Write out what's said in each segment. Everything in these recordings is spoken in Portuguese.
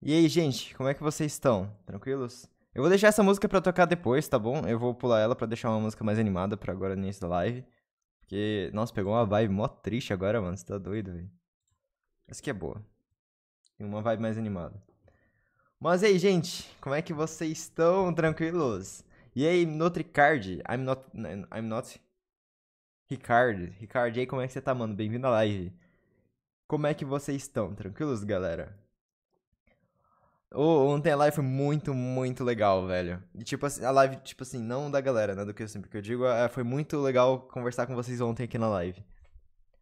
E aí, gente, como é que vocês estão? Tranquilos? Eu vou deixar essa música para tocar depois, tá bom? Eu vou pular ela para deixar uma música mais animada para agora no início da live. Porque, nossa, pegou uma vibe mó triste agora, mano. Você tá doido, velho. Essa aqui é boa. E uma vibe mais animada. Mas aí, gente, como é que vocês estão? Tranquilos? E aí, Notricard? I'm not. I'm not. Ricard. Ricard, e aí, como é que você tá, mano? Bem-vindo à live. Como é que vocês estão? Tranquilos, galera? ontem a live foi muito, muito legal, velho. E, tipo assim, a live, tipo assim, não da galera, né? Do que eu sempre que eu digo, é, foi muito legal conversar com vocês ontem aqui na live.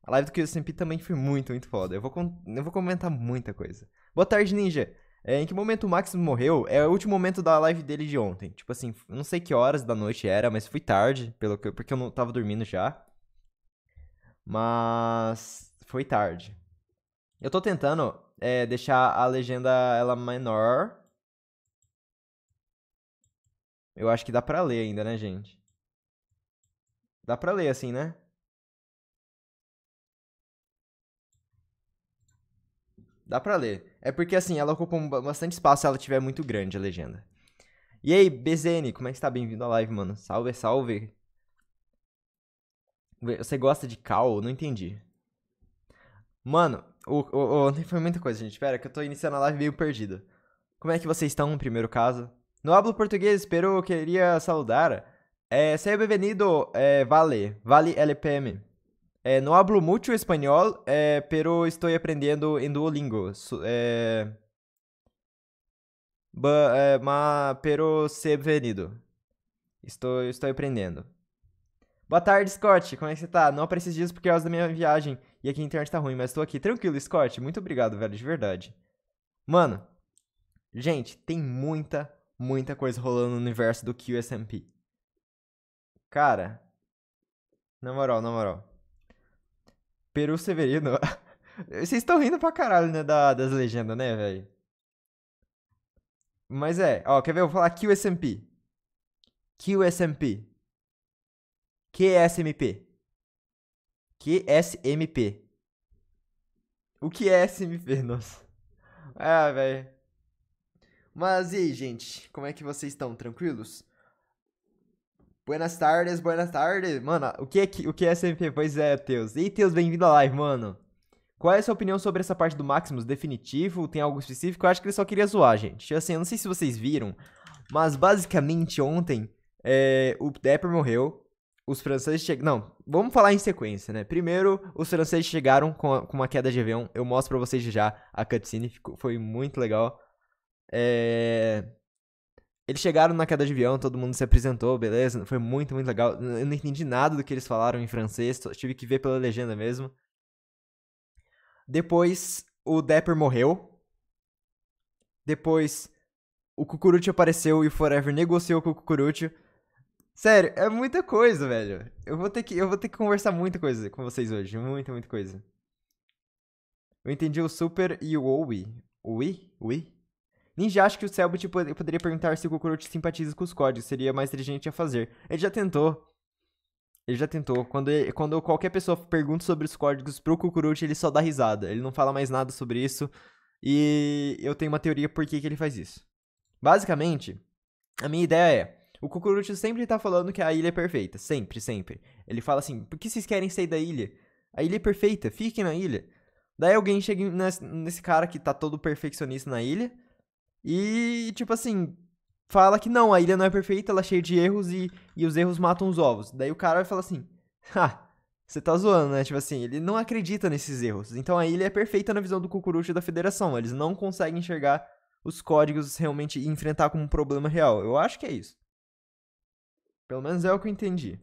A live do que eu sempre também foi muito, muito foda. Eu vou, eu vou comentar muita coisa. Boa tarde, Ninja. É, em que momento o Max morreu? É o último momento da live dele de ontem. Tipo assim, não sei que horas da noite era, mas foi tarde, pelo que, porque eu não tava dormindo já. Mas foi tarde. Eu tô tentando é, deixar a legenda ela menor. Eu acho que dá pra ler ainda, né, gente? Dá pra ler assim, né? Dá pra ler. É porque assim, ela ocupa bastante espaço se ela tiver muito grande a legenda. E aí, BZN, como é que está? Bem-vindo à live, mano. Salve, salve. Você gosta de cal? Não entendi. Mano, ontem foi muita coisa, gente. Espera, que eu tô iniciando a live meio perdido. Como é que vocês estão, primeiro caso? No hablo português, pero queria saudar. É, seja bem-vindo, é, vale, vale LPM. É, no hablo muito espanhol, é, pero estou aprendendo em Duolingo. É, é, ma, pero bem-vindo. Estou, estou aprendendo. Boa tarde, Scott. Como é que você tá? Não apareci dias por causa é da minha viagem e aqui a internet tá ruim, mas tô aqui. Tranquilo, Scott. Muito obrigado, velho, de verdade. Mano, gente, tem muita, muita coisa rolando no universo do QSMP. Cara, na moral, na moral. Peru Severino. Vocês estão rindo pra caralho, né? Da, das legendas, né, velho? Mas é, ó, quer ver? Eu vou falar QSMP. QSMP. QSMP. QSMP. O que é SMP, nossa? Ah, velho. Mas e aí, gente? Como é que vocês estão? Tranquilos? Buenas tardes, buenas tardes. Mano, o que é, o que é SMP? Pois é, Teus. E aí, Teus, bem-vindo à live, mano. Qual é a sua opinião sobre essa parte do Maximus? Definitivo? Tem algo específico? Eu acho que ele só queria zoar, gente. Assim, eu não sei se vocês viram, mas basicamente ontem é, o Depper morreu os franceses chegaram. Não, vamos falar em sequência, né? Primeiro, os franceses chegaram com, a, com uma queda de avião. Eu mostro pra vocês já a cutscene, ficou, foi muito legal. É... Eles chegaram na queda de avião, todo mundo se apresentou, beleza? Foi muito, muito legal. Eu não entendi nada do que eles falaram em francês, tive que ver pela legenda mesmo. Depois, o Depper morreu. Depois, o Cucurucho apareceu e o Forever negociou com o Cucurucho. Sério, é muita coisa, velho. Eu vou ter que, eu vou ter que conversar muita coisa com vocês hoje. Muita, muita coisa. Eu entendi o Super e o Owi. Owi? Owi? Ninja acha que o Selbit tipo, poderia perguntar se o Kokorote simpatiza com os códigos. Seria mais inteligente a fazer. Ele já tentou. Ele já tentou. Quando, ele, quando qualquer pessoa pergunta sobre os códigos pro Kukuruchi, ele só dá risada. Ele não fala mais nada sobre isso. E eu tenho uma teoria por que, que ele faz isso. Basicamente, a minha ideia é... O Cucurucho sempre tá falando que a ilha é perfeita. Sempre, sempre. Ele fala assim: por que vocês querem sair da ilha? A ilha é perfeita, fiquem na ilha. Daí alguém chega nesse cara que tá todo perfeccionista na ilha e, tipo assim, fala que não, a ilha não é perfeita, ela é cheia de erros e, e os erros matam os ovos. Daí o cara vai falar assim: ah, você tá zoando, né? Tipo assim, ele não acredita nesses erros. Então a ilha é perfeita na visão do Cucurucho e da Federação. Eles não conseguem enxergar os códigos realmente e enfrentar como um problema real. Eu acho que é isso. Pelo menos é o que eu entendi.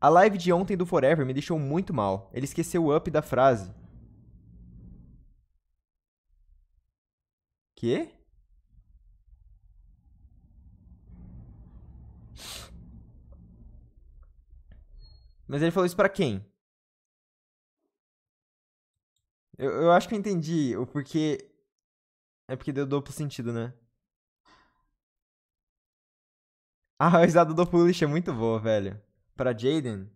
A live de ontem do Forever me deixou muito mal. Ele esqueceu o up da frase. Quê? Mas ele falou isso para quem? Eu, eu acho que eu entendi o porquê. É porque deu duplo sentido, né? A risada do Foolish é muito boa, velho. Pra Jaden.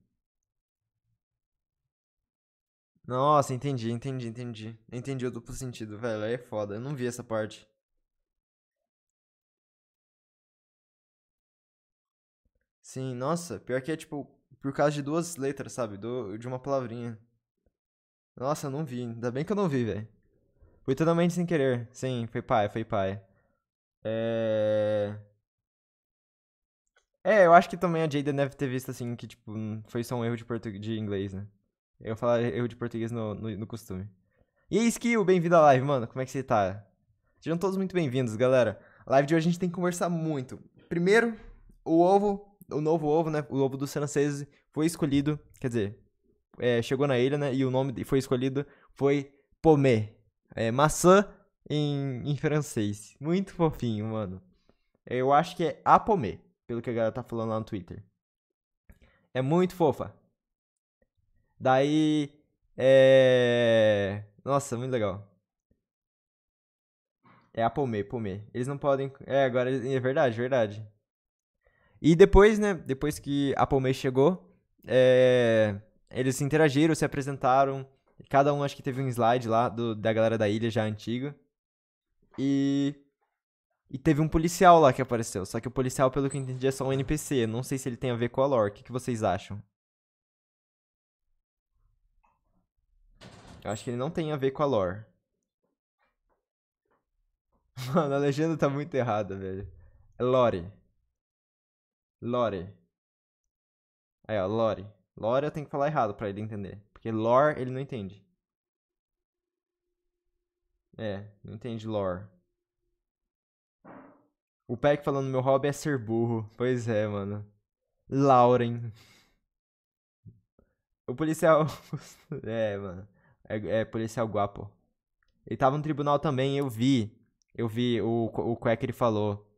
Nossa, entendi, entendi, entendi. Entendi o duplo sentido, velho. Aí é foda. Eu não vi essa parte. Sim, nossa. Pior que é tipo por causa de duas letras, sabe? Do, de uma palavrinha. Nossa, eu não vi. Ainda bem que eu não vi, velho. Foi totalmente sem querer. Sim, foi pai, foi pai. É. É, eu acho que também a Jada deve ter visto, assim, que, tipo, hum, foi só um erro de, português, de inglês, né? Eu falar erro de português no, no, no costume. E aí, Skill, bem-vindo à live, mano. Como é que você tá? Sejam todos muito bem-vindos, galera. Live de hoje a gente tem que conversar muito. Primeiro, o ovo, o novo ovo, né? O ovo dos franceses foi escolhido, quer dizer, é, chegou na ilha, né? E o nome foi escolhido foi Pomé. É, maçã em, em francês. Muito fofinho, mano. Eu acho que é a Pomé. Pelo que a galera tá falando lá no Twitter. É muito fofa. Daí. É. Nossa, muito legal. É a Pomê, Pomê. Eles não podem. É, agora. É verdade, verdade. E depois, né? Depois que a Pomê chegou, é... eles interagiram, se apresentaram. Cada um acho que teve um slide lá do, da galera da ilha já antiga. E e teve um policial lá que apareceu. Só que o policial, pelo que eu entendi, é só um NPC. Não sei se ele tem a ver com a lore. O que, que vocês acham? Eu acho que ele não tem a ver com a lore. Mano, a legenda tá muito errada, velho. É lore. Lore. Aí, ó, lore. Lore eu tenho que falar errado pra ele entender. Porque lore ele não entende. É, não entende lore. O Peck falando, meu hobby é ser burro. Pois é, mano. Lauren. O policial. é, mano. É, é, policial guapo. Ele tava no tribunal também, eu vi. Eu vi o, o Quack, ele falou.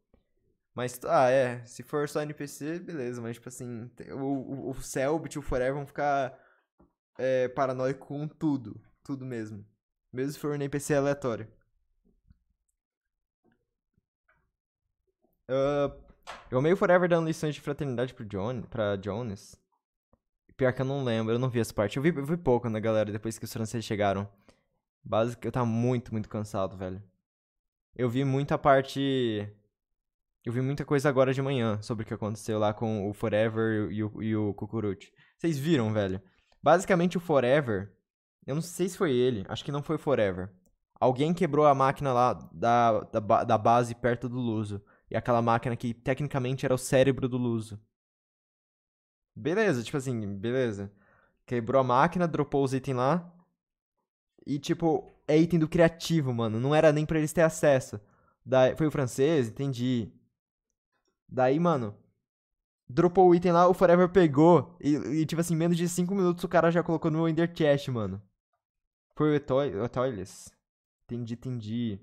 Mas, ah, é. Se for só NPC, beleza. Mas, tipo assim, o, o, Selbit e o Forever vão ficar é, paranoico com tudo. Tudo mesmo. Mesmo se for um NPC aleatório. Uh, eu amei o Forever dando lições de fraternidade pro John, pra Jones. Pior que eu não lembro, eu não vi essa parte. Eu vi, eu vi pouco na né, galera depois que os franceses chegaram. basicamente eu tava muito, muito cansado, velho. Eu vi muita parte. Eu vi muita coisa agora de manhã sobre o que aconteceu lá com o Forever e o, e o Vocês viram, velho? Basicamente, o Forever. Eu não sei se foi ele, acho que não foi Forever. Alguém quebrou a máquina lá da, da, da base perto do Luso e aquela máquina que tecnicamente era o cérebro do Luso. Beleza, tipo assim, beleza. Quebrou a máquina, dropou os itens lá. E, tipo, é item do criativo, mano. Não era nem pra eles ter acesso. Daí, foi o francês, entendi. Daí, mano, dropou o item lá, o Forever pegou. E, e tipo assim, menos de 5 minutos o cara já colocou no Ender Chest, mano. Foi o Etoiles. Entendi, entendi.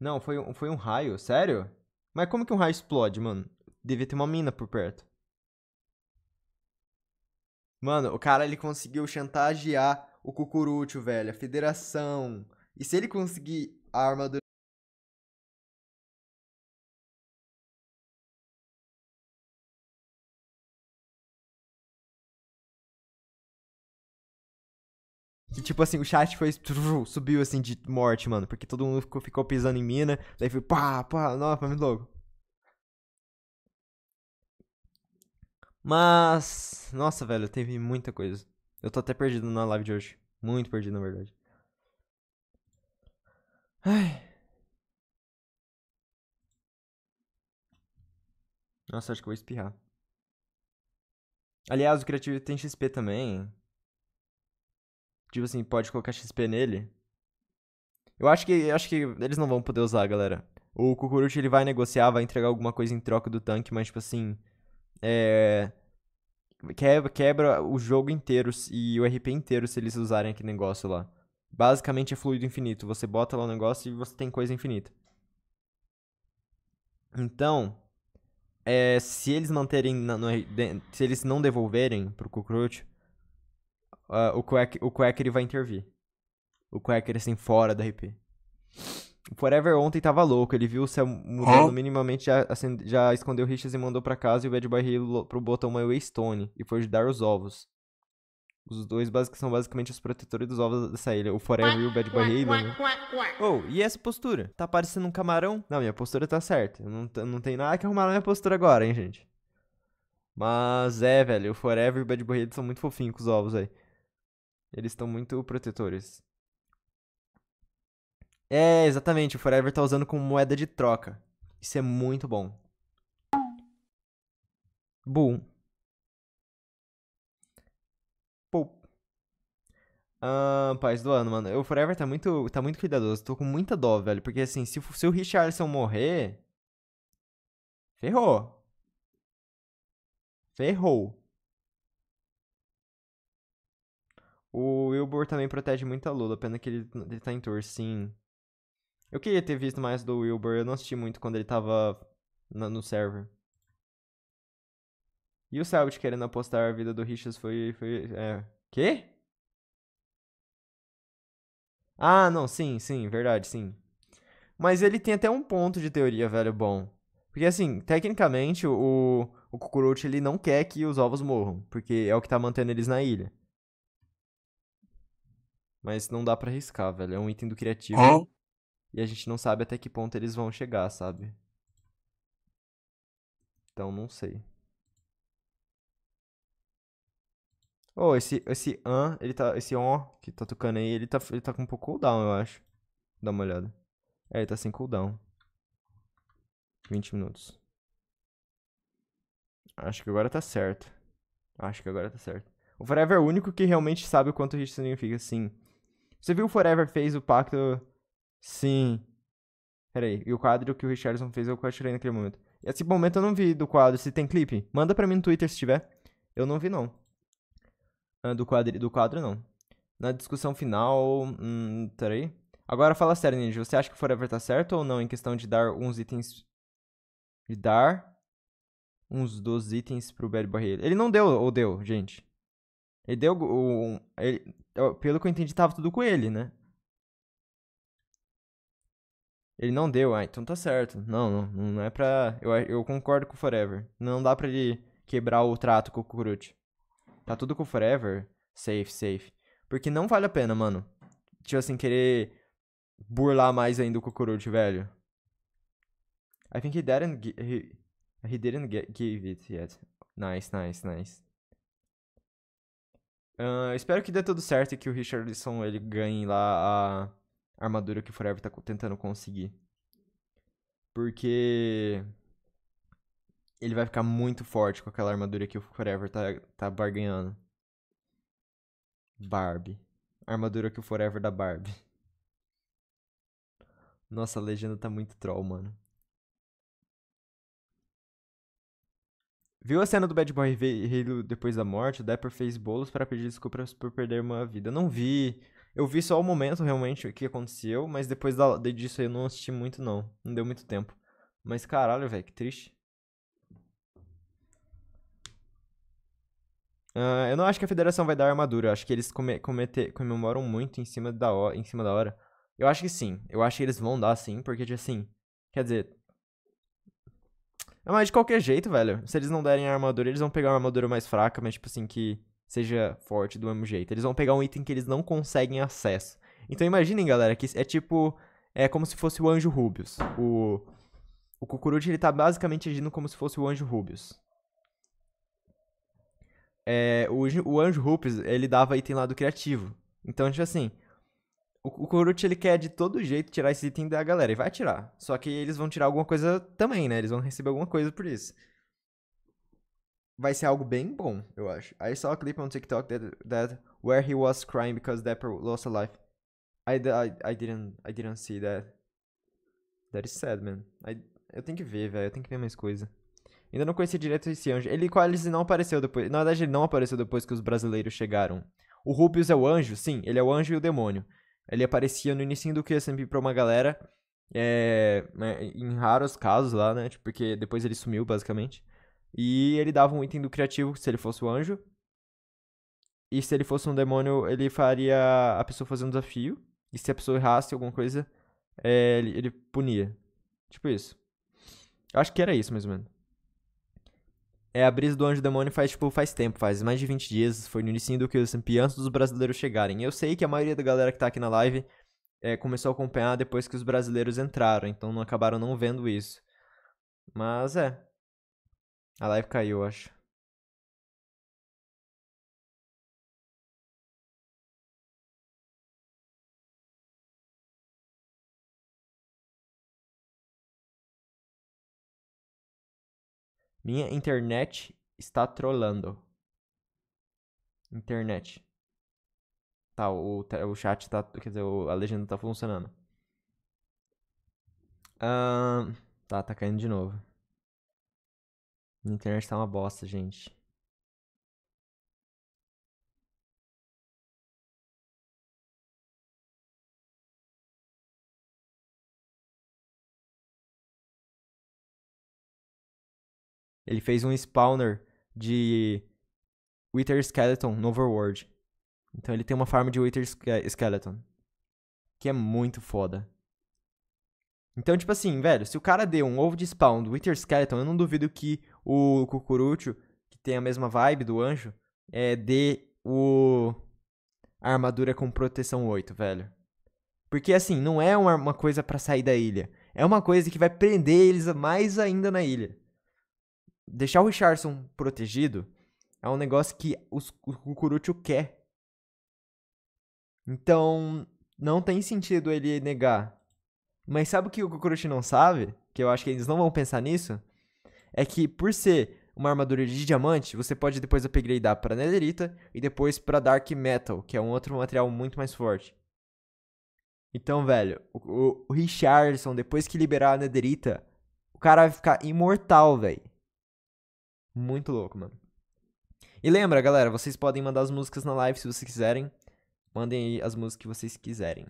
Não, foi um, foi um raio, sério? Mas como que um raio explode, mano? Devia ter uma mina por perto. Mano, o cara ele conseguiu chantagear o Cucurucho, velho, a federação. E se ele conseguir a armadura Que, tipo assim, o chat foi. Subiu assim de morte, mano. Porque todo mundo ficou, ficou pisando em mina. Daí foi pá, pá, nossa, foi muito louco. Mas. Nossa, velho, teve muita coisa. Eu tô até perdido na live de hoje. Muito perdido, na verdade. Ai. Nossa, acho que eu vou espirrar. Aliás, o Criativo tem XP também tipo assim, pode colocar XP nele. Eu acho que eu acho que eles não vão poder usar, galera. O Kukuruchi, ele vai negociar, vai entregar alguma coisa em troca do tanque, mas, tipo assim, é... Quebra, quebra o jogo inteiro e o RP inteiro se eles usarem aquele negócio lá. Basicamente é fluido infinito. Você bota lá o negócio e você tem coisa infinita. Então, é, se eles manterem. Na, no, se eles não devolverem pro Kukrut, uh, o, Quacker o Quack ele vai intervir. O Quacker, assim, fora da RP. O Forever ontem tava louco, ele viu o céu mudando oh. minimamente, já, assim, já escondeu rixas e mandou para casa e o Bad Boy Halo pro botão uma Waystone e foi ajudar os ovos. Os dois são basicamente os protetores dos ovos dessa ilha, o Forever e o Bad Boy Halo. Né? Oh, e essa postura? Tá parecendo um camarão? Não, minha postura tá certa. Não, não tem nada que arrumar na minha postura agora, hein, gente. Mas é, velho, o Forever e o Bad Boy Halo são muito fofinhos com os ovos aí. Eles estão muito protetores. É, exatamente. O Forever tá usando como moeda de troca. Isso é muito bom. Boom. Pou. Ah, paz do ano, mano. O Forever tá muito, tá muito cuidadoso. Tô com muita dó, velho. Porque assim, se, se o Richardson morrer. Ferrou. Ferrou. O Wilbur também protege muito a Lula, pena que ele, ele tá em tour, sim. Eu queria ter visto mais do Wilbur, eu não assisti muito quando ele tava na, no server. E o Selbit querendo apostar a vida do Richards foi. foi é. Quê? Ah, não, sim, sim, verdade, sim. Mas ele tem até um ponto de teoria, velho, bom. Porque, assim, tecnicamente, o, o Kukuruchi, ele não quer que os ovos morram, porque é o que tá mantendo eles na ilha. Mas não dá para arriscar, velho. É um item do criativo. E a gente não sabe até que ponto eles vão chegar, sabe? Então não sei. Oh, esse, esse an, ele tá. Esse on que tá tocando aí, ele tá, ele tá com um pouco cooldown, eu acho. Dá uma olhada. É, ele tá sem cooldown. 20 minutos. Acho que agora tá certo. Acho que agora tá certo. O Forever é o único que realmente sabe o quanto isso significa, sim. Você viu o Forever fez o pacto. Sim. Peraí, e o quadro que o Richardson fez eu compartilhei naquele momento. Esse momento eu não vi do quadro. Se tem clipe, manda pra mim no Twitter se tiver. Eu não vi, não. Ah, do, quadro, do quadro, não. Na discussão final. Hum, peraí. Agora fala sério, Ninja. Você acha que o Forever tá certo ou não em questão de dar uns itens. De dar uns dois itens pro Bad Barreiro? Ele não deu ou deu, gente? Ele deu o, ele, pelo que eu entendi, tava tudo com ele, né? Ele não deu, ah, então tá certo. Não, não, não é pra. Eu, eu concordo com o Forever. Não dá pra ele quebrar o trato com o Kukuruchi. Tá tudo com o Forever. Safe, safe. Porque não vale a pena, mano. Tipo assim, querer burlar mais ainda o Kukuruchi, velho. I think he didn't, he, he didn't get, give it yet. Nice, nice, nice. Uh, espero que dê tudo certo e que o Richardson ele ganhe lá a armadura que o Forever tá tentando conseguir. Porque ele vai ficar muito forte com aquela armadura que o Forever tá, tá barganhando. Barbie. Armadura que o Forever da Barbie. Nossa, a legenda tá muito troll, mano. Viu a cena do Bad Boy Halo depois da morte? O Dapper fez bolos para pedir desculpas por perder uma vida. Não vi. Eu vi só o momento realmente o que aconteceu, mas depois da, disso aí eu não assisti muito, não. Não deu muito tempo. Mas caralho, velho, que triste. Uh, eu não acho que a federação vai dar armadura. Eu acho que eles come, comete, comemoram muito em cima, da, em cima da hora. Eu acho que sim. Eu acho que eles vão dar sim, porque tipo assim. Quer dizer, mas de qualquer jeito, velho, se eles não derem a armadura, eles vão pegar uma armadura mais fraca, mas tipo assim, que seja forte do mesmo jeito. Eles vão pegar um item que eles não conseguem acesso. Então imaginem, galera, que é tipo. É como se fosse o anjo Rubius. O. O Kukuruchi, ele tá basicamente agindo como se fosse o anjo Rubius. É, o, o anjo Rubius, ele dava item lá do criativo. Então, tipo assim, o, Kurut, ele quer de todo jeito tirar esse item da galera. E vai tirar. Só que eles vão tirar alguma coisa também, né? Eles vão receber alguma coisa por isso. Vai ser algo bem bom, eu acho. I saw a clip on TikTok that, that where he was crying because Dapper lost a life. I, I, I didn't I didn't see that. That is sad, man. I, eu tenho que ver, velho. Eu tenho que ver mais coisa. Ainda não conheci direto esse anjo. Ele quase não apareceu depois. Na verdade, ele não apareceu depois que os brasileiros chegaram. O Rubius é o anjo? Sim, ele é o anjo e o demônio. Ele aparecia no início do QSMP pra uma galera. É, né, em raros casos lá, né? Tipo, porque depois ele sumiu, basicamente. E ele dava um item do criativo, se ele fosse o anjo. E se ele fosse um demônio, ele faria a pessoa fazer um desafio. E se a pessoa errasse alguma coisa, é, ele, ele, punia. Tipo isso. Eu acho que era isso, mais ou menos. É, a brisa do Anjo Demônio faz, tipo, faz tempo, faz mais de 20 dias, foi no início do que os SMP dos brasileiros chegarem. Eu sei que a maioria da galera que tá aqui na live é, começou a acompanhar depois que os brasileiros entraram, então não acabaram não vendo isso. Mas é. A live caiu, eu acho. Minha internet está trollando. Internet. Tá, o, o chat tá. Quer dizer, a legenda tá funcionando. tá, tá caindo de novo. Minha internet tá uma bosta, gente. Ele fez um spawner de Wither Skeleton no Overworld. Então ele tem uma farm de Wither Skeleton. Que é muito foda. Então, tipo assim, velho, se o cara deu um ovo de spawn do Wither Skeleton, eu não duvido que o Cucurucho, que tem a mesma vibe do anjo, é, dê o. A armadura com proteção 8, velho. Porque assim, não é uma, uma coisa para sair da ilha. É uma coisa que vai prender eles mais ainda na ilha deixar o Richardson protegido é um negócio que os, o Cucurucho quer. Então, não tem sentido ele negar. Mas sabe o que o Cucurucho não sabe? Que eu acho que eles não vão pensar nisso? É que por ser uma armadura de diamante, você pode depois upgradear para netherita e depois para dark metal, que é um outro material muito mais forte. Então, velho, o, o Richardson, depois que liberar a netherita, o cara vai ficar imortal, velho. Muito louco, mano. E lembra, galera, vocês podem mandar as músicas na live se vocês quiserem. Mandem aí as músicas que vocês quiserem.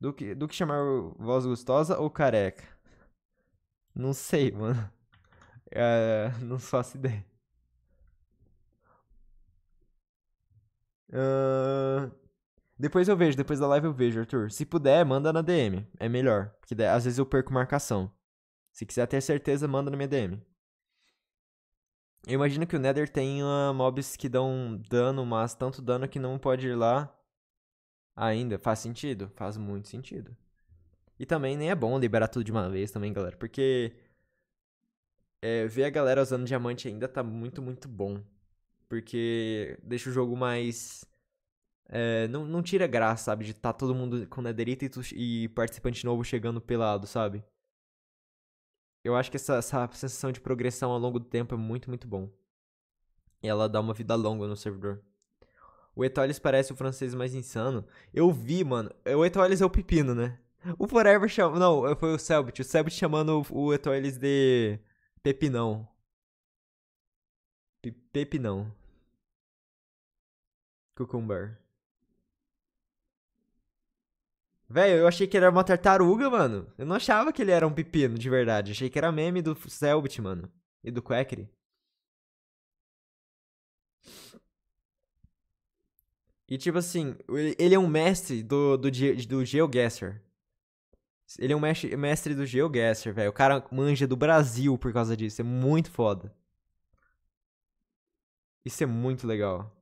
Do que, do que chamar voz gostosa ou careca? Não sei, mano. É, não faço ideia. Uh, depois eu vejo, depois da live eu vejo, Arthur. Se puder, manda na DM. É melhor. Porque às vezes eu perco marcação. Se quiser ter certeza, manda na minha DM. Eu imagino que o Nether tenha mobs que dão dano, mas tanto dano que não pode ir lá ainda. Faz sentido? Faz muito sentido. E também nem é bom liberar tudo de uma vez também, galera, porque é, ver a galera usando diamante ainda tá muito, muito bom. Porque deixa o jogo mais. É, não, não tira graça, sabe? De tá todo mundo com netherita e, tu, e participante novo chegando pelado, sabe? eu acho que essa, essa sensação de progressão ao longo do tempo é muito, muito bom. E ela dá uma vida longa no servidor. O Etoiles parece o francês mais insano. Eu vi, mano. O Etoiles é o pepino, né? O Forever chama... Não, foi o Selbit. O Selbit chamando o Etoiles de... Pepinão. Pepinão. Cucumber. Velho, eu achei que ele era uma tartaruga, mano. Eu não achava que ele era um pepino de verdade. achei que era meme do Selbit, mano. E do Quackery. E tipo assim, ele é um mestre do, do, do GeoGuessr. Ele é um mestre, mestre do GeoGuessr, velho. O cara manja do Brasil por causa disso. É muito foda. Isso é muito legal.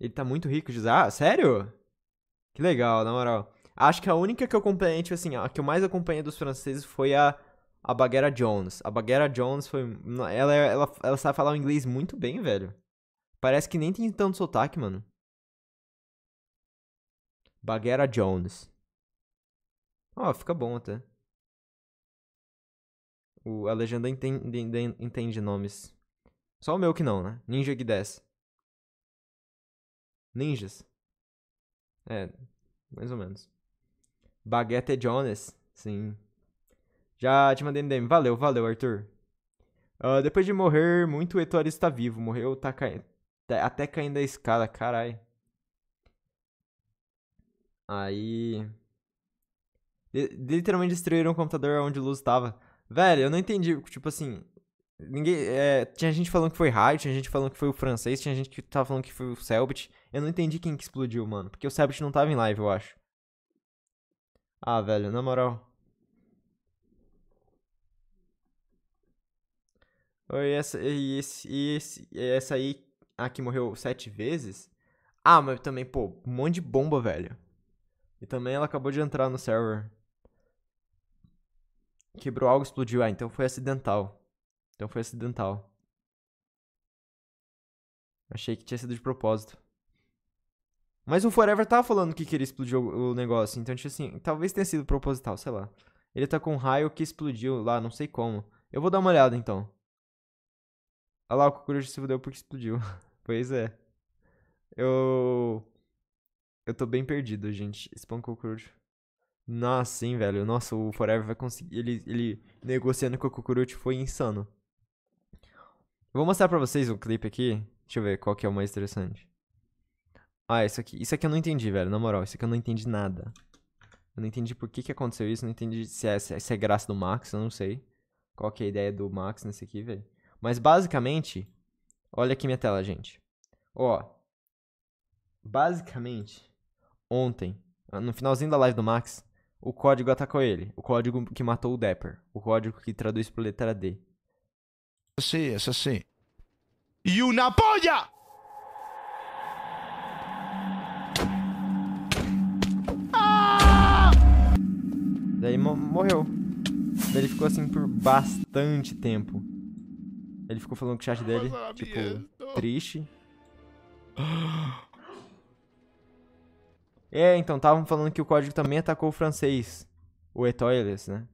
Ele tá muito rico de usar. Ah, sério? Que legal, na moral. Acho que a única que eu acompanhei, tipo assim, a que eu mais acompanhei dos franceses foi a, a Baguera Jones. A Baguera Jones foi. Ela, ela, ela sabe falar o inglês muito bem, velho. Parece que nem tem tanto sotaque, mano. Baguera Jones. Ó, oh, fica bom até. O, a legenda entende, entende nomes. Só o meu que não, né? Ninja que desce. Ninjas. É, mais ou menos. Baguette é Jones, sim. Já te mandei DM, Valeu, valeu, Arthur. Uh, depois de morrer, muito Etuarista está vivo. Morreu tá, tá até caindo a escada, carai. Aí... De literalmente destruíram o computador onde o Luz estava. Velho, eu não entendi. Tipo assim, Ninguém, é, tinha gente falando que foi raio, tinha gente falando que foi o francês, tinha gente que tava falando que foi o Selbit. Eu não entendi quem que explodiu, mano. Porque o Selbit não tava em live, eu acho. Ah, velho, na moral. E essa, e, esse, esse, essa aí, a que morreu sete vezes? Ah, mas também, pô, um monte de bomba, velho. E também ela acabou de entrar no server. Quebrou algo, explodiu. Ah, então foi acidental. Então foi acidental. Achei que tinha sido de propósito. Mas o Forever tava falando que queria explodir o negócio. Então, tipo assim, talvez tenha sido proposital, sei lá. Ele tá com um raio que explodiu lá, não sei como. Eu vou dar uma olhada então. Olha lá, o Coruja se fudeu porque explodiu. pois é. Eu. Eu tô bem perdido, gente. Spam Cockroach. Nossa, sim, velho. Nossa, o Forever vai conseguir. Ele, ele negociando com o Cockroach foi insano. Eu vou mostrar pra vocês o clipe aqui. Deixa eu ver qual que é o mais interessante. Ah, isso aqui. Isso aqui eu não entendi, velho. Na moral, isso aqui eu não entendi nada. Eu não entendi por que, que aconteceu isso. Não entendi é, se é, se é graça do Max, eu não sei. Qual que é a ideia do Max nesse aqui, velho. Mas basicamente, olha aqui minha tela, gente. Ó. Basicamente, ontem, no finalzinho da live do Max, o código atacou ele. O código que matou o Dapper. O código que traduz por letra D. Así, es así. ¡Y una polla! Daí morreu. Daí ele ficou assim por bastante tempo. Ele ficou falando com o chat dele, tipo, triste. É, então, estavam falando que o código também atacou o francês. O Etoiles, né?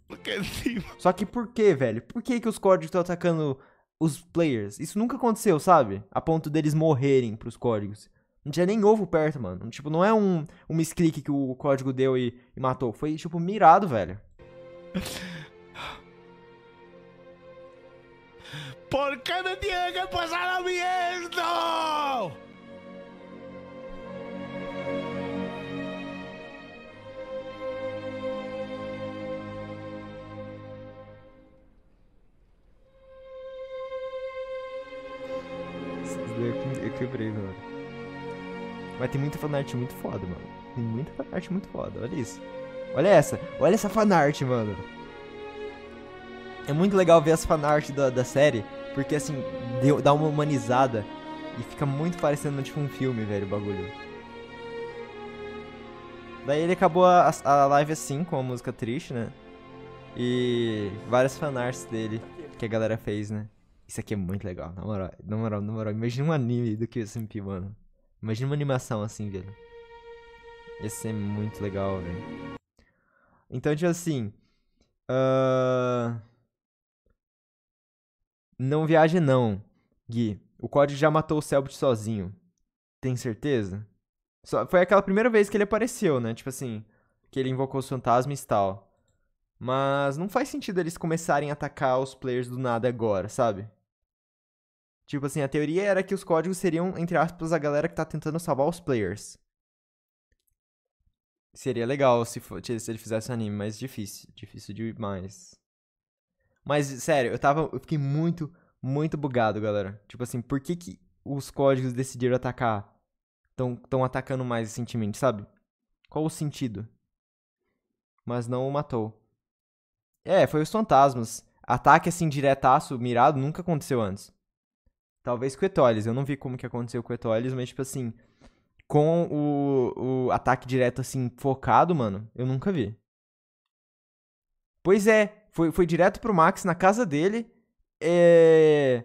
Só que por que, velho? Por que, que os códigos estão atacando os players. Isso nunca aconteceu, sabe? A ponto deles morrerem pros códigos. Não tinha nem ovo perto, mano. Tipo, não é um, um misclick que o código deu e, e matou. Foi, tipo, mirado, velho. ¿Por que me tinha que passar a mí aqui pra eles, mano. Mas tem muita fanart muito foda, mano. Tem muita fanart muito foda, olha isso. Olha essa, olha essa fanart, mano. É muito legal ver as fanart da, da série, porque assim, deu, dá uma humanizada e fica muito parecendo tipo um filme, velho, o bagulho. Daí ele acabou a, a live assim, com a música triste, né? E várias fanarts dele que a galera fez, né? Isso aqui é muito legal, na moral, na moral, na moral. Imagina um anime do que SMP, mano. Imagina uma animação assim, velho. Esse é muito legal, velho. Então, tipo assim. Uh... Não viaje, não, Gui. O código já matou o Selbit sozinho. Tem certeza? Só... Foi aquela primeira vez que ele apareceu, né? Tipo assim, que ele invocou os fantasmas e tal. Mas não faz sentido eles começarem a atacar os players do nada agora, sabe? Tipo assim, a teoria era que os códigos seriam, entre aspas, a galera que tá tentando salvar os players. Seria legal se, for, se ele fizesse anime, mas difícil. Difícil demais. Mas, sério, eu tava. Eu fiquei muito, muito bugado, galera. Tipo assim, por que, que os códigos decidiram atacar? Tão, tão atacando mais recentemente, sabe? Qual o sentido? Mas não o matou. É, foi os fantasmas. Ataque assim diretaço, mirado, nunca aconteceu antes. Talvez com o Etolis. Eu não vi como que aconteceu com o Etolis, mas, tipo assim, com o, o ataque direto, assim, focado, mano, eu nunca vi. Pois é, foi, foi direto pro Max na casa dele. É...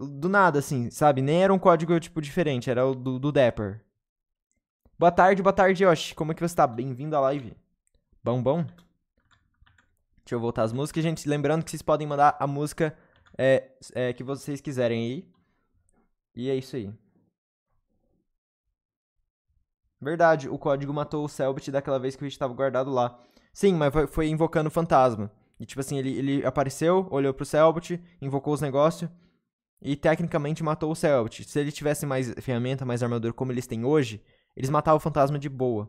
Do nada, assim, sabe? Nem era um código, tipo, diferente, era o do, do Dapper. Boa tarde, boa tarde, Yoshi. Como é que você tá? Bem-vindo à live. Bom, bom? Deixa eu voltar as músicas, gente. Lembrando que vocês podem mandar a música é, é, que vocês quiserem ir. E é isso aí. Verdade, o código matou o Selbit daquela vez que o Rich estava guardado lá. Sim, mas foi, foi invocando o fantasma. E tipo assim, ele, ele apareceu, olhou pro Selbit, invocou os negócios e tecnicamente matou o Selbit. Se ele tivesse mais ferramenta, mais armadura como eles têm hoje, eles matavam o fantasma de boa.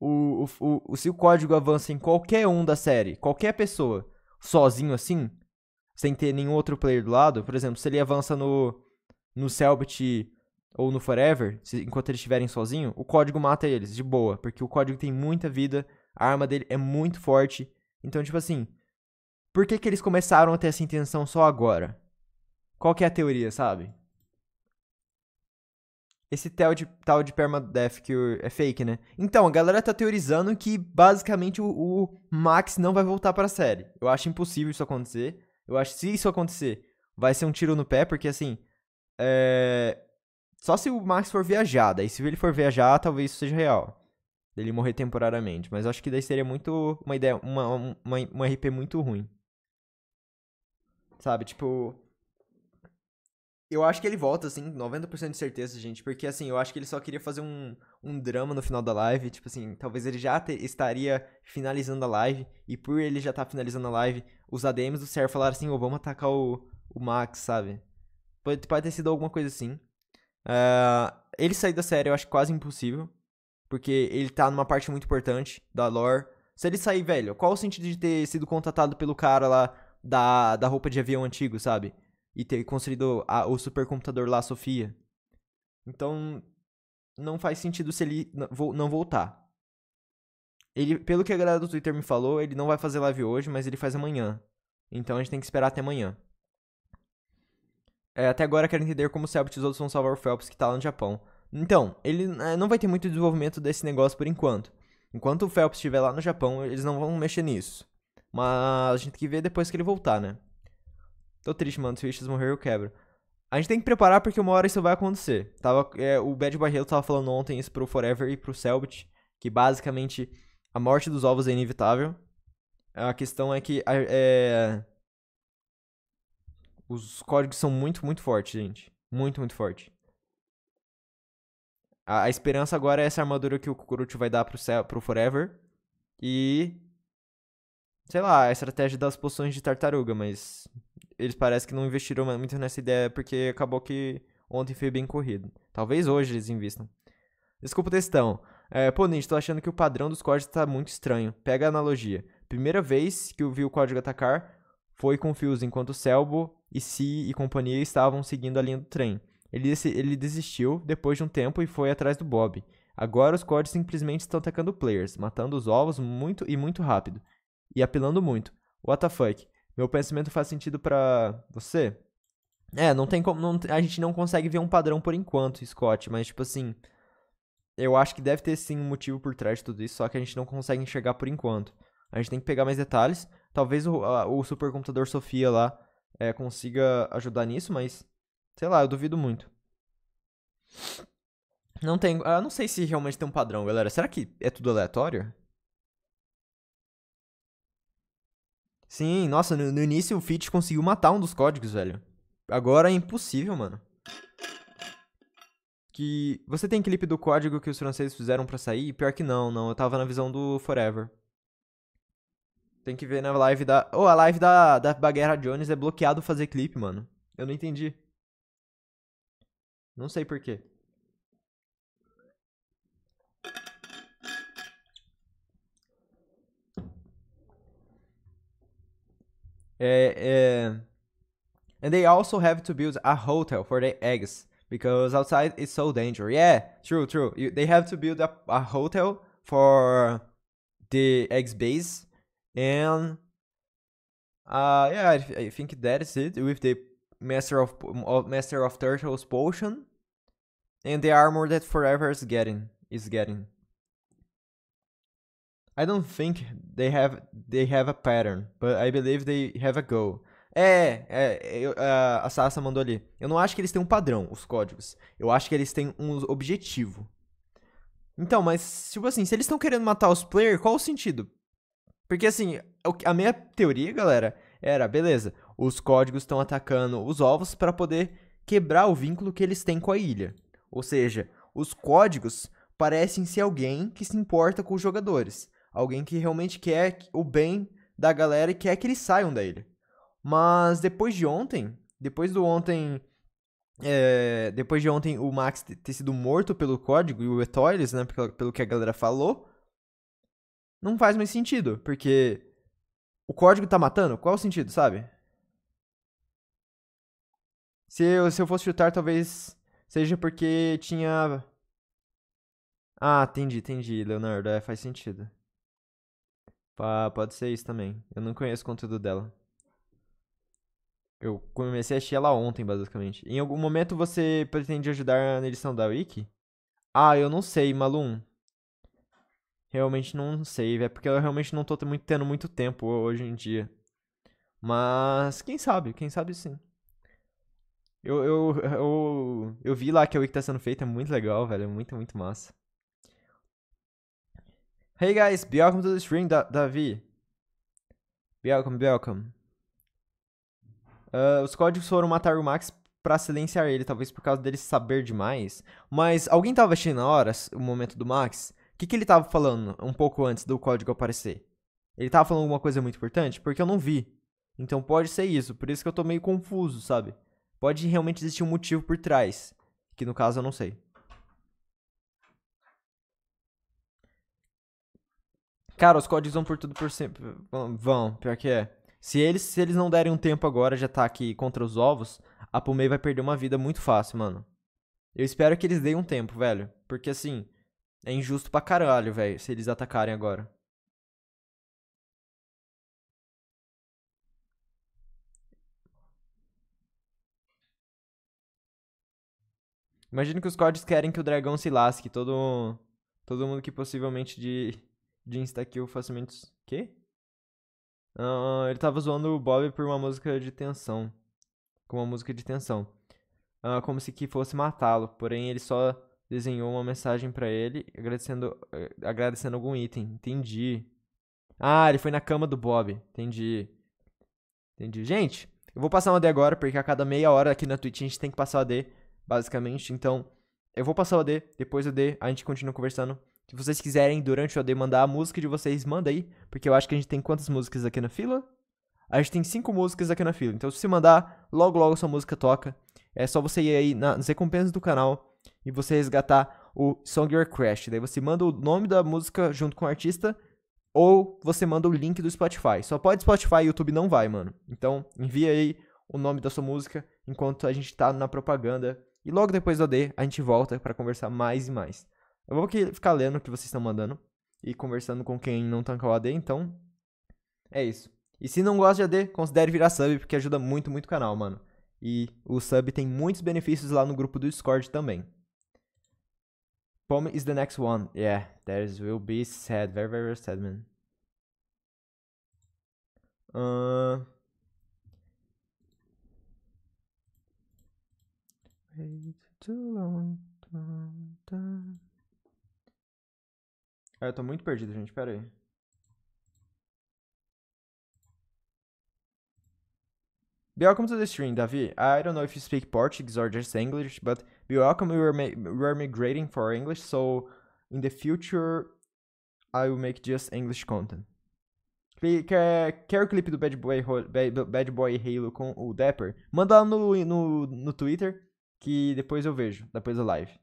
O, o, o, se o código avança em qualquer um da série, qualquer pessoa, sozinho assim, sem ter nenhum outro player do lado, por exemplo, se ele avança no, no Selbit ou no Forever, se, enquanto eles estiverem sozinho, o código mata eles, de boa, porque o código tem muita vida, a arma dele é muito forte. Então, tipo assim, por que, que eles começaram a ter essa intenção só agora? Qual que é a teoria, sabe? Esse tal de, tal de permadeath que é fake, né? Então, a galera tá teorizando que basicamente o, o Max não vai voltar pra série. Eu acho impossível isso acontecer. Eu acho que se isso acontecer, vai ser um tiro no pé, porque assim. É... Só se o Max for viajar, daí se ele for viajar, talvez isso seja real. Ele morrer temporariamente. Mas acho que daí seria muito. Uma ideia. Uma, uma, uma RP muito ruim. Sabe? Tipo. Eu acho que ele volta, assim, 90% de certeza, gente. Porque, assim, eu acho que ele só queria fazer um, um drama no final da live. Tipo assim, talvez ele já te, estaria finalizando a live. E por ele já estar tá finalizando a live, os ADMs do Serra falaram assim: Ô, oh, vamos atacar o, o Max, sabe? Pode, pode ter sido alguma coisa assim. Uh, ele sair da série eu acho quase impossível. Porque ele tá numa parte muito importante da lore. Se ele sair, velho, qual o sentido de ter sido contratado pelo cara lá da, da roupa de avião antigo, sabe? e ter construído a, o supercomputador lá, Sofia. Então, não faz sentido se ele não voltar. Ele, pelo que a galera do Twitter me falou, ele não vai fazer live hoje, mas ele faz amanhã. Então a gente tem que esperar até amanhã. É, até agora quero entender como o Selbit e os outros vão salvar o Phelps que tá lá no Japão. Então, ele é, não vai ter muito desenvolvimento desse negócio por enquanto. Enquanto o Phelps estiver lá no Japão, eles não vão mexer nisso. Mas a gente tem que ver depois que ele voltar, né? Tô triste, mano. Se o Issues morrer, eu quebro. A gente tem que preparar porque uma hora isso vai acontecer. Tava, é, o Bad Barreto tava falando ontem isso pro Forever e pro Selbit, que basicamente a morte dos ovos é inevitável. A questão é que é, os códigos são muito, muito fortes, gente. Muito, muito forte. A, a, esperança agora é essa armadura que o Kukuruchi vai dar pro, pro Forever. E. Sei lá, a estratégia das poções de tartaruga, mas eles parecem que não investiram muito nessa ideia porque acabou que ontem foi bem corrido. Talvez hoje eles investam Desculpa o textão. É, pô, Ninja, tô achando que o padrão dos códigos tá muito estranho. Pega a analogia. Primeira vez que eu vi o código atacar foi com Fios, enquanto Selbo e Si e companhia estavam seguindo a linha do trem. Ele, ele desistiu depois de um tempo e foi atrás do Bob. Agora os códigos simplesmente estão atacando players, matando os ovos muito e muito rápido. E apelando muito. WTF. Meu pensamento faz sentido para você? É, não tem como. Não, a gente não consegue ver um padrão por enquanto, Scott, mas tipo assim. Eu acho que deve ter sim um motivo por trás de tudo isso, só que a gente não consegue enxergar por enquanto. A gente tem que pegar mais detalhes. Talvez o, a, o supercomputador Sofia lá é, consiga ajudar nisso, mas sei lá, eu duvido muito. Não tem. Eu não sei se realmente tem um padrão, galera. Será que é tudo aleatório? Sim, nossa, no, no início o Fitch conseguiu matar um dos códigos, velho. Agora é impossível, mano. Que. Você tem clipe do código que os franceses fizeram para sair? Pior que não, não. Eu tava na visão do Forever. Tem que ver na live da. Oh, a live da, da Baguera Jones é bloqueado fazer clipe, mano. Eu não entendi. Não sei porquê. and they also have to build a hotel for the eggs because outside it's so dangerous. Yeah, true, true. You, they have to build up a hotel for the eggs base, and uh, yeah, I, th I think that is it with the master of, of master of turtles potion, and the armor that forever is getting is getting. I don't think they have they have a pattern, but I believe they have a goal. É, é eu, a Sasa mandou ali. Eu não acho que eles têm um padrão, os códigos. Eu acho que eles têm um objetivo. Então, mas, tipo assim, se eles estão querendo matar os players, qual o sentido? Porque, assim, a minha teoria, galera, era, beleza, os códigos estão atacando os ovos para poder quebrar o vínculo que eles têm com a ilha. Ou seja, os códigos parecem ser alguém que se importa com os jogadores. Alguém que realmente quer o bem da galera e quer que eles saiam da ilha. Mas depois de ontem, depois do ontem. É, depois de ontem o Max ter sido morto pelo código e o Etoiles, né? Pelo, pelo que a galera falou. Não faz mais sentido, porque o código tá matando? Qual o sentido, sabe? Se eu, se eu fosse chutar, talvez seja porque tinha. Ah, entendi, entendi, Leonardo. É, faz sentido. Pá, pode ser isso também. Eu não conheço o conteúdo dela. Eu comecei a assistir ela ontem, basicamente. Em algum momento você pretende ajudar na edição da Wiki? Ah, eu não sei, Malum. Realmente não sei, é porque eu realmente não tô muito, tendo muito tempo hoje em dia. Mas quem sabe, quem sabe sim. Eu, eu, eu, eu vi lá que a Wiki tá sendo feita, é muito legal, velho. É muito, muito massa. Hey guys, welcome to the stream, da Davi. Welcome, welcome. Uh, os códigos foram matar o Max para silenciar ele, talvez por causa dele saber demais. Mas alguém tava assistindo na hora, o momento do Max? O que, que ele tava falando um pouco antes do código aparecer? Ele tava falando alguma coisa muito importante? Porque eu não vi. Então pode ser isso, por isso que eu tô meio confuso, sabe? Pode realmente existir um motivo por trás, que no caso eu não sei. Cara, os códigos vão por tudo por sempre. Vão, pior que é. Se eles, se eles não derem um tempo agora de ataque tá contra os ovos, a Pumei vai perder uma vida muito fácil, mano. Eu espero que eles deem um tempo, velho. Porque assim, é injusto pra caralho, velho, se eles atacarem agora. Imagino que os códigos querem que o dragão se lasque, todo, todo mundo que possivelmente de de Instakill facilmente. Quê? Uh, ele tava zoando o Bob por uma música de tensão. Com uma música de tensão. Uh, como se que fosse matá-lo. Porém, ele só desenhou uma mensagem para ele agradecendo, eh, agradecendo algum item. Entendi. Ah, ele foi na cama do Bob. Entendi. Entendi. Gente, eu vou passar uma AD agora, porque a cada meia hora aqui na Twitch a gente tem que passar o AD, basicamente. Então, eu vou passar o AD, depois o d a gente continua conversando. Se vocês quiserem, durante o AD, mandar a música de vocês, manda aí. Porque eu acho que a gente tem quantas músicas aqui na fila? A gente tem cinco músicas aqui na fila. Então, se mandar, logo logo sua música toca. É só você ir aí nas recompensas do canal e você resgatar o Song Your Crash. Daí você manda o nome da música junto com o artista ou você manda o link do Spotify. Só pode Spotify e YouTube não vai, mano. Então, envia aí o nome da sua música enquanto a gente tá na propaganda. E logo depois do AD, a gente volta para conversar mais e mais. É Eu vou ficar lendo o que vocês estão mandando e conversando com quem não tanca tá o AD, então. É isso. E se não gosta de AD, considere virar sub, porque ajuda muito, muito o canal, mano. E o sub tem muitos benefícios lá no grupo do Discord também. Pome is the next one. Yeah, there will be sad. Very, very sad, man. Uh... Wait too long. Dun, dun. Ah, eu tô muito perdido, gente. Pera aí. Welcome to the stream, Davi. I don't know if you speak Portuguese or just English, but we welcome we were, we're migrating for English, so in the future I will make just English content. Quer, quer o clipe do Bad Boy, Bad Boy Halo com o Dapper? Manda lá no, no, no Twitter que depois eu vejo, depois da live.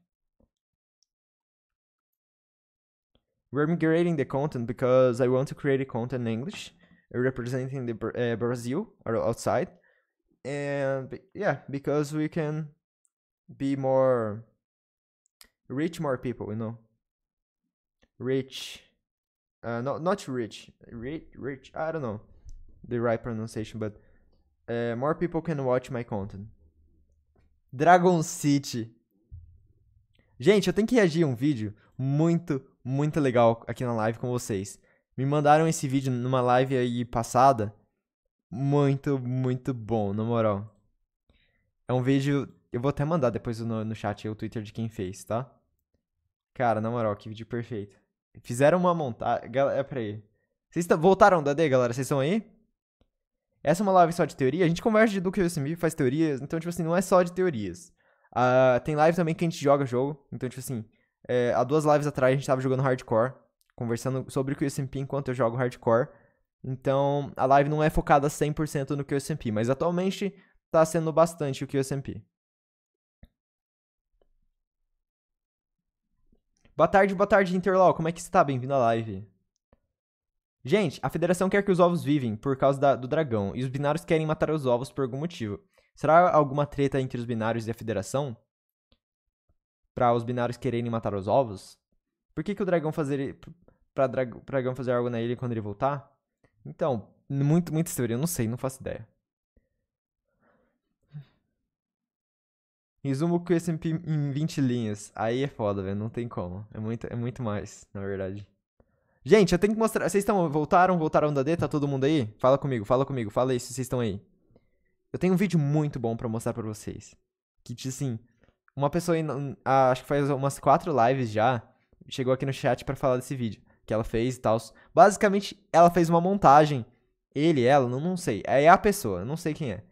We're migrating the content because I want to create a content in English, representing the uh, Brazil or outside, and yeah, because we can be more reach more people, you know. Reach, uh, not not rich, rich, rich. I don't know the right pronunciation, but uh, more people can watch my content. Dragon City. Gente, eu tenho que reagir a um vídeo muito muito legal aqui na live com vocês. Me mandaram esse vídeo numa live aí passada. Muito, muito bom, na moral. É um vídeo. Eu vou até mandar depois no, no chat o Twitter de quem fez, tá? Cara, na moral, que vídeo perfeito. Fizeram uma montagem. É, peraí. Vocês tá, voltaram da D, galera? Vocês estão aí? Essa é uma live só de teoria. A gente conversa de Duke USMB, faz teorias. Então, tipo assim, não é só de teorias. Uh, tem live também que a gente joga jogo. Então, tipo assim, é, há duas lives atrás a gente estava jogando hardcore, conversando sobre o QSMP enquanto eu jogo hardcore. Então, a live não é focada 100% no QSMP, mas atualmente está sendo bastante o QSMP. Boa tarde, boa tarde, Interlaw. Como é que você tá? Bem-vindo à live. Gente, a federação quer que os ovos vivem por causa da, do dragão, e os binários querem matar os ovos por algum motivo. Será alguma treta entre os binários e a federação? para os binários quererem matar os ovos? Por que, que o dragão fazer para dragão fazer algo na ilha quando ele voltar? Então, muito muito teoria, eu não sei, não faço ideia. Resumo com esse em 20 linhas. Aí é foda, velho, não tem como. É muito é muito mais, na verdade. Gente, eu tenho que mostrar. Vocês estão voltaram, voltaram da D, tá todo mundo aí? Fala comigo, fala comigo, fala aí se vocês estão aí. Eu tenho um vídeo muito bom para mostrar para vocês. Que, assim, uma pessoa, ah, acho que faz umas quatro lives já, chegou aqui no chat para falar desse vídeo que ela fez e tal. Basicamente, ela fez uma montagem. Ele, ela, não, não sei. É a pessoa, não sei quem é.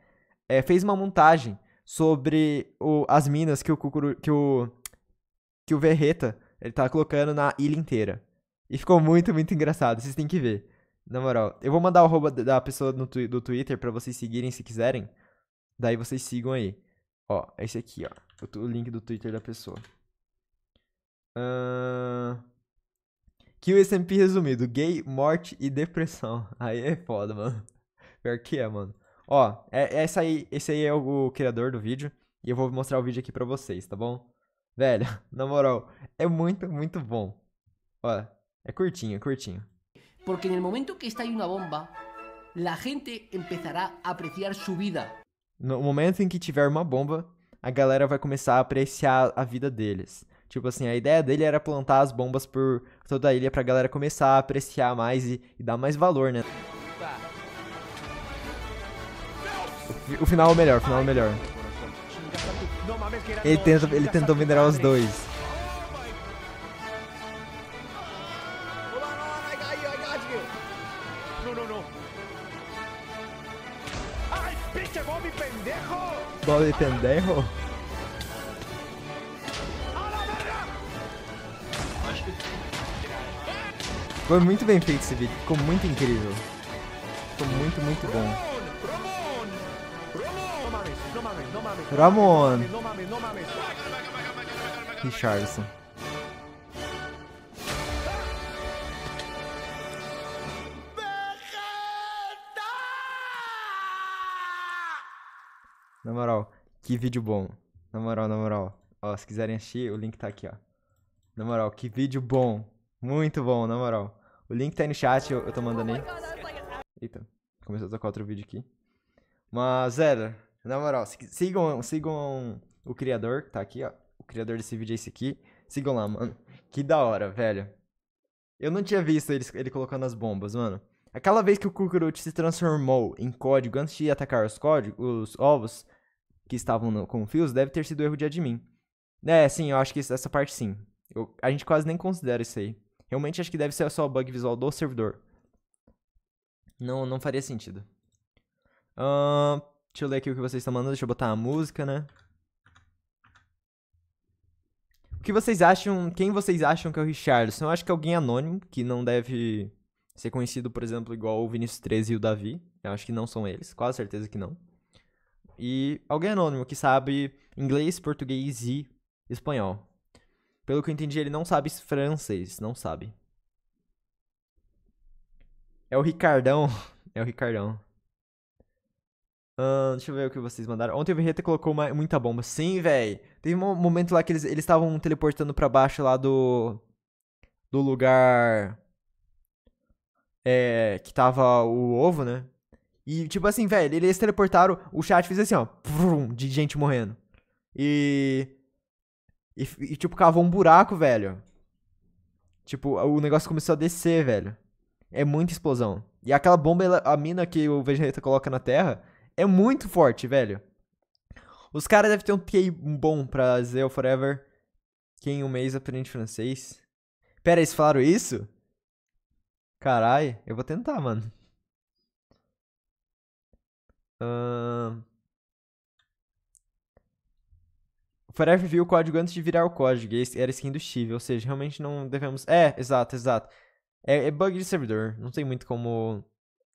é fez uma montagem sobre o, as minas que o Cucuru, que o que o Verreta ele tá colocando na ilha inteira. E ficou muito, muito engraçado. Vocês têm que ver. Na moral, eu vou mandar o arroba da pessoa no, do Twitter para vocês seguirem se quiserem. Daí vocês sigam aí. Ó, é esse aqui, ó o, link do Twitter da pessoa. Uh... Que o SMP resumido: gay, morte e depressão. Aí é foda, mano. Pior que é, mano. Ó, é, é, essa aí, esse aí é o, o criador do vídeo. E eu vou mostrar o vídeo aqui pra vocês, tá bom? Velho, na moral, é muito, muito bom. Ó, é curtinho, é curtinho. Porque no momento que está aí uma bomba, a gente começará a apreciar sua vida. No momento em que tiver uma bomba, a galera vai começar a apreciar a vida deles. Tipo assim, a ideia dele era plantar as bombas por toda a ilha pra galera começar a apreciar mais e, e dar mais valor, né? O, final é o melhor, o final é o melhor. Ele, tenta, ele tentou minerar os dois. pobre pendejo. Foi muito bem feito esse vídeo, ficou muito incrível. Ficou muito, muito bom. Ramon! Richardson. moral, que vídeo bom. Na moral, na moral. Ó, se quiserem assistir, o link tá aqui, ó. Na moral, que vídeo bom. Muito bom, na moral. O link tá aí no chat, eu, eu tô mandando aí. Eita, começou a tocar outro vídeo aqui. Mas, era, na moral, sigam, sigam o criador, que tá aqui, ó. O criador desse vídeo é esse aqui. Sigam lá, mano. Que da hora, velho. Eu não tinha visto ele, ele colocando as bombas, mano. Aquela vez que o Kukurut se transformou em código antes de atacar os, códigos, os ovos, que estavam no, com fios deve ter sido erro de admin. É, sim, eu acho que essa parte sim. Eu, a gente quase nem considera isso aí. Realmente acho que deve ser só o bug visual do servidor. Não, não faria sentido. Uh, deixa eu ler aqui o que vocês estão mandando. Deixa eu botar a música, né? O que vocês acham? Quem vocês acham que é o Richardson? Eu acho que é alguém anônimo, que não deve ser conhecido, por exemplo, igual o Vinicius 13 e o Davi. Eu acho que não são eles. Quase certeza que não e alguém anônimo que sabe inglês, português e espanhol. Pelo que eu entendi, ele não sabe francês, não sabe. É o Ricardão. É o Ricardão. Uh, deixa eu ver o que vocês mandaram. Ontem o Verreta colocou uma, muita bomba. Sim, velho. Teve um momento lá que eles estavam teleportando para baixo lá do. Do lugar. É, que tava o ovo, né? E, tipo assim, velho, eles teleportaram, o chat fez assim, ó, prum, de gente morrendo. E, e, e, tipo, cavou um buraco, velho. Tipo, o negócio começou a descer, velho. É muita explosão. E aquela bomba, a mina que o Vegeta coloca na Terra, é muito forte, velho. Os caras devem ter um TI bom pra Zeo Forever, que em um mês aprende francês. Pera, eles falaram isso? Carai, eu vou tentar, mano. Uh... O Forever viu o código antes de virar o código. E era skin do Steve, ou seja, realmente não devemos. É, exato, exato. É, é bug de servidor. Não tem muito como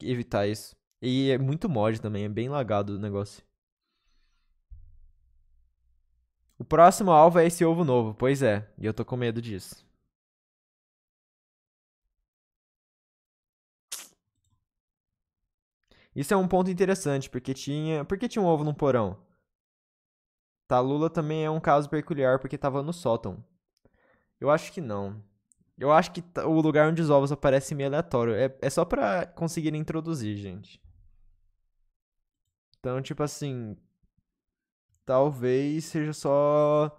evitar isso. E é muito mod também, é bem lagado o negócio. O próximo alvo é esse ovo novo, pois é, e eu tô com medo disso. Isso é um ponto interessante, porque tinha. Por que tinha um ovo no porão? Talula também é um caso peculiar porque estava no sótão. Eu acho que não. Eu acho que o lugar onde os ovos aparecem meio aleatório. É, é só pra conseguir introduzir, gente. Então, tipo assim. Talvez seja só.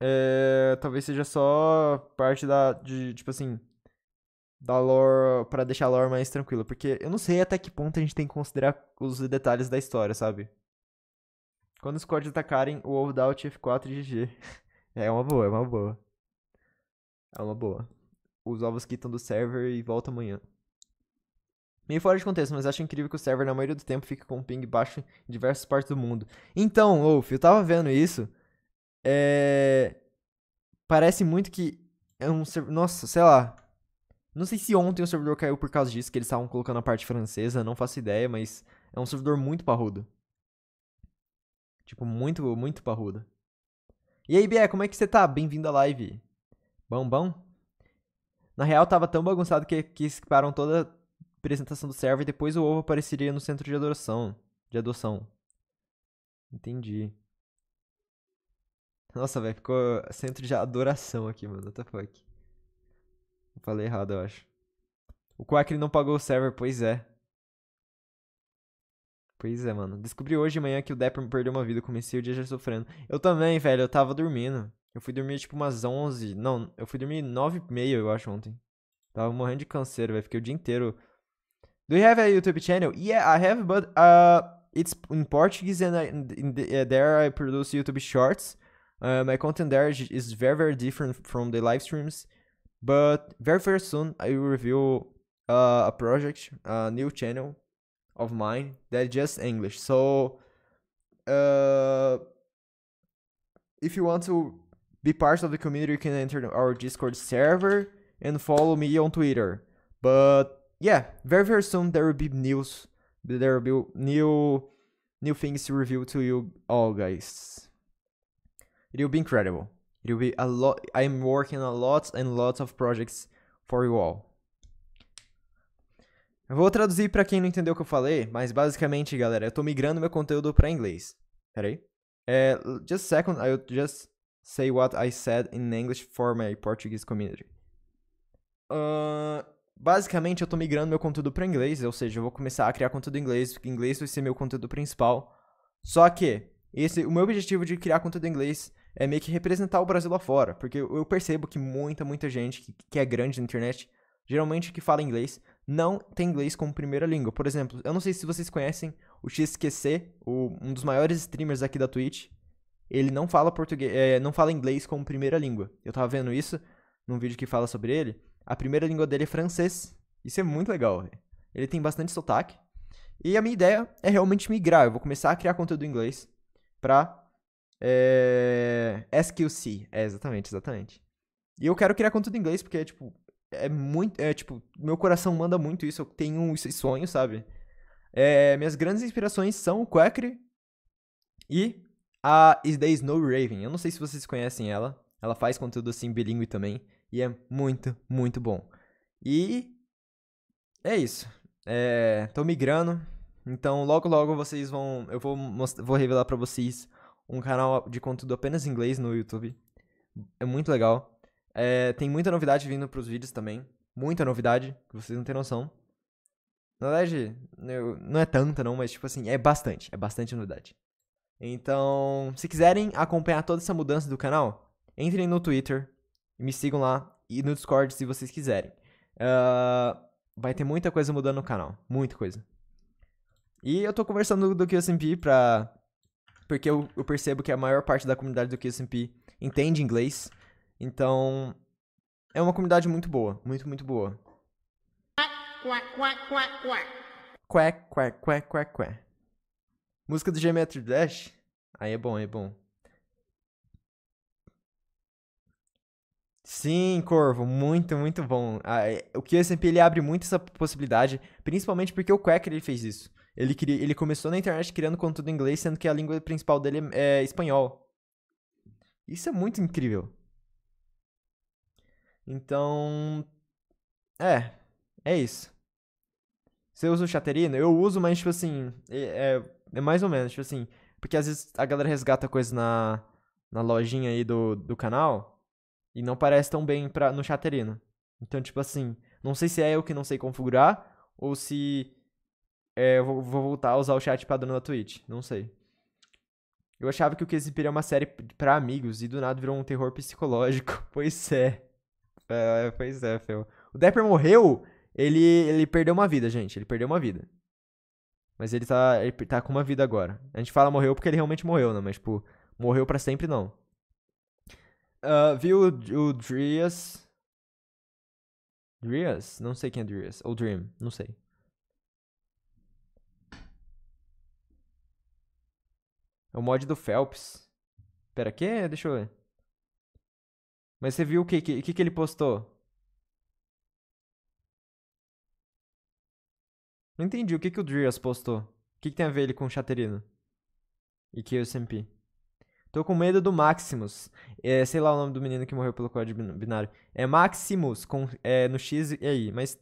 É, talvez seja só parte da. De, tipo assim da lore, para deixar a lore mais tranquila, porque eu não sei até que ponto a gente tem que considerar os detalhes da história, sabe? Quando os códigos atacarem, o Old F4 GG. É uma boa, é uma boa. É uma boa. Os ovos quitam do server e voltam amanhã. Meio fora de contexto, mas acho incrível que o server, na maioria do tempo, fica com um ping baixo em diversas partes do mundo. Então, Wolf, eu tava vendo isso. É... Parece muito que é um server. Nossa, sei lá. Não sei se ontem o servidor caiu por causa disso, que eles estavam colocando a parte francesa, não faço ideia, mas é um servidor muito parrudo. Tipo, muito, muito parrudo. E aí, Bia, como é que você tá? Bem-vindo à live. Bom, bom? Na real, tava tão bagunçado que, que equiparam toda a apresentação do server e depois o ovo apareceria no centro de adoração. De adoção. Entendi. Nossa, velho, ficou centro de adoração aqui, mano. What the fuck? falei errado, eu acho. O ele não pagou o server, pois é. Pois é, mano. Descobri hoje de manhã que o Depper perdeu uma vida. Comecei o dia já sofrendo. Eu também, velho. Eu tava dormindo. Eu fui dormir tipo umas 11. Não, eu fui dormir 9 e meia, eu acho, ontem. Tava morrendo de canseiro, velho. Fiquei o dia inteiro. Do you have a YouTube channel? Yeah, I have, but uh, it's in Portuguese and I, in the, uh, there I produce YouTube shorts. Uh, my content there is very, very different from the live streams. But very, very soon I will review uh, a project, a new channel of mine that is just English. So uh, if you want to be part of the community, you can enter our Discord server and follow me on Twitter. But yeah, very very soon there will be news. There will be new new things to review to you all guys. It will be incredible. It'll be a lot. I'm working and lots of projects for you all. Eu vou traduzir para quem não entendeu o que eu falei, mas basicamente, galera, eu tô migrando meu conteúdo para inglês. Peraí? É, just a second, I'll just say what I said in English for my Portuguese community. Uh, basicamente, eu tô migrando meu conteúdo para inglês, ou seja, eu vou começar a criar conteúdo em inglês, porque inglês vai ser meu conteúdo principal. Só que esse, o meu objetivo de criar conteúdo em inglês é meio que representar o Brasil lá fora. Porque eu percebo que muita, muita gente que, que é grande na internet, geralmente que fala inglês, não tem inglês como primeira língua. Por exemplo, eu não sei se vocês conhecem o XQC, o, um dos maiores streamers aqui da Twitch. Ele não fala português, é, não fala inglês como primeira língua. Eu tava vendo isso num vídeo que fala sobre ele. A primeira língua dele é francês. Isso é muito legal. Véio. Ele tem bastante sotaque. E a minha ideia é realmente migrar. Eu vou começar a criar conteúdo em inglês pra é... SQC. É, exatamente, exatamente. E eu quero criar conteúdo em inglês, porque, tipo, é muito. É, tipo, meu coração manda muito isso. Eu tenho esse sonho, sabe? É, minhas grandes inspirações são o Quackery e a Is There No Raven. Eu não sei se vocês conhecem ela. Ela faz conteúdo assim bilíngue também. E é muito, muito bom. E. É isso. É, tô migrando. Então, logo, logo vocês vão. Eu vou, vou revelar para vocês um canal de conteúdo apenas em inglês no YouTube. É muito legal. É, tem muita novidade vindo pros vídeos também. Muita novidade, que vocês não têm noção. Na verdade, eu, não é tanta não, mas tipo assim, é bastante. É bastante novidade. Então, se quiserem acompanhar toda essa mudança do canal, entrem no Twitter, me sigam lá e no Discord se vocês quiserem. Uh, vai ter muita coisa mudando no canal, muita coisa. E eu tô conversando do QSMP pra porque eu, eu percebo que a maior parte da comunidade do QSMP entende inglês. Então, é uma comunidade muito boa, muito, muito boa. Qué, qué, qué, qué, qué. Música do Geometry Dash? Aí é bom, aí é bom. Sim, Corvo, muito, muito bom. Ah, é, o QSMP ele abre muito essa possibilidade, principalmente porque o Quacker ele fez isso. Ele, queria, ele começou na internet criando conteúdo em inglês, sendo que a língua principal dele é, é espanhol. Isso é muito incrível. Então. É. É isso. Você usa o chaterino? Eu uso, mas, tipo assim. É, é, é, mais ou menos, tipo assim. Porque às vezes a galera resgata coisa na, na lojinha aí do, do canal. E não parece tão bem pra, no chaterino. Então, tipo assim. Não sei se é eu que não sei configurar. Ou se é, eu vou, vou, voltar a usar o chat padrão da Twitch. Não sei. Eu achava que o Case Imperial é uma série para amigos e do nada virou um terror psicológico. Pois é. é pois é, Fel. O Depper morreu? Ele, ele perdeu uma vida, gente. Ele perdeu uma vida. Mas ele tá, ele tá com uma vida agora. A gente fala morreu porque ele realmente morreu, né? Mas, tipo, morreu para sempre não. Uh, viu o, o Drias? Drias? Não sei quem é Drias. Ou Dream, não sei. É o mod do Phelps. Pera, que? Deixa eu ver. Mas você viu o que, que, que ele postou? Não entendi. O que, que o Drias postou? O que, que tem a ver ele com o Chaterino? E que o SMP? Tô com medo do Maximus. É, sei lá o nome do menino que morreu pelo código binário. É Maximus, com, é, no X e aí. Mas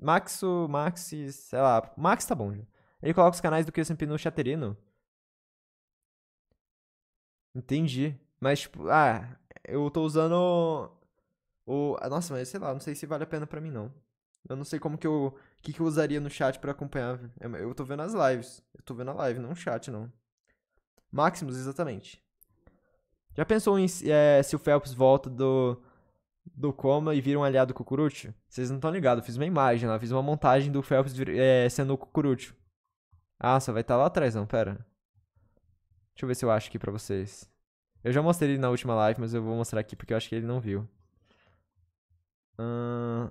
Maxo, Maxi, sei lá. Max tá bom Ele coloca os canais do QSMP no Chaterino. Entendi. Mas, tipo, ah, eu tô usando o. Ah, nossa, mas sei lá, não sei se vale a pena pra mim, não. Eu não sei como que eu. O que, que eu usaria no chat pra acompanhar. É, eu tô vendo as lives. Eu tô vendo a live, não o chat, não. Maximus, exatamente. Já pensou em é, se o Phelps volta do, do coma e vira um aliado Cucurucho? Vocês não estão ligados, fiz uma imagem lá, fiz uma montagem do Phelps é, sendo o Cucurucho. Ah, só vai estar tá lá atrás, não, pera. Deixa eu ver se eu acho aqui pra vocês. Eu já mostrei ele na última live, mas eu vou mostrar aqui porque eu acho que ele não viu. Uh...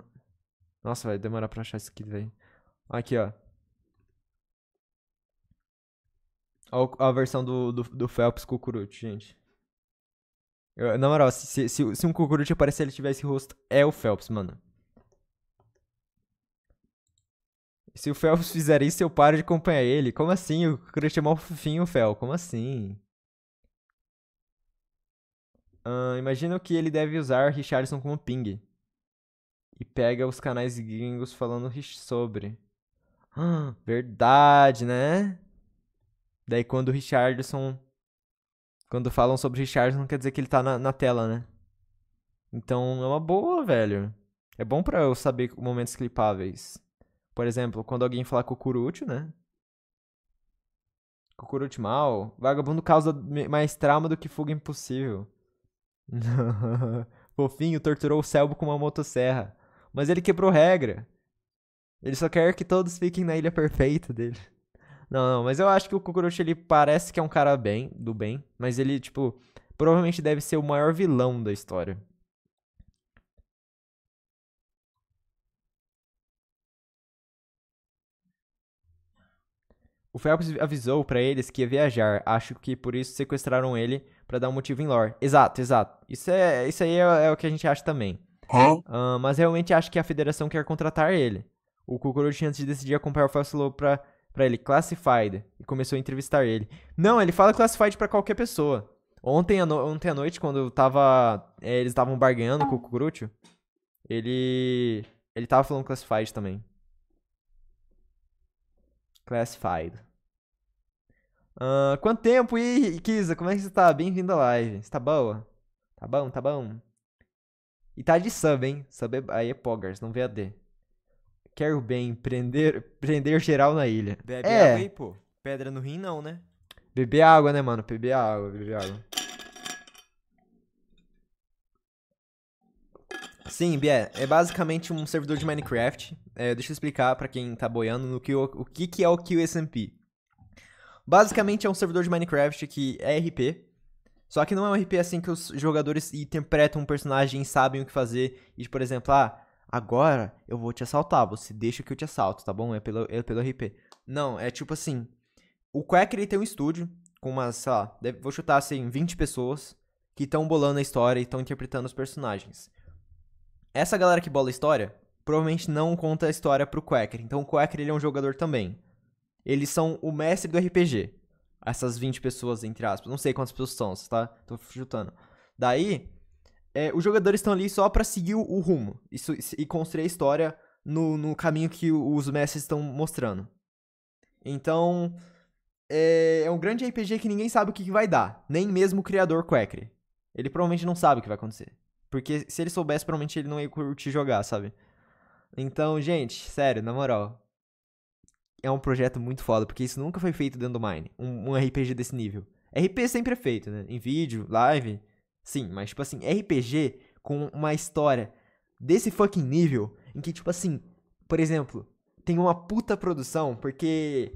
Nossa, vai demorar pra achar isso aqui, velho. Aqui, ó. a versão do, do, do Phelps Cucuruti, gente. Eu, na moral, se, se, se um Cucurut aparecer ele tivesse rosto, é o Phelps, mano. se o Phelps fizer isso, eu paro de acompanhar ele. Como assim? O Crush é mó fofinho, Fel. Como assim? Uh, imagino que ele deve usar Richardson como ping. E pega os canais gringos falando sobre. Ah, verdade, né? Daí quando o Richardson. Quando falam sobre Richardson, quer dizer que ele tá na, na tela, né? Então é uma boa, velho. É bom pra eu saber momentos clipáveis. Por exemplo, quando alguém falar cucurútil, né? Cucurútil mal. Vagabundo causa mais trauma do que fuga impossível. Fofinho torturou o Selbo com uma motosserra. Mas ele quebrou regra. Ele só quer que todos fiquem na ilha perfeita dele. Não, não, mas eu acho que o Kukurochi, ele parece que é um cara bem, do bem, mas ele, tipo, provavelmente deve ser o maior vilão da história. O Phelps avisou para eles que ia viajar. Acho que por isso sequestraram ele para dar um motivo em lore. Exato, exato. Isso, é, isso aí é, é o que a gente acha também. Uh, mas realmente acho que a federação quer contratar ele. O Kukuro antes de decidir acompanhar o Fausto falou pra, pra ele, Classified, e começou a entrevistar ele. Não, ele fala Classified para qualquer pessoa. Ontem à, no ontem à noite, quando eu tava. É, eles estavam barganhando com o Kukurucho, ele. Ele tava falando Classified também. Classified. Uh, quanto tempo? E Kisa, como é que você tá? Bem-vindo à live. Você tá boa? Tá bom, tá bom. E tá de sub, hein? Sub é, aí é Poggers, não VAD. Quero bem prender, prender geral na ilha. Bebe é. água aí, pô. Pedra no rim não, né? Beber água, né, mano? Beber água, beber água. Sim, Bia, é basicamente um servidor de Minecraft. É, deixa eu explicar para quem tá boiando no que, o, o que, que é o QSMP. Basicamente é um servidor de Minecraft que é RP. Só que não é um RP assim que os jogadores interpretam um personagem e sabem o que fazer. E, por exemplo, ah, agora eu vou te assaltar, você deixa que eu te assalto, tá bom? É pelo, é pelo RP. Não, é tipo assim, o Quacker ele tem um estúdio com umas, sei lá, deve, vou chutar assim, 20 pessoas que estão bolando a história e estão interpretando os personagens. Essa galera que bola a história provavelmente não conta a história pro Quacker. Então o Quacker ele é um jogador também. Eles são o mestre do RPG. Essas 20 pessoas, entre aspas. Não sei quantas pessoas são, tá? Tô chutando. Daí, é, os jogadores estão ali só para seguir o rumo isso, e construir a história no, no caminho que os mestres estão mostrando. Então, é, é, um grande RPG que ninguém sabe o que, que vai dar, nem mesmo o criador Quacker Ele provavelmente não sabe o que vai acontecer. Porque se ele soubesse, provavelmente ele não ia curtir jogar, sabe? Então, gente, sério, na moral. É um projeto muito foda, porque isso nunca foi feito dentro do Mine. Um, um RPG desse nível. RPG sempre é feito, né? Em vídeo, live. Sim, mas tipo assim, RPG com uma história desse fucking nível. Em que, tipo assim, por exemplo, tem uma puta produção, porque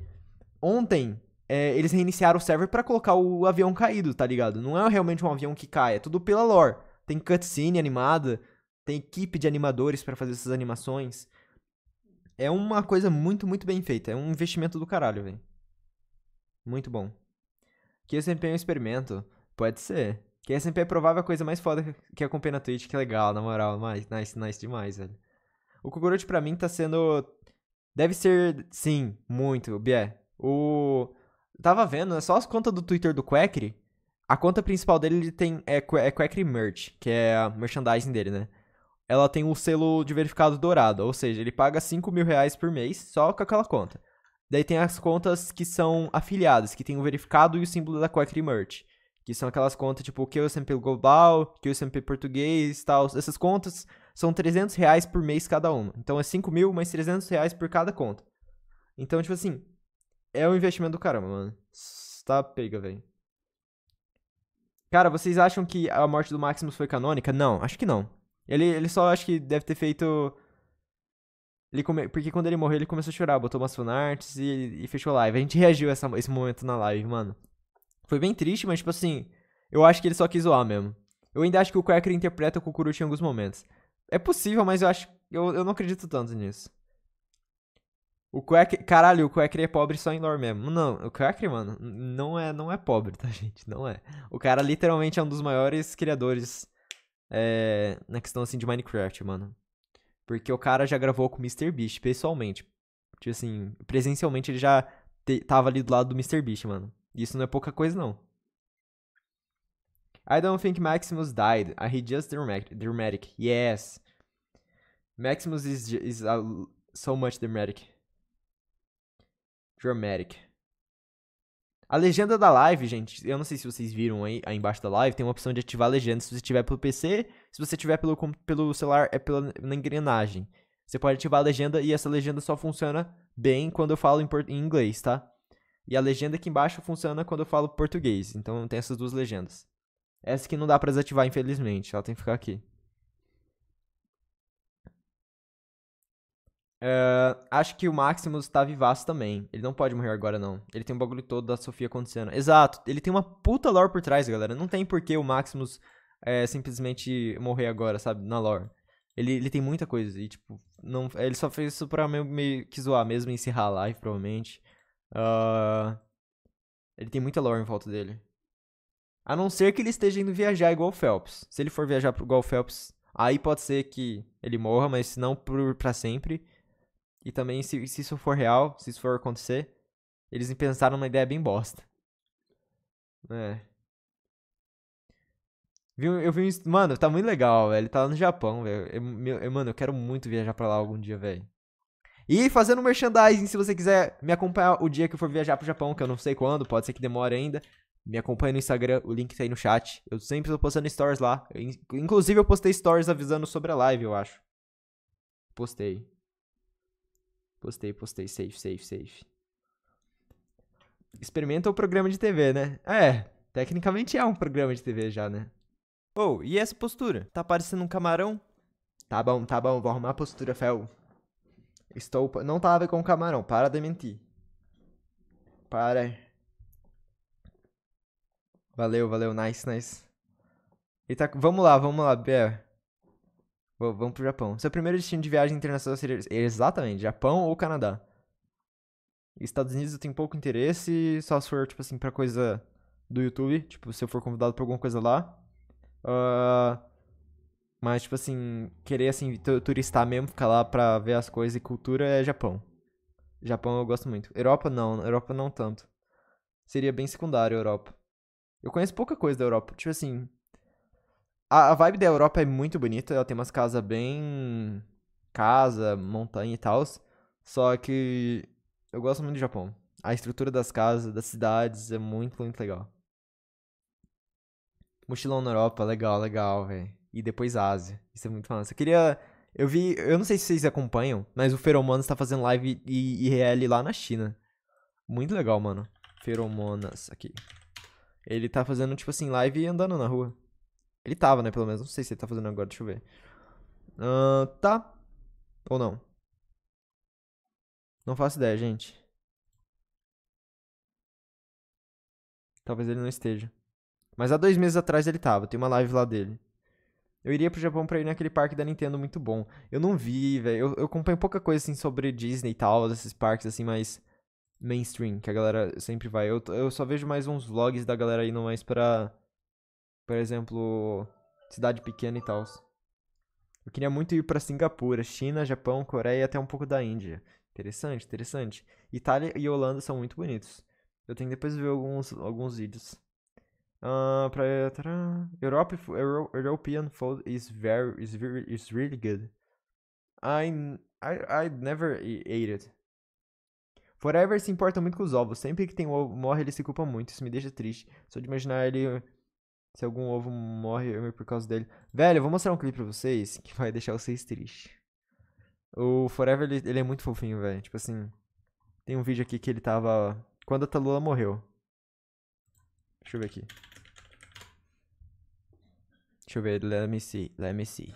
ontem é, eles reiniciaram o server para colocar o avião caído, tá ligado? Não é realmente um avião que cai, é tudo pela lore tem cutscene animada, tem equipe de animadores para fazer essas animações. É uma coisa muito, muito bem feita. É um investimento do caralho, velho. Muito bom. Que é um experimento. Pode ser. Que é provável a coisa mais foda que acompanha na Twitch. Que legal, na moral. Nice, nice demais, velho. O Kogorote pra mim tá sendo. Deve ser, sim, muito, Bié. O. Tava vendo, é Só as contas do Twitter do Quackry. A conta principal dele ele tem é, é Quackery Merch, que é a merchandising dele, né? Ela tem o um selo de verificado dourado, ou seja, ele paga 5 mil reais por mês só com aquela conta. Daí tem as contas que são afiliadas, que tem o verificado e o símbolo da Quackery Merch. Que são aquelas contas tipo QSMP Global, QSMP Português tal. Essas contas são 300 reais por mês cada uma. Então é 5 mil mais 300 reais por cada conta. Então, tipo assim, é um investimento do caramba, mano. Tá pega, velho. Cara, vocês acham que a morte do Maximus foi canônica? Não, acho que não. Ele, ele só acho que deve ter feito. Ele come... Porque quando ele morreu, ele começou a chorar, botou umas fanarts e, e fechou a live. A gente reagiu a essa, esse momento na live, mano. Foi bem triste, mas tipo assim, eu acho que ele só quis zoar mesmo. Eu ainda acho que o Quaker interpreta o Kukuruchi em alguns momentos. É possível, mas eu acho. Eu, eu não acredito tanto nisso. O Quack, caralho, o Quacker é pobre só em lore mesmo. Não, o Quacker, mano, não é, não é pobre, tá, gente? Não é. O cara literalmente é um dos maiores criadores é, na questão, assim, de Minecraft, mano. Porque o cara já gravou com o MrBeast, pessoalmente. Tipo assim, presencialmente ele já te, tava ali do lado do MrBeast, mano. Isso não é pouca coisa, não. I don't think Maximus died. I ah, he just dramatic. dramatic. Yes. Maximus is, is so much dramatic. Dramatic. A legenda da live, gente, eu não sei se vocês viram aí, aí embaixo da live, tem uma opção de ativar a legenda se você tiver pelo PC, se você tiver pelo, pelo celular, é pela, na engrenagem. Você pode ativar a legenda e essa legenda só funciona bem quando eu falo em, em inglês, tá? E a legenda aqui embaixo funciona quando eu falo português, então tem essas duas legendas. Essa que não dá pra desativar, infelizmente, ela tem que ficar aqui. Uh, acho que o Maximus tá vivaz também. Ele não pode morrer agora, não. Ele tem o um bagulho todo da Sofia acontecendo. Exato, ele tem uma puta lore por trás, galera. Não tem porquê o Maximus é, simplesmente morrer agora, sabe? Na lore. Ele, ele tem muita coisa. E, tipo, não, ele só fez isso pra meio, meio que zoar mesmo, encerrar a live, provavelmente. Uh, ele tem muita lore em volta dele. A não ser que ele esteja indo viajar igual o Phelps. Se ele for viajar igual o Phelps, aí pode ser que ele morra, mas se não pra sempre. E também, se, se isso for real, se isso for acontecer, eles pensaram uma ideia bem bosta. É. Viu, eu vi isso Mano, tá muito legal, velho. Tá lá no Japão, velho. Eu, eu, mano, eu quero muito viajar pra lá algum dia, velho. E fazendo merchandising, se você quiser me acompanhar o dia que eu for viajar pro Japão, que eu não sei quando, pode ser que demore ainda. Me acompanha no Instagram, o link tá aí no chat. Eu sempre tô postando stories lá. inclusive, eu postei stories avisando sobre a live, eu acho. Postei. Postei, postei, safe, safe, safe. Experimenta o programa de TV, né? É, tecnicamente é um programa de TV já, né? Oh, e essa postura? Tá parecendo um camarão? Tá bom, tá bom, vou arrumar a postura, Fel. Estou. Não tava tá com o camarão, para de mentir. Para. Valeu, valeu, nice, nice. Tá... Vamos lá, vamos lá, Bia. Vamos pro Japão. Seu primeiro destino de viagem internacional seria. Exatamente, Japão ou Canadá. Estados Unidos eu tenho pouco interesse, só se for, tipo assim, pra coisa do YouTube. Tipo, se eu for convidado pra alguma coisa lá. Uh, mas, tipo assim, querer, assim, turistar mesmo, ficar lá pra ver as coisas e cultura é Japão. Japão eu gosto muito. Europa não, Europa não tanto. Seria bem secundário a Europa. Eu conheço pouca coisa da Europa. Tipo assim, a, a vibe da Europa é muito bonita, ela tem umas casas bem. casa, montanha e tal. Só que eu gosto muito do Japão. A estrutura das casas, das cidades é muito, muito legal. Mochilão na Europa, legal, legal, velho. E depois Ásia. Isso é muito massa. Eu queria. Eu vi. Eu não sei se vocês acompanham, mas o Feromonas tá fazendo live IRL lá na China. Muito legal, mano. Feromonas aqui. Ele tá fazendo, tipo assim, live e andando na rua. Ele tava, né? Pelo menos. Não sei se ele tá fazendo agora, deixa eu ver. Uh, tá. Ou não? Não faço ideia, gente. Talvez ele não esteja. Mas há dois meses atrás ele tava, tem uma live lá dele. Eu iria pro Japão pra ir naquele parque da Nintendo muito bom. Eu não vi, velho. Eu, eu acompanho pouca coisa assim sobre Disney e tal, esses parques assim mais mainstream, que a galera sempre vai. Eu, eu só vejo mais uns vlogs da galera indo mais pra por exemplo, cidade pequena e tal. Eu queria muito ir para Singapura, China, Japão, Coreia e até um pouco da Índia. Interessante, interessante. Itália e Holanda são muito bonitos. Eu tenho que depois ver alguns, alguns vídeos. Uh, pra, Europe, Euro, European food is very, is very, is really good. I, I, I never ate it. Forever se importa muito com os ovos. Sempre que tem ovo morre, ele se culpa muito. Isso me deixa triste. Só de imaginar ele se algum ovo morre, eu por causa dele. Velho, eu vou mostrar um clipe pra vocês que vai deixar vocês tristes. O Forever, ele, ele é muito fofinho, velho. Tipo assim, tem um vídeo aqui que ele tava... Quando a Talula morreu. Deixa eu ver aqui. Deixa eu ver, let me see, let me see.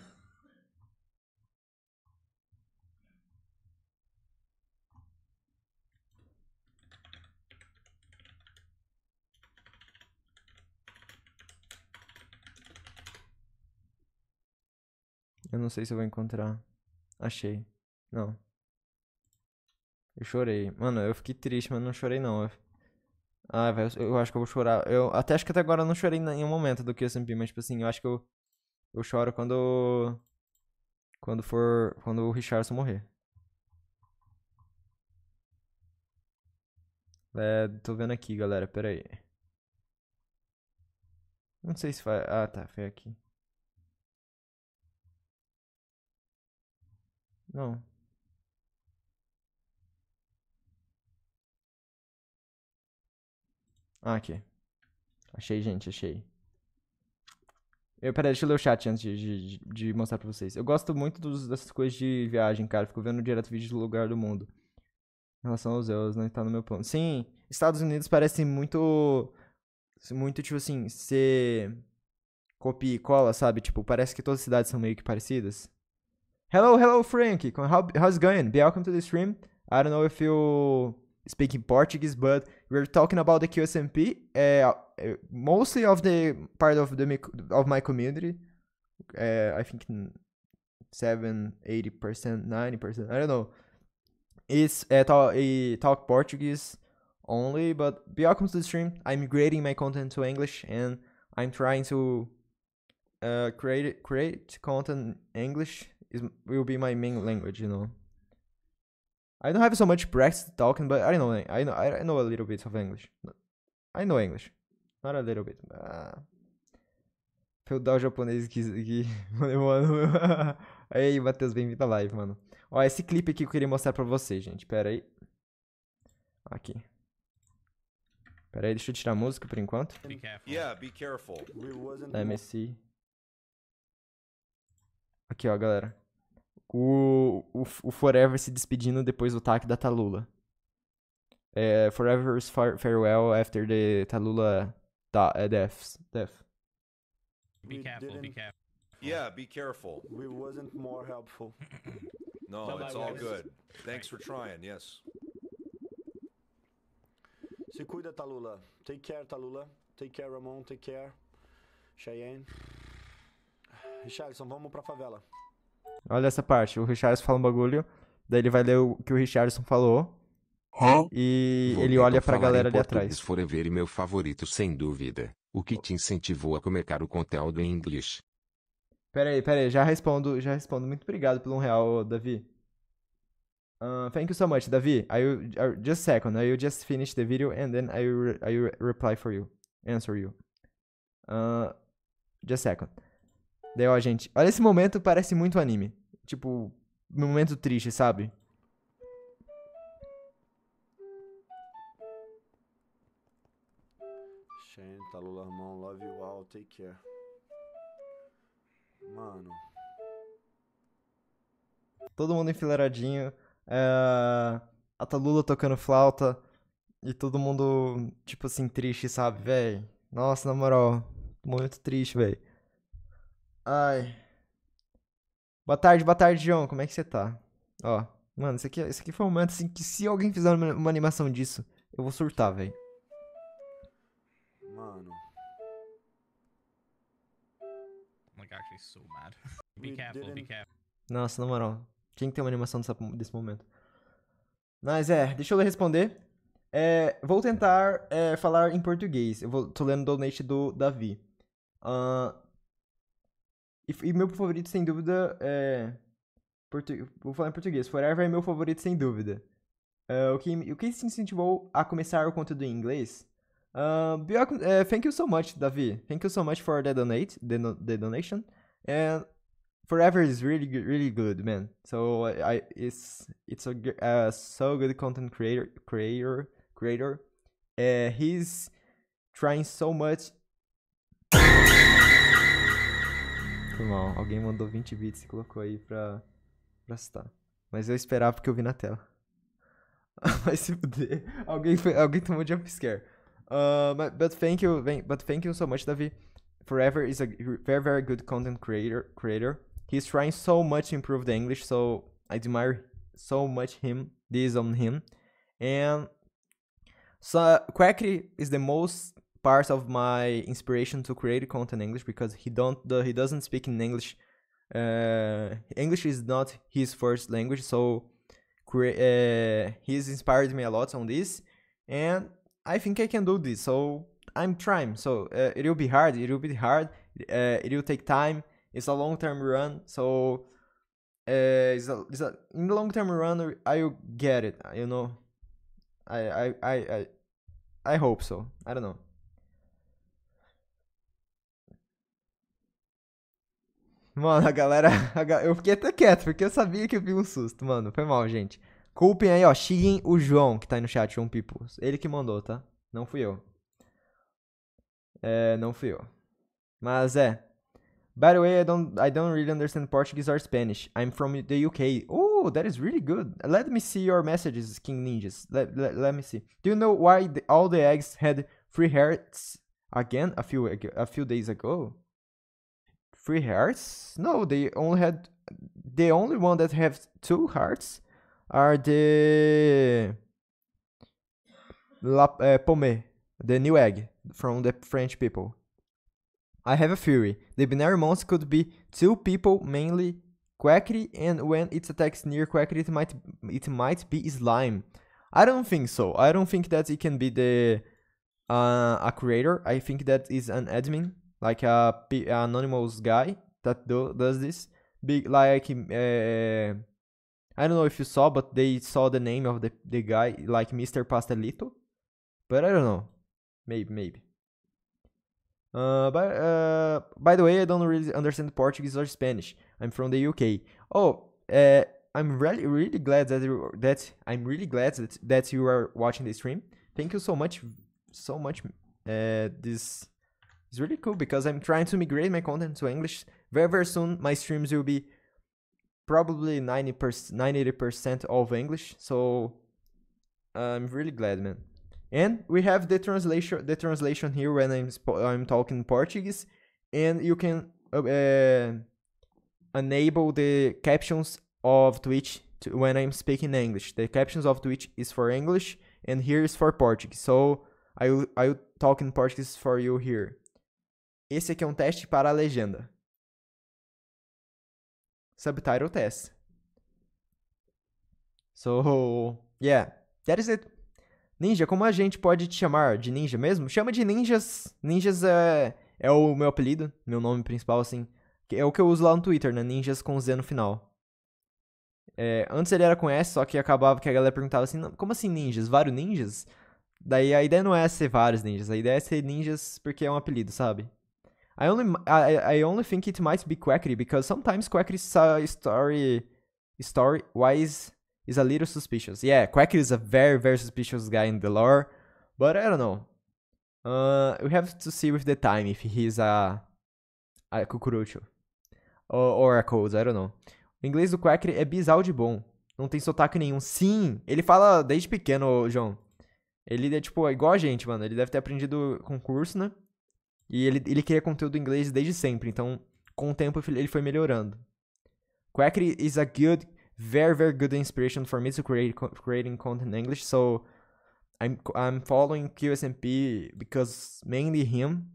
Eu não sei se eu vou encontrar. Achei. Não. Eu chorei. Mano, eu fiquei triste, mas não chorei não. Eu... Ah, velho, eu acho que eu vou chorar. Eu até acho que até agora eu não chorei em nenhum momento do que SMP, mas tipo assim, eu acho que eu eu choro quando quando for quando o Richardson morrer. É, tô vendo aqui, galera, pera aí. Não sei se foi. Ah, tá, foi aqui. Não. Ah, aqui. Achei, gente, achei. Eu, peraí, deixa eu ler o chat antes de, de, de mostrar pra vocês. Eu gosto muito dos, dessas coisas de viagem, cara. Fico vendo direto vídeo do lugar do mundo. Em relação aos elfos, não né, está no meu plano. Sim, Estados Unidos parece muito. Muito, tipo assim, ser. Copia e cola, sabe? Tipo, parece que todas as cidades são meio que parecidas. Hello, hello, Frank. How, how's it going? Welcome to the stream. I don't know if you speak in Portuguese, but we're talking about the QSMP, uh, eh, eh, mostly of the part of the of my community. Uh, I think seven, eighty percent, ninety percent. I don't know. It's a talk, a talk Portuguese only, but welcome to the stream. I'm grading my content to English, and I'm trying to uh, create create content English is, will be my main language, you know. I don't have so much practice talking, but I know I know I know a little bit of English. I know English, not a little bit. Ah. Feudal japonês que, que mano. Aí, Matheus, bem-vindo à live, mano. Ó, esse clipe aqui que eu queria mostrar pra vocês, gente. Pera aí. Aqui. Pera aí, deixa eu tirar a música por enquanto. Yeah, be careful. Let me see. Aqui, ó, galera o, o, o Forever se despedindo depois do ataque da Talula. É, Forever's far, farewell after the Talula da, uh, eh, death. death. Be careful, be careful. Yeah, be careful. We wasn't more helpful. no, it's all good. Thanks for trying, yes. Se cuida, Talula. Take care, Talula. Take care, Ramon. Take care. Cheyenne. Richardson, vamos pra favela. Olha essa parte. O Richardson fala um bagulho, daí ele vai ler o que o Richardson falou. Hã? E Vou ele olha então pra galera ali atrás. Forever e meu favorito, sem dúvida. O que te incentivou a começar o conteúdo em inglês? Pera aí, pera aí. Já respondo, já respondo. Muito obrigado pelo um real, Davi. Uh, thank you so much, Davi. I will, uh, just second. I will just finish the video and then I will, I will reply for you. Answer you. Uh, just second. Daí, ó, gente, olha esse momento, parece muito anime. Tipo, um momento triste, sabe? Shanta, Lula, irmão, love you all, take care. Mano. Todo mundo enfileiradinho. É... A Talula tocando flauta. E todo mundo, tipo assim, triste, sabe, velho? Nossa, na moral, momento triste, velho. Ai. Boa tarde, boa tarde, João. Como é que você tá? Ó, mano, isso aqui, esse aqui foi um momento assim que se alguém fizer uma, uma animação disso, eu vou surtar, velho. Mano. Oh be careful, be é careful. Nossa, na moral. Tinha que ter uma animação dessa, desse momento. Mas é, deixa eu responder. É, vou tentar é, falar em português. Eu vou, tô lendo o donate do Davi. Uh, e, e meu favorito, sem dúvida, é. Portu... Vou falar em português. Forever é meu favorito, sem dúvida. Uh, o, que, o que se incentivou a começar o conteúdo em inglês? Uh, uh, thank you so much, Davi. Thank you so much for the donate, the, the donation. And Forever is really really good, man. So I it's it's a uh, so good content creator creator creator. Uh, he's trying so much mal Alguém mandou 20 bits e colocou aí pra, pra citar. Mas eu esperava porque eu vi na tela. Vai se fuder. Alguém, alguém tomou jumpscare. Uh, ah, but, but thank you, but thank you so much, Davi. Forever is a very, very good content creator. creator. He's trying so much to improve the English, so I admire so much him. This on him. And so uh, Quackery is the most part of my inspiration to create content in English because he don't he doesn't speak in English. Uh, English is not his first language, so uh, he's inspired me a lot on this, and I think I can do this. So I'm trying. So uh, it will be hard. It will be hard. Uh, it will take time. It's a long term run. So uh, it's a, it's a, in the long term run, I will get it. You know, I I I I, I hope so. I don't know. Mano, a galera. A ga... Eu fiquei até quieto, porque eu sabia que eu vi um susto, mano. Foi mal, gente. Culpem aí, ó. Xinguem o João, que tá aí no chat, João Pipo. Ele que mandou, tá? Não fui eu. É, não fui eu. Mas é. By the way, I don't, I don't really understand Portuguese or Spanish. I'm from the UK. Oh, that is really good. Let me see your messages, King Ninjas. Let, let, let me see. Do you know why the, all the eggs had three hearts again a few, a few days ago? three hearts. No, they only had the only one that have two hearts are the La uh, eh, Pomme, the new egg from the French people. I have a theory. The binary monster could be two people, mainly Quackity, and when it attacks near Quackity, it might it might be slime. I don't think so. I don't think that it can be the uh, a creator. I think that is an admin like a P anonymous guy that do, does this. Big like uh, I don't know if you saw, but they saw the name of the the guy like Mr. Pastelito, but I don't know. Maybe maybe. Uh, but uh, by the way, I don't really understand Portuguese or Spanish. I'm from the UK. Oh, uh, I'm really really glad that you, that I'm really glad that that you are watching the stream. Thank you so much, so much. Uh, this it's really cool because I'm trying to migrate my content to English. Very, very soon, my streams will be probably 90%, 90% of English. So I'm really glad, man. And we have the translation, the translation here when I'm I'm talking Portuguese, and you can uh, uh, enable the captions of Twitch to, when I'm speaking English. The captions of Twitch is for English, and here is for Portuguese. So I I will talk in Portuguese for you here. Esse aqui é um teste para a legenda. Subtitle test. So, yeah, that is it. Ninja, como a gente pode te chamar de ninja mesmo? Chama de ninjas. Ninjas é, é o meu apelido, meu nome principal, assim. É o que eu uso lá no Twitter, né? Ninjas com Z no final. É, antes ele era com S, só que acabava que a galera perguntava assim: como assim ninjas? Vários ninjas? Daí a ideia não é ser vários ninjas, a ideia é ser ninjas porque é um apelido, sabe? I only I, I only think it might be Quackery because sometimes Quackery's story story wise is a little suspicious. Yeah, Quackery is a very very suspicious guy in the lore, but I don't know. Uh, we have to see with the time if he's a a cucurucho or, or a cold, I don't know. O inglês do Quackery é bizarro de bom. Não tem sotaque nenhum. Sim, ele fala desde pequeno, João. Ele é tipo igual a gente, mano. Ele deve ter aprendido concurso, né? E ele, ele cria conteúdo em inglês desde sempre, então com o tempo ele foi melhorando. Quackery is a good, very, very good inspiration for me to create creating content in English, so I'm, I'm following QSMP because mainly him,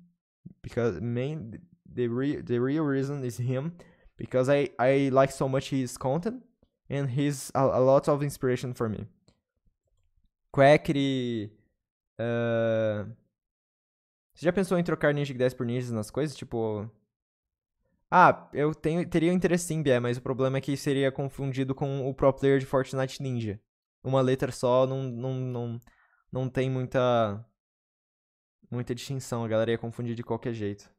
because main, the, re, the real reason is him, because I, I like so much his content, and he's a, a lot of inspiration for me. Quackity, uh, Você já pensou em trocar ninja 10 por Ninja nas coisas? Tipo. Ah, eu tenho, teria um interesse sim, Bia, mas o problema é que seria confundido com o pro player de Fortnite Ninja. Uma letra só não, não, não, não tem muita. muita distinção, a galera ia confundir de qualquer jeito.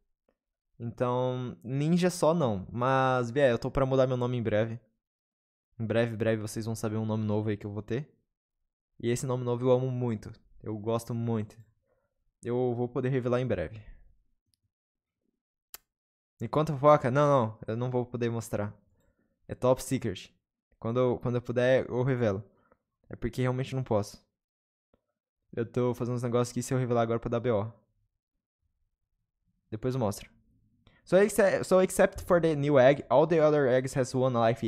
Então, ninja só não. Mas, Bia, eu tô pra mudar meu nome em breve. Em breve, breve vocês vão saber um nome novo aí que eu vou ter. E esse nome novo eu amo muito. Eu gosto muito eu vou poder revelar em breve. Enquanto foca, não, não, eu não vou poder mostrar. É top secret. Quando eu, quando eu puder, eu revelo. É porque realmente não posso. Eu tô fazendo uns negócios aqui, se eu revelar agora pra dar BO. Depois eu mostro. So, except, so except for the new egg, all the other eggs has one life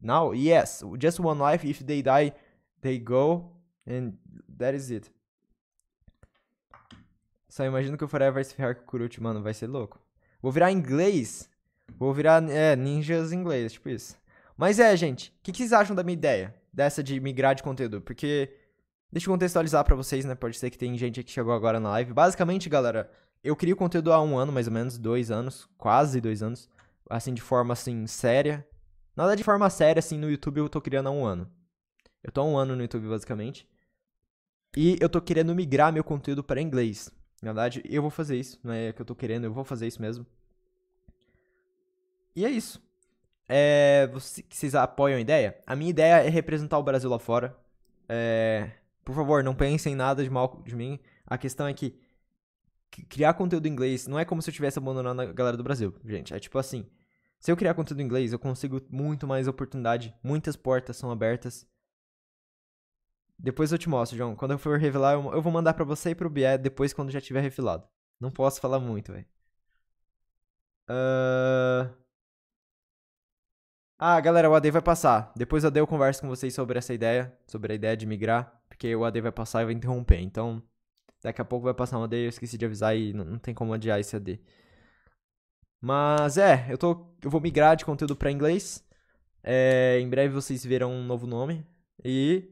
now. Yes, just one life. If they die, they go. And that is it. Só imagino que o Forever vai se ferrar com o Kurut mano. Vai ser louco. Vou virar inglês. Vou virar, é, ninjas inglês, tipo isso. Mas é, gente. O que, que vocês acham da minha ideia? Dessa de migrar de conteúdo? Porque... Deixa eu contextualizar para vocês, né? Pode ser que tem gente que chegou agora na live. Basicamente, galera, eu crio conteúdo há um ano, mais ou menos, dois anos, quase dois anos, assim, de forma, assim, séria. Nada de forma séria, assim, no YouTube eu tô criando há um ano. Eu tô há um ano no YouTube, basicamente. E eu tô querendo migrar meu conteúdo para inglês. Na verdade, eu vou fazer isso, não é que eu tô querendo, eu vou fazer isso mesmo. E é isso. É, vocês apoiam a ideia? A minha ideia é representar o Brasil lá fora. É, por favor, não pensem nada de mal de mim. A questão é que criar conteúdo em inglês não é como se eu estivesse abandonando a galera do Brasil, gente. É tipo assim: se eu criar conteúdo em inglês, eu consigo muito mais oportunidade, muitas portas são abertas. Depois eu te mostro, João. Quando eu for revelar, eu, vou mandar para você e pro Bié depois quando já tiver revelado. Não posso falar muito, velho. Uh... Ah, galera, o AD vai passar. Depois eu dei eu converso com vocês sobre essa ideia, sobre a ideia de migrar, porque o AD vai passar e vai interromper. Então, daqui a pouco vai passar um AD, eu esqueci de avisar e não, não tem como adiar esse AD. Mas é, eu tô eu vou migrar de conteúdo para inglês. É, em breve vocês verão um novo nome e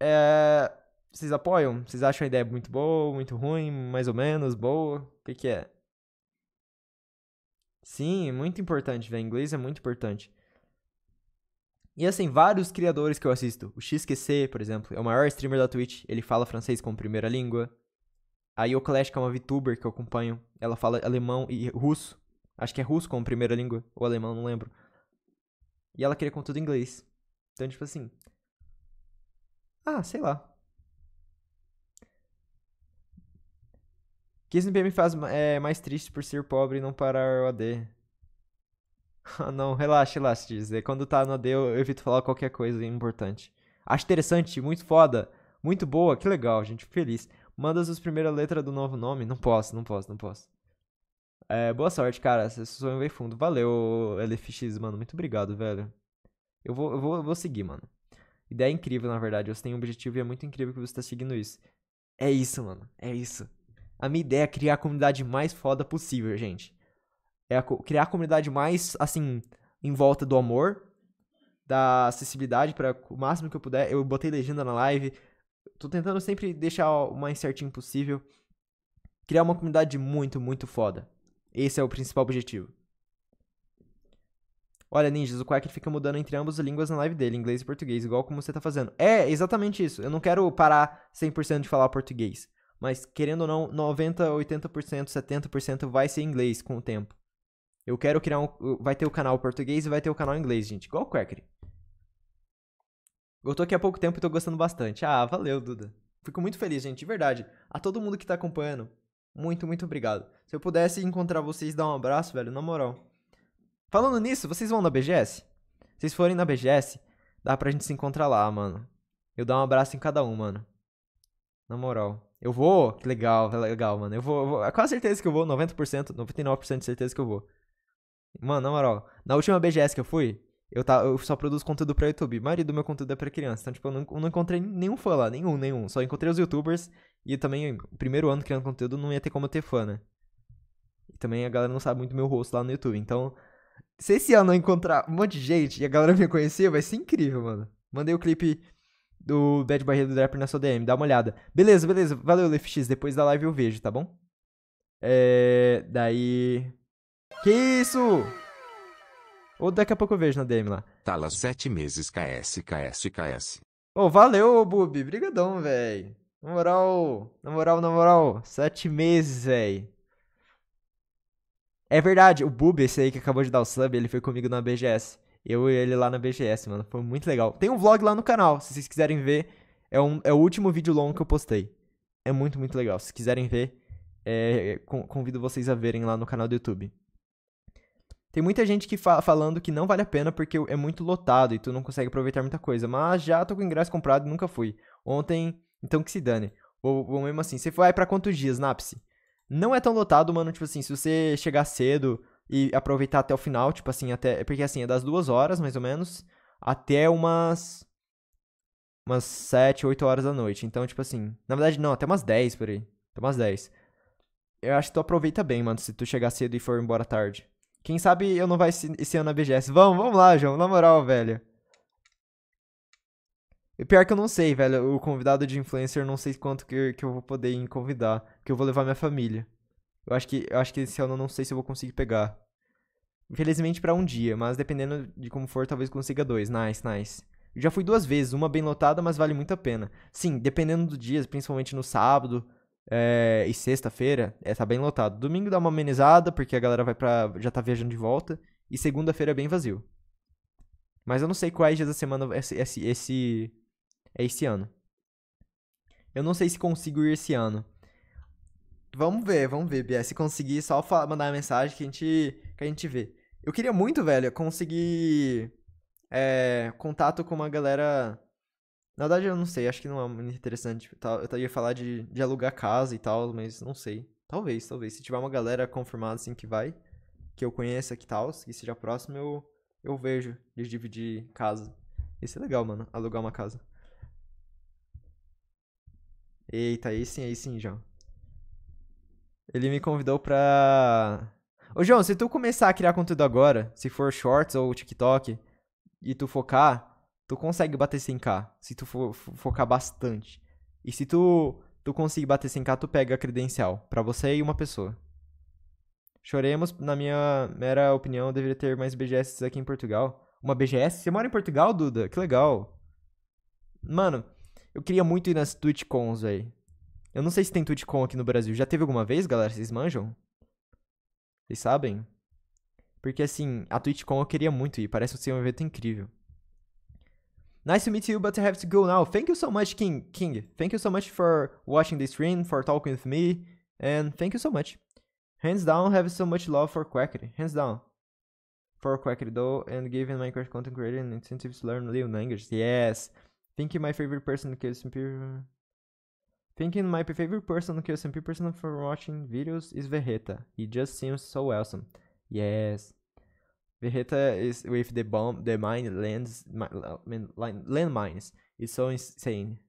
é... Vocês apoiam? Vocês acham a ideia muito boa, muito ruim, mais ou menos, boa? O que, que é? Sim, é muito importante, velho. Inglês é muito importante. E assim, vários criadores que eu assisto. O XQC, por exemplo, é o maior streamer da Twitch. Ele fala francês como primeira língua. A Yoclash, que é uma VTuber que eu acompanho, ela fala alemão e russo. Acho que é russo como primeira língua, ou alemão, não lembro. E ela queria conteúdo em inglês. Então, tipo assim, ah, sei lá. Kiss me faz é, mais triste por ser pobre e não parar o AD. Ah, não, relaxa, relaxa, dizer. É, quando tá no AD, eu evito falar qualquer coisa importante. Acho interessante, muito foda, muito boa, que legal, gente, feliz. Manda as primeiras letras do novo nome. Não posso, não posso, não posso. É, boa sorte, cara. Você sonho veio fundo. Valeu, LFX, mano. Muito obrigado, velho. Eu vou, eu vou, eu vou seguir, mano. Ideia é incrível, na verdade. Você tem um objetivo e é muito incrível que você está seguindo isso. É isso, mano. É isso. A minha ideia é criar a comunidade mais foda possível, gente. É a criar a comunidade mais, assim, em volta do amor, da acessibilidade para o máximo que eu puder. Eu botei legenda na live. Tô tentando sempre deixar o mais certinho possível. Criar uma comunidade muito, muito foda. Esse é o principal objetivo. Olha, ninjas, o Quack fica mudando entre ambas as línguas na live dele, inglês e português, igual como você tá fazendo. É, exatamente isso. Eu não quero parar 100% de falar português. Mas, querendo ou não, 90%, 80%, 70% vai ser inglês com o tempo. Eu quero criar um. Vai ter o canal português e vai ter o canal inglês, gente. Igual o Quacker. Eu tô aqui há pouco tempo e tô gostando bastante. Ah, valeu, Duda. Fico muito feliz, gente, de verdade. A todo mundo que tá acompanhando, muito, muito obrigado. Se eu pudesse encontrar vocês, dar um abraço, velho, na moral. Falando nisso, vocês vão na BGS? Se vocês forem na BGS, dá pra gente se encontrar lá, mano. Eu dar um abraço em cada um, mano. Na moral. Eu vou? Que legal, é legal, mano. Eu vou, eu vou. É certeza que eu vou, 90%, 99% de certeza que eu vou. Mano, na moral, na última BGS que eu fui, eu, tá, eu só produzo conteúdo pra YouTube. A maioria do meu conteúdo é pra criança. Então, tipo, eu não, não encontrei nenhum fã lá. Nenhum, nenhum. Só encontrei os youtubers. E também, o primeiro ano criando conteúdo, não ia ter como ter fã, né? E também a galera não sabe muito meu rosto lá no YouTube. Então, se esse ano eu encontrar um monte de gente e a galera me conhecer, vai ser incrível, mano. Mandei o clipe do Dead Barreiro do Draper na sua DM, dá uma olhada. Beleza, beleza, valeu, LFX, depois da live eu vejo, tá bom? É. Daí. Que isso? Ou daqui a pouco eu vejo na DM lá. Tala sete meses, KS, KS, KS. Ô, oh, valeu, Bubi, brigadão, veli. Na moral, na moral, na moral, sete meses, véi. É verdade, o Bub, esse aí que acabou de dar o sub, ele foi comigo na BGS. Eu e ele lá na BGS, mano. Foi muito legal. Tem um vlog lá no canal, se vocês quiserem ver. É, um, é o último vídeo longo que eu postei. É muito, muito legal. Se quiserem ver, é, convido vocês a verem lá no canal do YouTube. Tem muita gente que fa falando que não vale a pena porque é muito lotado e tu não consegue aproveitar muita coisa. Mas já tô com o ingresso comprado e nunca fui. Ontem, então que se dane. Ou, mesmo assim, você foi para pra quantos dias, Napse? não é tão lotado, mano. Tipo assim, se você chegar cedo e aproveitar até o final, tipo assim, até. É porque assim, é das duas horas, mais ou menos, até umas. Umas sete oito horas da noite. Então, tipo assim. Na verdade, não, até umas dez por aí. Até umas dez Eu acho que tu aproveita bem, mano, se tu chegar cedo e for embora tarde. Quem sabe eu não vai esse, ano na BGS. Vamos, vamos lá, João. Na moral, velho. E pior que eu não sei, velho. O convidado de influencer, não sei quanto que, que eu vou poder convidar que eu vou levar minha família. Eu acho que, eu acho que esse ano eu não sei se eu vou conseguir pegar. Infelizmente para um dia, mas dependendo de como for, talvez consiga dois. Nice, nice. Eu já fui duas vezes, uma bem lotada, mas vale muito a pena. Sim, dependendo do dia, principalmente no sábado é, e sexta-feira, é, tá bem lotado. Domingo dá uma amenizada, porque a galera vai pra, já tá viajando de volta. E segunda-feira é bem vazio. Mas eu não sei quais dias da semana é esse, esse, esse, é esse ano. Eu não sei se consigo ir esse ano. Vamos ver, vamos ver, Bia. Se conseguir, só falar, mandar uma mensagem que a, gente, que a gente vê. Eu queria muito, velho, conseguir é, contato com uma galera. Na verdade, eu não sei, acho que não é muito interessante. Eu ia falar de, de alugar casa e tal, mas não sei. Talvez, talvez. Se tiver uma galera confirmada assim que vai, que eu conheça que tal, que seja próximo, eu, eu vejo de dividir casa. Isso é legal, mano, alugar uma casa. Eita, aí sim, aí sim, João. Ele me convidou pra. Ô, João, se tu começar a criar conteúdo agora, se for shorts ou TikTok, e tu focar, tu consegue bater 100k. Se tu fo focar bastante. E se tu, tu conseguir bater 100k, tu pega a credencial. Pra você e uma pessoa. Choremos, na minha mera opinião, deveria ter mais BGS aqui em Portugal. Uma BGS? Você mora em Portugal, Duda? Que legal. Mano, eu queria muito ir nas TwitchCons, velho. Eu não sei se tem TwitchCon aqui no Brasil. Já teve alguma vez, galera? Vocês manjam? Vocês sabem? Porque assim, a TwitchCon eu queria muito ir, parece ser um evento incrível. Nice to meet you, but I have to go now. Thank you so much, King. King, thank you so much for watching the stream, for talking with me, and thank you so much. Hands down, have so much love for Quackery. Hands down. For Quackery, though, and giving Minecraft content creator incentives to learn new languages. Yes. Thank you, my favorite person, because... Thinking my favorite person, okay, SMP person for watching videos is Verreta. He just seems so awesome. Yes. Verreta is with the bomb, the mine lands, landmines. It's so insane.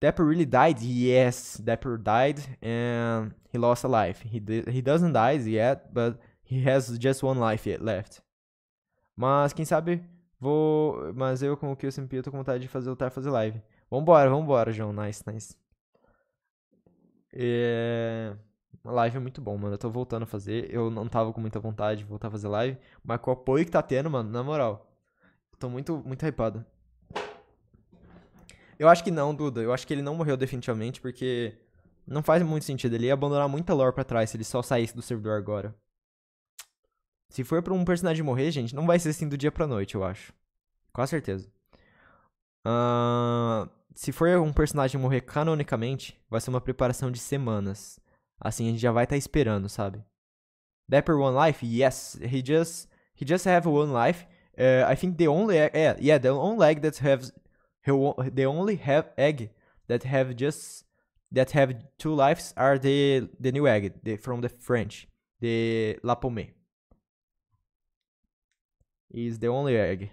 Depper really died? Yes, Depper died and he lost a life. He he doesn't die yet, but he has just one life yet left. Mas quem sabe vou, mas eu com o que eu tô com vontade de fazer voltar a fazer live. Vambora, vambora, João. Nice, nice. É... Live é muito bom, mano. Eu tô voltando a fazer. Eu não tava com muita vontade de voltar a fazer live. Mas com o apoio que tá tendo, mano, na moral. tô muito, muito hypado. Eu acho que não, Duda. Eu acho que ele não morreu definitivamente, porque não faz muito sentido. Ele ia abandonar muita lore pra trás se ele só saísse do servidor agora. Se for pra um personagem morrer, gente, não vai ser assim do dia pra noite, eu acho. Com certeza. Ahn. Uh se for um personagem morrer canonicamente, vai ser uma preparação de semanas. Assim, a gente já vai estar tá esperando, sabe? Dapper One Life? Yes. He just, he just have one life. Uh, I think the only... Yeah, yeah, the only egg that has... The only have egg that have just... That have two lives are the, the new egg the, from the French. The La Pomme. Is the only egg.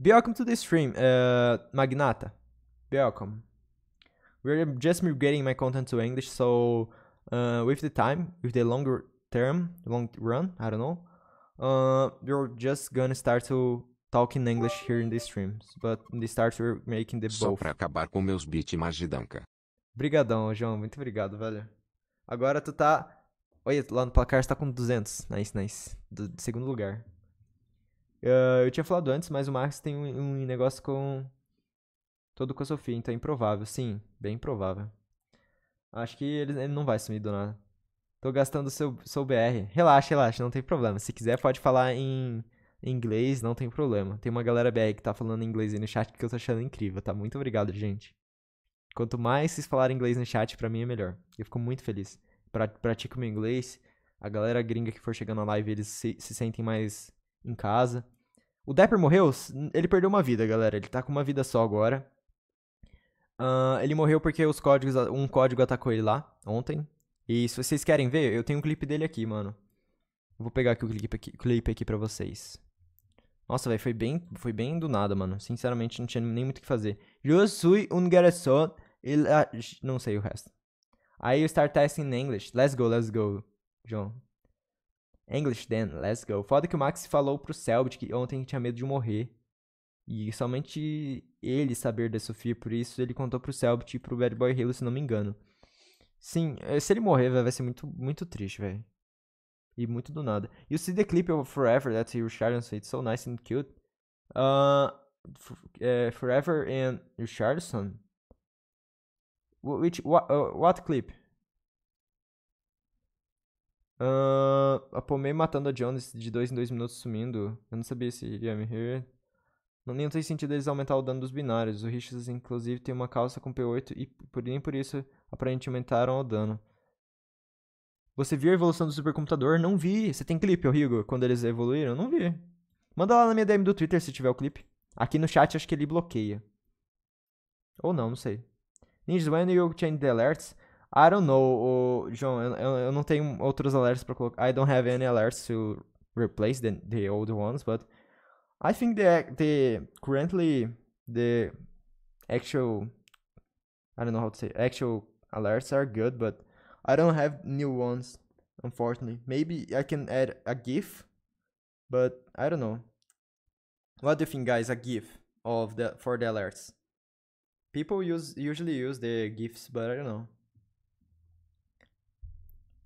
Welcome to the stream, uh, Magnata. Welcome. We're just migrating my content to English, so uh, with the time, with the longer term, long run, I don't know, uh, we're just gonna start to talk in English here in the streams. But in the start, we're making the Só both. pra acabar com meus beats, Magidanka. Brigadão, João. Muito obrigado, velho. Agora tu tá... Olha, lá no placar você tá com 200. Nice, nice. Do segundo lugar. Uh, eu tinha falado antes, mas o Marx tem um, um, negócio com. Todo com a Sofia, então é improvável. Sim, bem improvável. Acho que ele, ele não vai sumir do nada. Tô gastando seu, seu BR. Relaxa, relaxa, não tem problema. Se quiser, pode falar em inglês, não tem problema. Tem uma galera BR que tá falando inglês aí no chat que eu tô achando incrível, tá? Muito obrigado, gente. Quanto mais vocês falarem inglês no chat, para mim é melhor. Eu fico muito feliz. Pra, pratico meu inglês. A galera gringa que for chegando na live, eles se, se sentem mais em casa. O Dapper morreu, ele perdeu uma vida, galera. Ele tá com uma vida só agora. Uh, ele morreu porque os códigos, um código atacou ele lá ontem. E se vocês querem ver, eu tenho um clipe dele aqui, mano. Vou pegar aqui o clipe aqui, clipe aqui pra vocês. Nossa, velho, foi bem, foi bem do nada, mano. Sinceramente, não tinha nem muito o que fazer. Eu sou um garçom. Não sei o resto. Aí eu start testing in English. Let's go, let's go, John. English then, let's go. Foda que o Max falou pro Selbit que ontem tinha medo de morrer. E somente ele saber da Sofia, por isso ele contou pro Selbit e pro Bad Boy Halo, se não me engano. Sim, eh, se ele morrer, véio, vai ser muito, muito triste, velho. E muito do nada. You see the clip of Forever that you Richardson it's so nice and cute. Uh, uh, Forever and Richardson? Which, what, uh, what clip? Uh, a Pomei matando a Jones de 2 em 2 minutos sumindo. Eu não sabia se iria me rir. Não, nem tem sentido eles aumentar o dano dos binários. O Richards, inclusive, tem uma calça com P8 e por, nem por isso aparentemente aumentaram o dano. Você viu a evolução do supercomputador? Não vi. Você tem clipe, Rigo, quando eles evoluíram? Não vi. Manda lá na minha DM do Twitter se tiver o clipe. Aqui no chat acho que ele bloqueia. Ou não, não sei. Ninja When you change the alerts, I don't know, John. João, eu, eu, não tenho outros alerts para colocar. I don't have any alerts to replace the, the old ones, but I think the, the currently the actual I don't know how to say actual alerts are good, but I don't have new ones unfortunately. Maybe I can add a GIF, but I don't know. What do you think, guys? A GIF of the for the alerts? People use usually use the GIFs, but I don't know.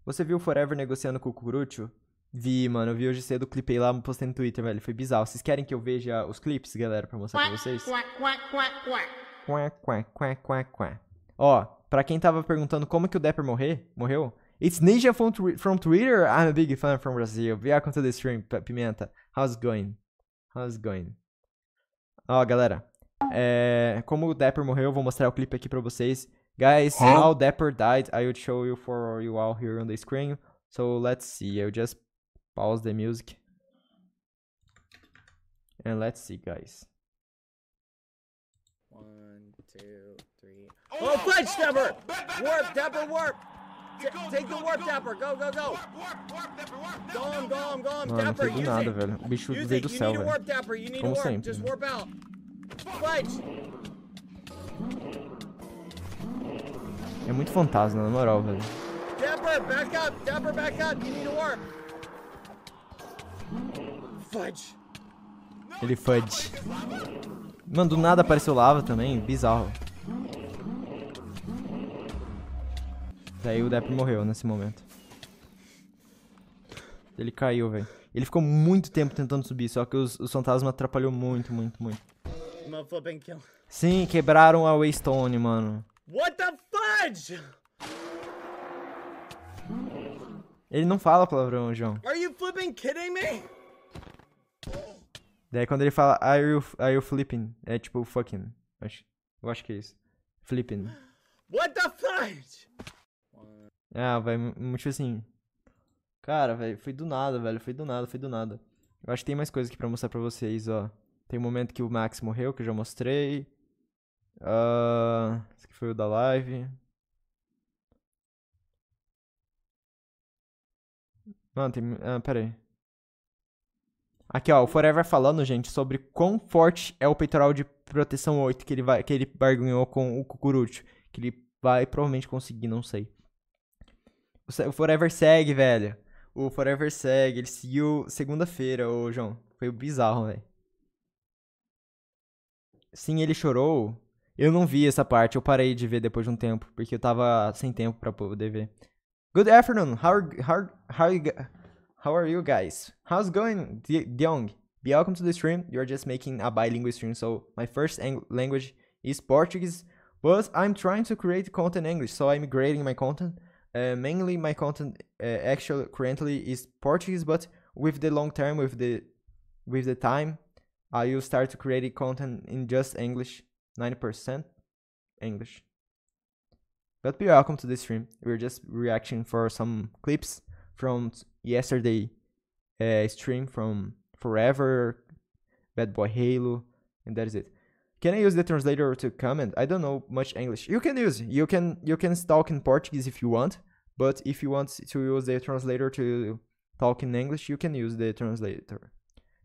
Você viu o Forever negociando com o Cucurucho? Vi, mano, eu vi hoje cedo, clipei lá, postei no Twitter, velho. Foi bizarro. Vocês querem que eu veja os clipes, galera, pra mostrar pra vocês? Quá, quá, quá, quá. Quá, quá, quá, quá, Ó, pra quem tava perguntando como que o Depper morrer, morreu, It's Ninja from, from Twitter. I'm a big fan from Brazil. Welcome to the stream, Pimenta. How's it going? How's it going? Ó, galera. É, como o Depper morreu, eu vou mostrar o clipe aqui pra vocês. Guys, huh? how Dapper died, I will show you for you all here on the screen. So let's see, I'll just pause the music. And let's see, guys. One, two, three. Oh, oh fudge, oh, Dapper! Oh, back, warp, back, Dapper, warp! take the warp, go. Dapper, go, go, go! Warp, warp, Dapper, warp! Go, go, go, go, go. Mano, Dapper, não fez do it. velho. O use it. You need velho. Warp, Dapper, you need Como to warp. Just warp out. Fudge! É muito fantasma, na moral, velho. Dapper, back up! Dapper, back up! You need to Fudge! Ele fudge. Mano, do nada apareceu lava também, bizarro. Daí o Depp morreu nesse momento. Ele caiu, velho. Ele ficou muito tempo tentando subir, só que os, os fantasmas atrapalhou muito, muito, muito. Sim, quebraram a Waystone, mano. What the fudge? Ele não fala palavrão, João. Are you flipping kidding me? Daí quando ele fala, are you, are you flipping? É tipo, fucking. Acho, eu acho que é isso. Flipping. What the fudge? Ah, vai muito tipo assim. Cara, velho, foi do nada, velho. Foi do nada, foi do nada. Eu acho que tem mais coisa aqui pra mostrar pra vocês, ó. Tem o um momento que o Max morreu, que eu já mostrei. Uh, esse aqui foi o da live. Não, tem. Ah, peraí. Aqui, ó, o Forever falando, gente, sobre quão forte é o peitoral de proteção 8 que ele, vai, que ele barganhou com o Cucurucho. Que ele vai provavelmente conseguir, não sei. O Forever segue, velho. O Forever segue. Ele seguiu segunda-feira, ô João. Foi bizarro, velho. Sim, ele chorou. Eu não vi essa parte, eu parei de ver depois de um tempo, porque eu tava sem tempo pra poder ver. Good afternoon, how are, how, how, you, how are you guys? How's going, Deong? Be welcome to the stream, you're just making a bilingual stream, so my first language is Portuguese, but I'm trying to create content in English, so I'm creating my content. Uh, mainly my content uh, actually currently is Portuguese, but with the long term, with the with the time, I will start to create content in just English. 90% English. But be welcome to this stream. We're just reacting for some clips from yesterday uh, stream from Forever, Bad Boy Halo, and that is it. Can I use the translator to comment? I don't know much English. You can use. You can you can talk in Portuguese if you want, but if you want to use the translator to talk in English, you can use the translator.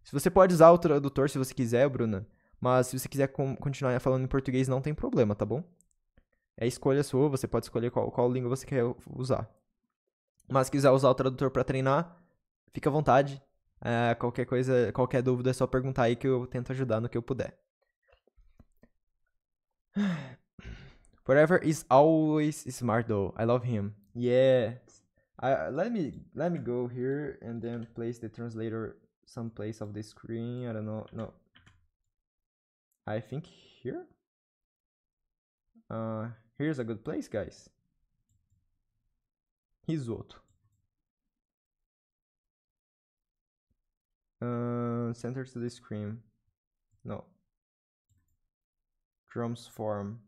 Se você pode usar o tradutor se você quiser, Bruna, Mas se você quiser continuar falando em português, não tem problema, tá bom? É escolha sua, você pode escolher qual, qual língua você quer usar. Mas se quiser usar o tradutor para treinar, fica à vontade. É, qualquer coisa, qualquer dúvida é só perguntar aí que eu tento ajudar no que eu puder. Forever is always smart though. I love him. Yeah. I, let me let me go here and then place the translator someplace of the screen. I don't know. No, I think here? Uh, here's a good place, guys. Risoto. Uh, center to the screen. No. Drums form.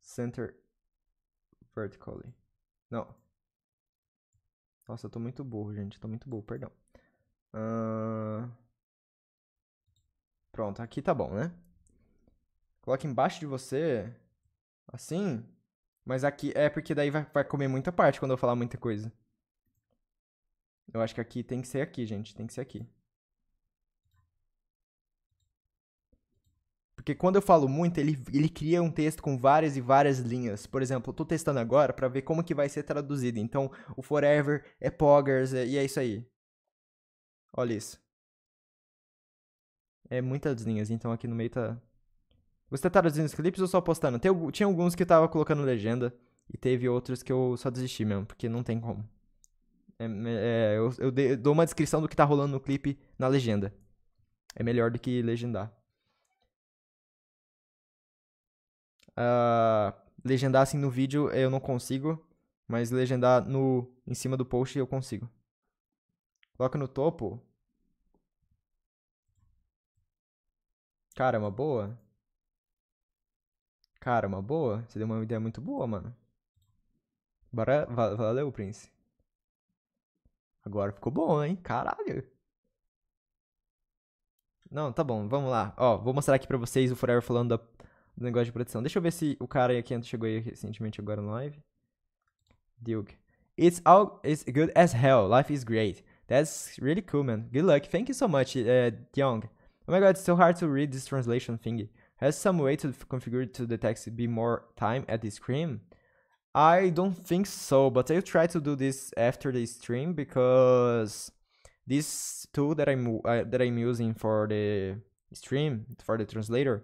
Center vertically. Não. Nossa, eu tô muito burro, gente. tô muito burro, perdão. Uh... Pronto, aqui tá bom, né? Coloca embaixo de você. Assim. Mas aqui. É porque daí vai, vai comer muita parte quando eu falar muita coisa. Eu acho que aqui tem que ser aqui, gente. Tem que ser aqui. Porque quando eu falo muito, ele, ele cria um texto com várias e várias linhas. Por exemplo, eu tô testando agora para ver como que vai ser traduzido. Então, o forever é poggers é, e é isso aí. Olha isso. É muitas linhas, então aqui no meio tá, você tá traduzindo os clipes ou só postando? Tem, tinha alguns que eu tava colocando legenda e teve outros que eu só desisti mesmo, porque não tem como. É, é, eu, eu, de, eu, dou uma descrição do que tá rolando no clipe na legenda. É melhor do que legendar. Uh, legendar assim no vídeo eu não consigo, mas legendar no em cima do post eu consigo. Coloca no topo. Cara, é uma boa. Cara, uma boa. Você deu uma ideia muito boa, mano. Bora... Valeu, Prince. Agora ficou bom, hein? Caralho. Não, tá bom, vamos lá. Ó, vou mostrar aqui pra vocês o Forever falando da... do negócio de produção. Deixa eu ver se o cara aqui chegou aí recentemente agora na live. Duke. It's all it's good as hell. Life is great. That's really cool, man. Good luck. Thank you so much, uh, Young. Oh my god, it's so hard to read this translation thing Has some way to configure to detect it? be more time at the screen? I don't think so, but I'll try to do this after the stream because this tool that I'm uh, that I'm using for the stream for the translator,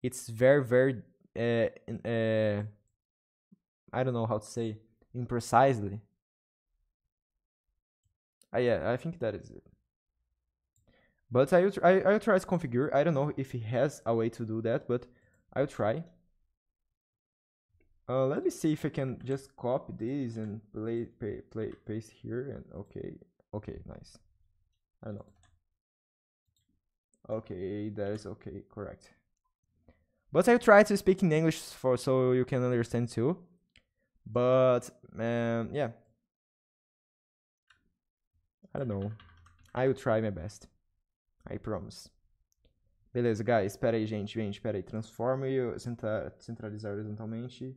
it's very very uh, uh, I don't know how to say imprecisely. Uh, yeah, I think that is it. But I will I, I'll try to configure. I don't know if he has a way to do that, but I'll try. Uh, let me see if I can just copy this and play, play, play, paste here and okay, okay, nice. I know. Okay, that is okay, correct. But I'll try to speak in English for so you can understand too. But um, yeah, I don't know. I will try my best. I promise. Beleza, guys. Espera aí, gente. Vem, espera aí. Transforma e centra centralizar horizontalmente.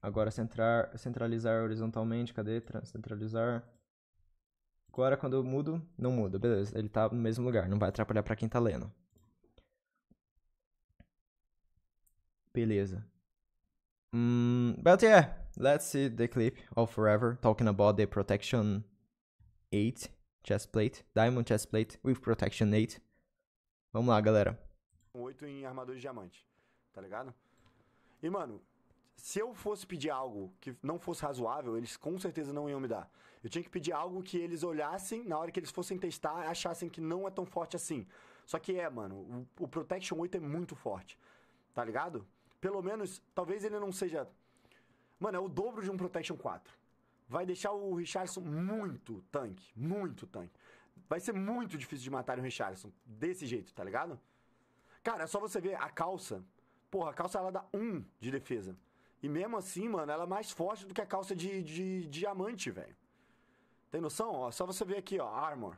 Agora centrar, centralizar horizontalmente. Cadê? Centralizar. Agora, quando eu mudo, não muda. Beleza, ele tá no mesmo lugar. Não vai atrapalhar para quem tá lendo. Beleza. Hum, Beltier! let's see the clip of Forever talking about the Protection 8 chest plate, Diamond chest plate with Protection 8. Vamos lá, galera. 8 em armadura de diamante, tá ligado? E, mano, se eu fosse pedir algo que não fosse razoável, eles com certeza não iam me dar. Eu tinha que pedir algo que eles olhassem, na hora que eles fossem testar, achassem que não é tão forte assim. Só que é, mano, o, o Protection 8 é muito forte, tá ligado? Pelo menos, talvez ele não seja Mano, é o dobro de um Protection 4. Vai deixar o Richardson muito tanque. Muito tanque. Vai ser muito difícil de matar o Richardson desse jeito, tá ligado? Cara, é só você ver a calça. Porra, a calça ela dá 1 um de defesa. E mesmo assim, mano, ela é mais forte do que a calça de, de, de diamante, velho. Tem noção? Ó, só você ver aqui, ó, armor.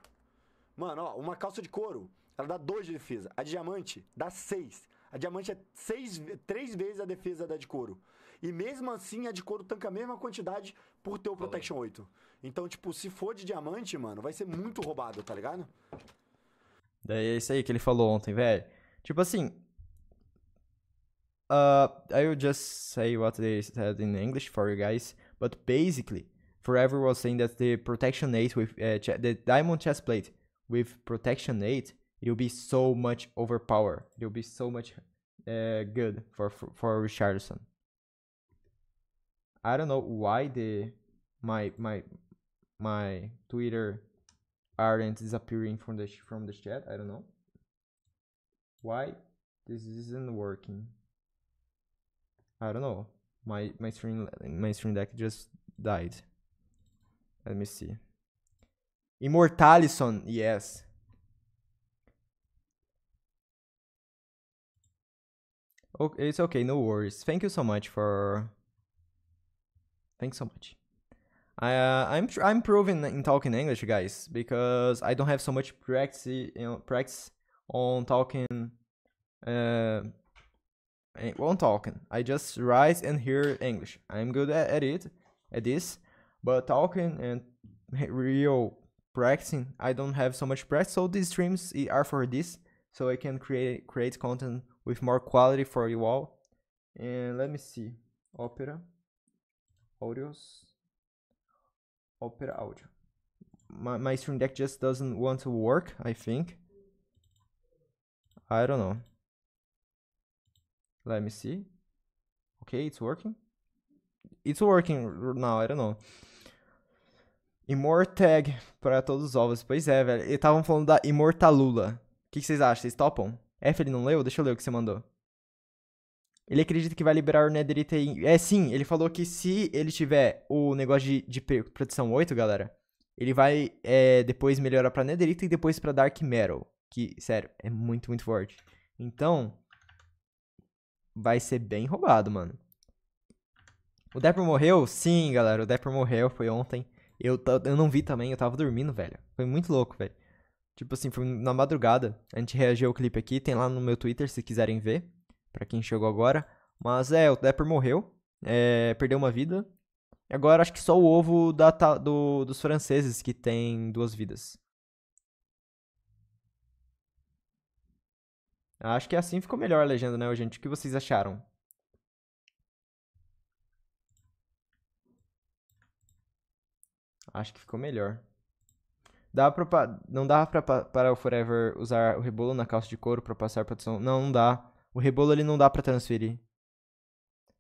Mano, ó, uma calça de couro, ela dá 2 de defesa. A diamante dá 6. A diamante é seis, três vezes a defesa da de couro. E mesmo assim, a de couro tanca a mesma quantidade por ter o Protection 8. Então, tipo, se for de diamante, mano, vai ser muito roubado, tá ligado? É isso aí que ele falou ontem, velho. Tipo assim. Uh, I will just say what they said in English for you guys. But basically, Forever was saying that the Protection 8 with uh, the Diamond chestplate with Protection 8, it'll be so much overpower. It'll be so much uh, good for for, for Richardson. I don't know why the my my my Twitter aren't disappearing from the from the chat. I don't know why this isn't working. I don't know. My my stream my stream deck just died. Let me see. Immortalison, yes. Okay, it's okay, no worries. Thank you so much for Thanks so much. I, uh, I'm I'm proving in talking English, guys, because I don't have so much practice, you know, practice on talking, uh, eh, on talking. I just write and hear English. I'm good at, at it, at this, but talking and real practicing, I don't have so much practice. So these streams eh, are for this, so I can create create content with more quality for you all. And let me see, opera. Audios, Opera Audio. My, my Stream Deck just doesn't want to work, I think. I don't know. Let me see. Okay, it's working. It's working now, I don't know. Immortag para todos os ovos. Pois é, velho. E estavam falando da Imortalula. O que, que vocês acham? Vocês topam? F, ele não leu? Deixa eu ler o que você mandou. Ele acredita que vai liberar o Netherite aí. É, sim, ele falou que se ele tiver o negócio de, de proteção 8, galera, ele vai é, depois melhorar pra Netherite e depois pra Dark Metal. Que, sério, é muito, muito forte. Então, vai ser bem roubado, mano. O Depper morreu? Sim, galera, o Depper morreu, foi ontem. Eu, eu não vi também, eu tava dormindo, velho. Foi muito louco, velho. Tipo assim, foi na madrugada. A gente reagiu ao clipe aqui, tem lá no meu Twitter se quiserem ver para quem chegou agora. Mas é, o Depper morreu, é, perdeu uma vida. Agora acho que só o ovo da, do, dos franceses que tem duas vidas. Acho que assim ficou melhor a legenda, né, gente? O que vocês acharam? Acho que ficou melhor. Dá pra, não dá pra, para o Forever usar o rebolo na calça de couro para passar produção? Não, não dá. O rebolo ele não dá para transferir.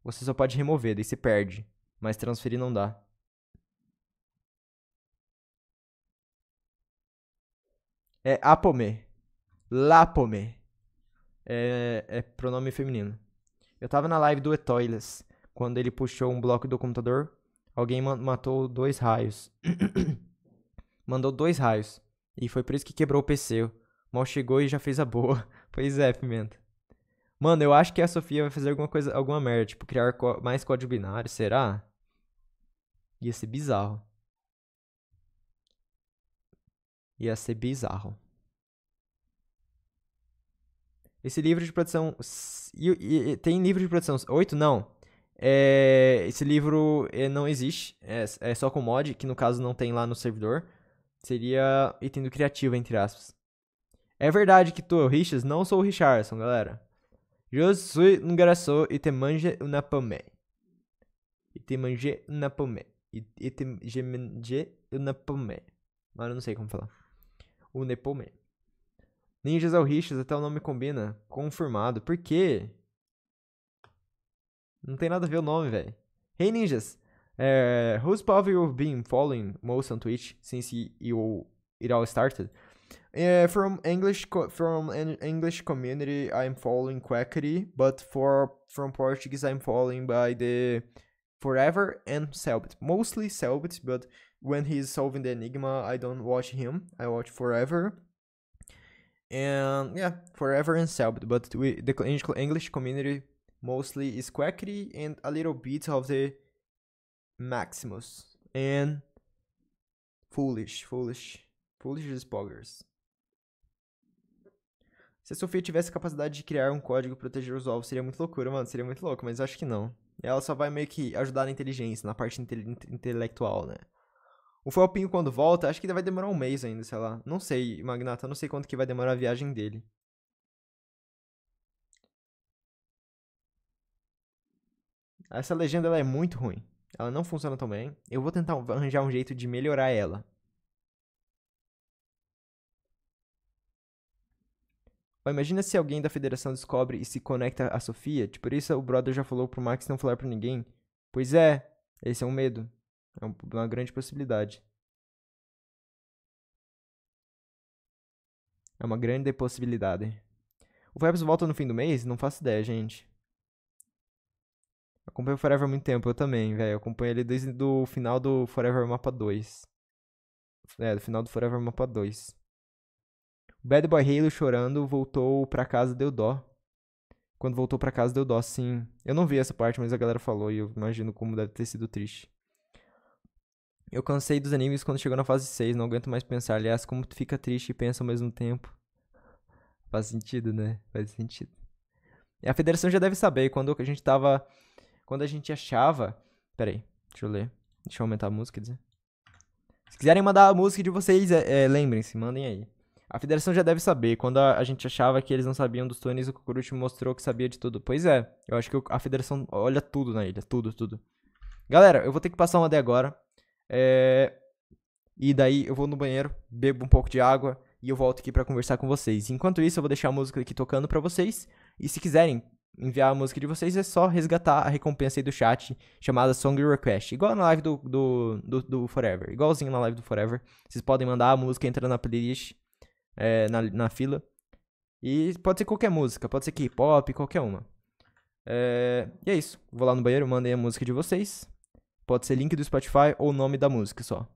Você só pode remover, daí se perde. Mas transferir não dá. É apome. Lapome. É, é pronome feminino. Eu tava na live do Etoiles. Quando ele puxou um bloco do computador, alguém matou dois raios. Mandou dois raios. E foi por isso que quebrou o PC. Mal chegou e já fez a boa. Pois é, Pimenta. Mano, eu acho que a Sofia vai fazer alguma coisa, alguma merda, tipo, criar mais código binário, será? Ia ser bizarro. Ia ser bizarro. Esse livro de produção. tem livro de produção 8? Não. É, esse livro eh, não existe. É, é só com mod, que no caso não tem lá no servidor. Seria item do criativo, entre aspas. É verdade que tu é o Richards? Não sou o Richardson, galera. Josué suis un garçon et te mange una pomme. E te mange una pomme. E te je mange una Mas eu não sei como falar. O nepomé. Ninjas ao Richas, até o nome combina. Confirmado. Por quê? Não tem nada a ver o nome, velho. Hey, ninjas! Uh, é, who's probably been following most on Twitch since you it all started? Yeah, from English from English community, I'm following Quackery, but for from Portuguese, I'm following by the Forever and Selbit. Mostly Selbit, but when he's solving the enigma, I don't watch him. I watch Forever. And yeah, Forever and Selbit. But we, the English community mostly is Quackery and a little bit of the Maximus and Foolish, Foolish. Polished Poggers. Se a Sofia tivesse capacidade de criar um código para proteger os ovos, seria muito loucura, mano. Seria muito louco, mas eu acho que não. Ela só vai meio que ajudar na inteligência, na parte inte intelectual, né? O Felpinho, quando volta, acho que vai demorar um mês ainda, sei lá. Não sei, Magnata, não sei quanto que vai demorar a viagem dele. Essa legenda ela é muito ruim. Ela não funciona tão bem. Eu vou tentar arranjar um jeito de melhorar ela. imagina se alguém da federação descobre e se conecta a Sofia. Tipo, por isso o brother já falou pro Max não falar pra ninguém. Pois é, esse é um medo. É uma grande possibilidade. É uma grande possibilidade. O Forever volta no fim do mês? Não faço ideia, gente. Acompanho o Forever há muito tempo, eu também, velho. Acompanho ele desde o final do Forever Mapa 2. É, do final do Forever Mapa 2. Bad Boy Halo chorando voltou pra casa deu dó. Quando voltou pra casa deu dó, sim. Eu não vi essa parte, mas a galera falou e eu imagino como deve ter sido triste. Eu cansei dos animes quando chegou na fase 6, não aguento mais pensar. Aliás, como tu fica triste e pensa ao mesmo tempo. Faz sentido, né? Faz sentido. E a federação já deve saber, quando a gente tava. Quando a gente achava. pera aí, deixa eu ler. Deixa eu aumentar a música, quer dizer. Se quiserem mandar a música de vocês, é, é, lembrem-se, mandem aí. A federação já deve saber. Quando a, a gente achava que eles não sabiam dos túneis, o Kukuruchi mostrou que sabia de tudo. Pois é, eu acho que a federação olha tudo na ilha. Tudo, tudo. Galera, eu vou ter que passar uma D agora. É... E daí eu vou no banheiro, bebo um pouco de água e eu volto aqui para conversar com vocês. Enquanto isso, eu vou deixar a música aqui tocando para vocês. E se quiserem enviar a música de vocês, é só resgatar a recompensa aí do chat, chamada Song Request. Igual na live do, do, do, do Forever. Igualzinho na live do Forever. Vocês podem mandar a música, entra na playlist é, na, na fila. E pode ser qualquer música, pode ser K-pop, qualquer uma. É, e é isso. Vou lá no banheiro, mandei a música de vocês. Pode ser link do Spotify ou o nome da música só.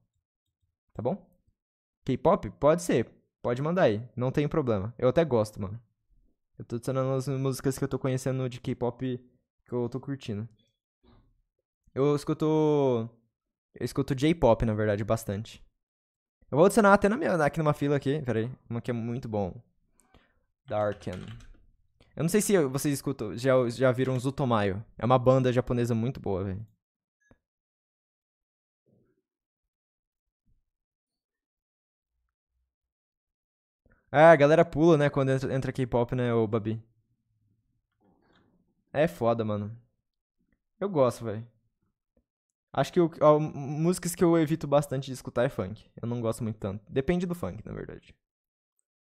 Tá bom? K-pop? Pode ser. Pode mandar aí. Não tem problema. Eu até gosto, mano. Eu tô adicionando as músicas que eu tô conhecendo de K-pop que eu tô curtindo. Eu escuto. Eu escuto J-pop, na verdade, bastante. Eu vou adicionar até na minha, né, aqui numa fila aqui. peraí. Uma que é muito bom. Darken. Eu não sei se vocês escutam, já, já viram Zutomayo. É uma banda japonesa muito boa, velho. Ah, a galera pula, né, quando entra, entra K-pop, né, ô Babi. É foda, mano. Eu gosto, velho. Acho que eu, ó, músicas que eu evito bastante de escutar é funk. Eu não gosto muito tanto. Depende do funk, na verdade.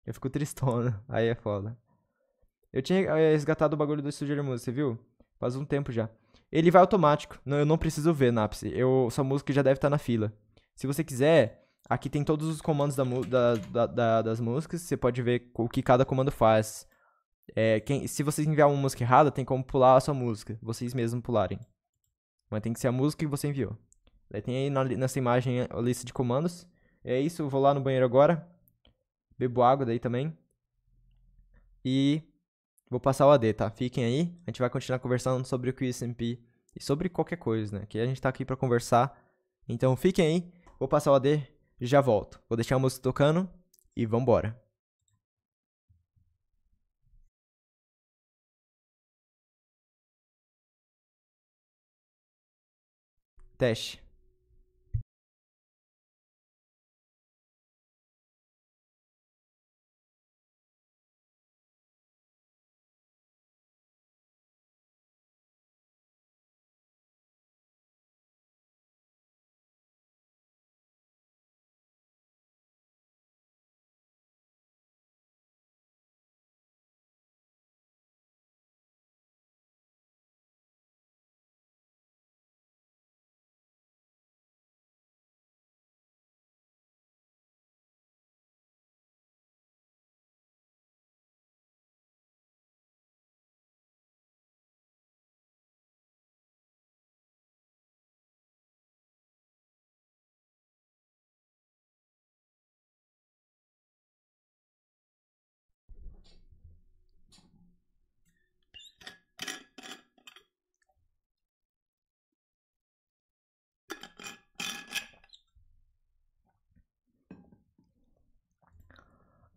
Eu fico tristona, aí é foda. Eu tinha eh, resgatado o bagulho do Estúdio Hermoso, você viu? Faz um tempo já. Ele vai automático. Não, eu não preciso ver, Napse. Eu, sua música já deve estar tá na fila. Se você quiser, aqui tem todos os comandos da, da, da, das músicas. Você pode ver o que cada comando faz. É, quem, se vocês enviar uma música errada, tem como pular a sua música. Vocês mesmos pularem. Mas tem que ser a música que você enviou. Daí tem aí na, nessa imagem a lista de comandos. É isso, eu vou lá no banheiro agora. Bebo água daí também. E vou passar o AD, tá? Fiquem aí. A gente vai continuar conversando sobre o QSMP e sobre qualquer coisa, né? Que a gente tá aqui para conversar. Então fiquem aí. Vou passar o AD, já volto. Vou deixar a música tocando e vambora. Teś.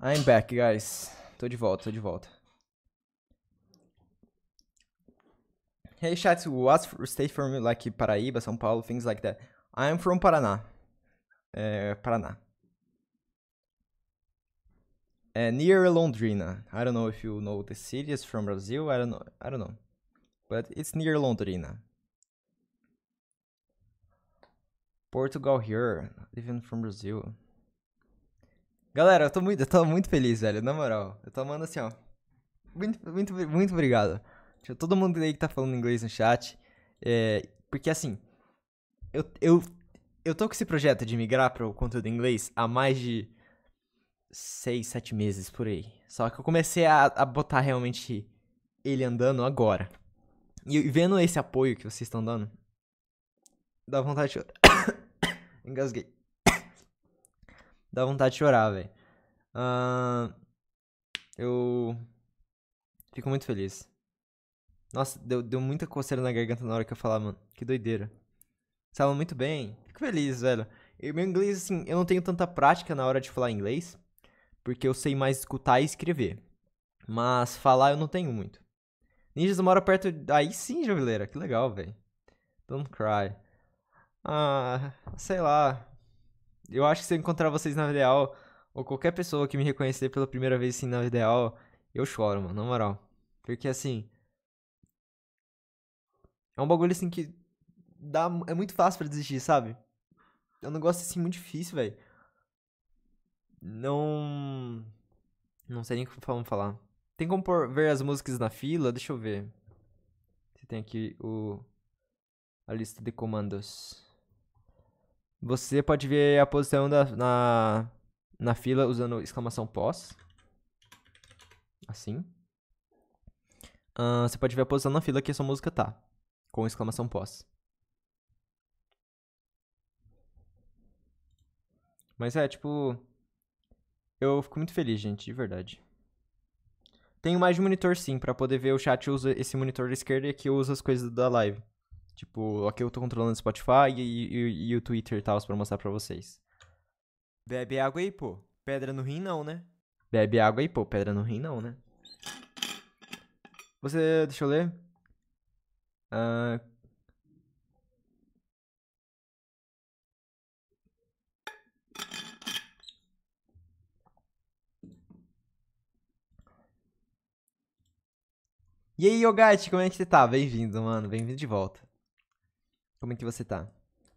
I'm back, guys. Tô de volta, tô de volta. Hey chat, what's state from like Paraíba, São Paulo, things like that? I'm from Paraná. É, Paraná. É, near Londrina. I don't know if you know the city. It's from Brazil. I don't know. I don't know. But it's near Londrina. Portugal here, even from Brazil. Galera, eu tô muito, eu tô muito feliz, velho. Na moral. Eu tô amando assim, ó. Muito, muito, muito obrigado. Todo mundo aí que tá falando inglês no chat. É, porque assim, eu, eu, eu tô com esse projeto de migrar pro conteúdo em inglês há mais de seis, sete meses por aí. Só que eu comecei a, a botar realmente ele andando agora. E vendo esse apoio que vocês estão dando, dá vontade de chorar. Engasguei dá vontade de chorar, velho. Uh, eu fico muito feliz. Nossa, deu, deu muita coceira na garganta na hora que eu falar, mano. Que doideira. Estava muito bem. Fico feliz, velho. E meu inglês, assim, eu não tenho tanta prática na hora de falar inglês, porque eu sei mais escutar e escrever. Mas falar eu não tenho muito. Ninjas mora perto. Aí sim, jovileira Que legal, velho. Don't cry. Ah, sei lá. Eu acho que se eu encontrar vocês na vida ou qualquer pessoa que me reconhecer pela primeira vez assim na vida eu choro, mano, na moral. Porque assim. É um bagulho assim que dá, é muito fácil para desistir, sabe? É um negócio assim muito difícil, velho. Não. Não sei nem o que vamos falar. Tem como por, ver as músicas na fila? Deixa eu ver. Você tem aqui o. A lista de comandos. Você pode ver a posição da, na, na fila usando exclamação pós. Assim. Uh, você pode ver a posição na fila que a sua música tá. Com exclamação pós. Mas é, tipo. Eu fico muito feliz, gente, de verdade. Tenho mais de um monitor sim, para poder ver o chat. Eu uso esse monitor da esquerda que usa as coisas da live. Tipo, aqui eu tô controlando o Spotify e, e, e o Twitter e tal, pra mostrar pra vocês. Bebe água aí, pô. Pedra no rim não, né? Bebe água aí, pô. Pedra no rim não, né? Você, deixa eu ler. Uh... E aí, Yogati, como é que você tá? Bem-vindo, mano. Bem-vindo de volta. Como é que você tá?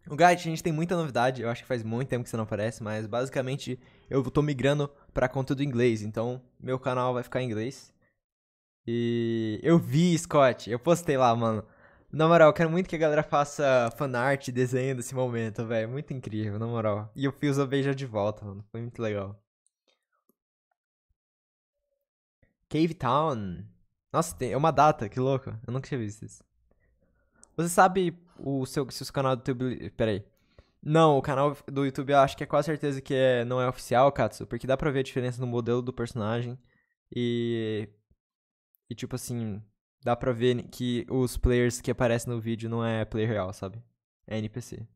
O Guide, a gente tem muita novidade, eu acho que faz muito tempo que você não aparece, mas basicamente eu tô migrando pra conteúdo em inglês, então meu canal vai ficar em inglês. E eu vi, Scott, eu postei lá, mano. Na moral, eu quero muito que a galera faça fanart, desenho desse momento, velho. Muito incrível, na moral. E eu fiz o beijo de volta, mano. Foi muito legal. Cave Town. Nossa, tem... é uma data, que louco. Eu nunca tinha visto isso. Você sabe o seu, se o canal do YouTube. Peraí. Não, o canal do YouTube eu acho que é quase certeza que é, não é oficial, Katsu, porque dá pra ver a diferença no modelo do personagem. E. E tipo assim. Dá pra ver que os players que aparecem no vídeo não é player real, sabe? É NPC.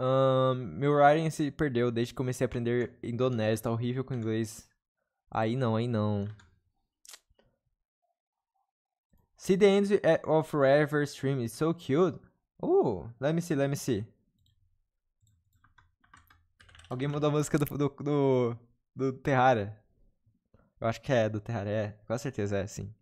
Um, meu writing se perdeu desde que comecei a aprender indonésio. Tá horrível com inglês. Aí não, aí não. See the end of Forever Stream is so cute. Uh, let me see, let me see. Alguém mudou a música do, do, do, do Terraria. Eu acho que é do Terraria, é. Com certeza é, sim.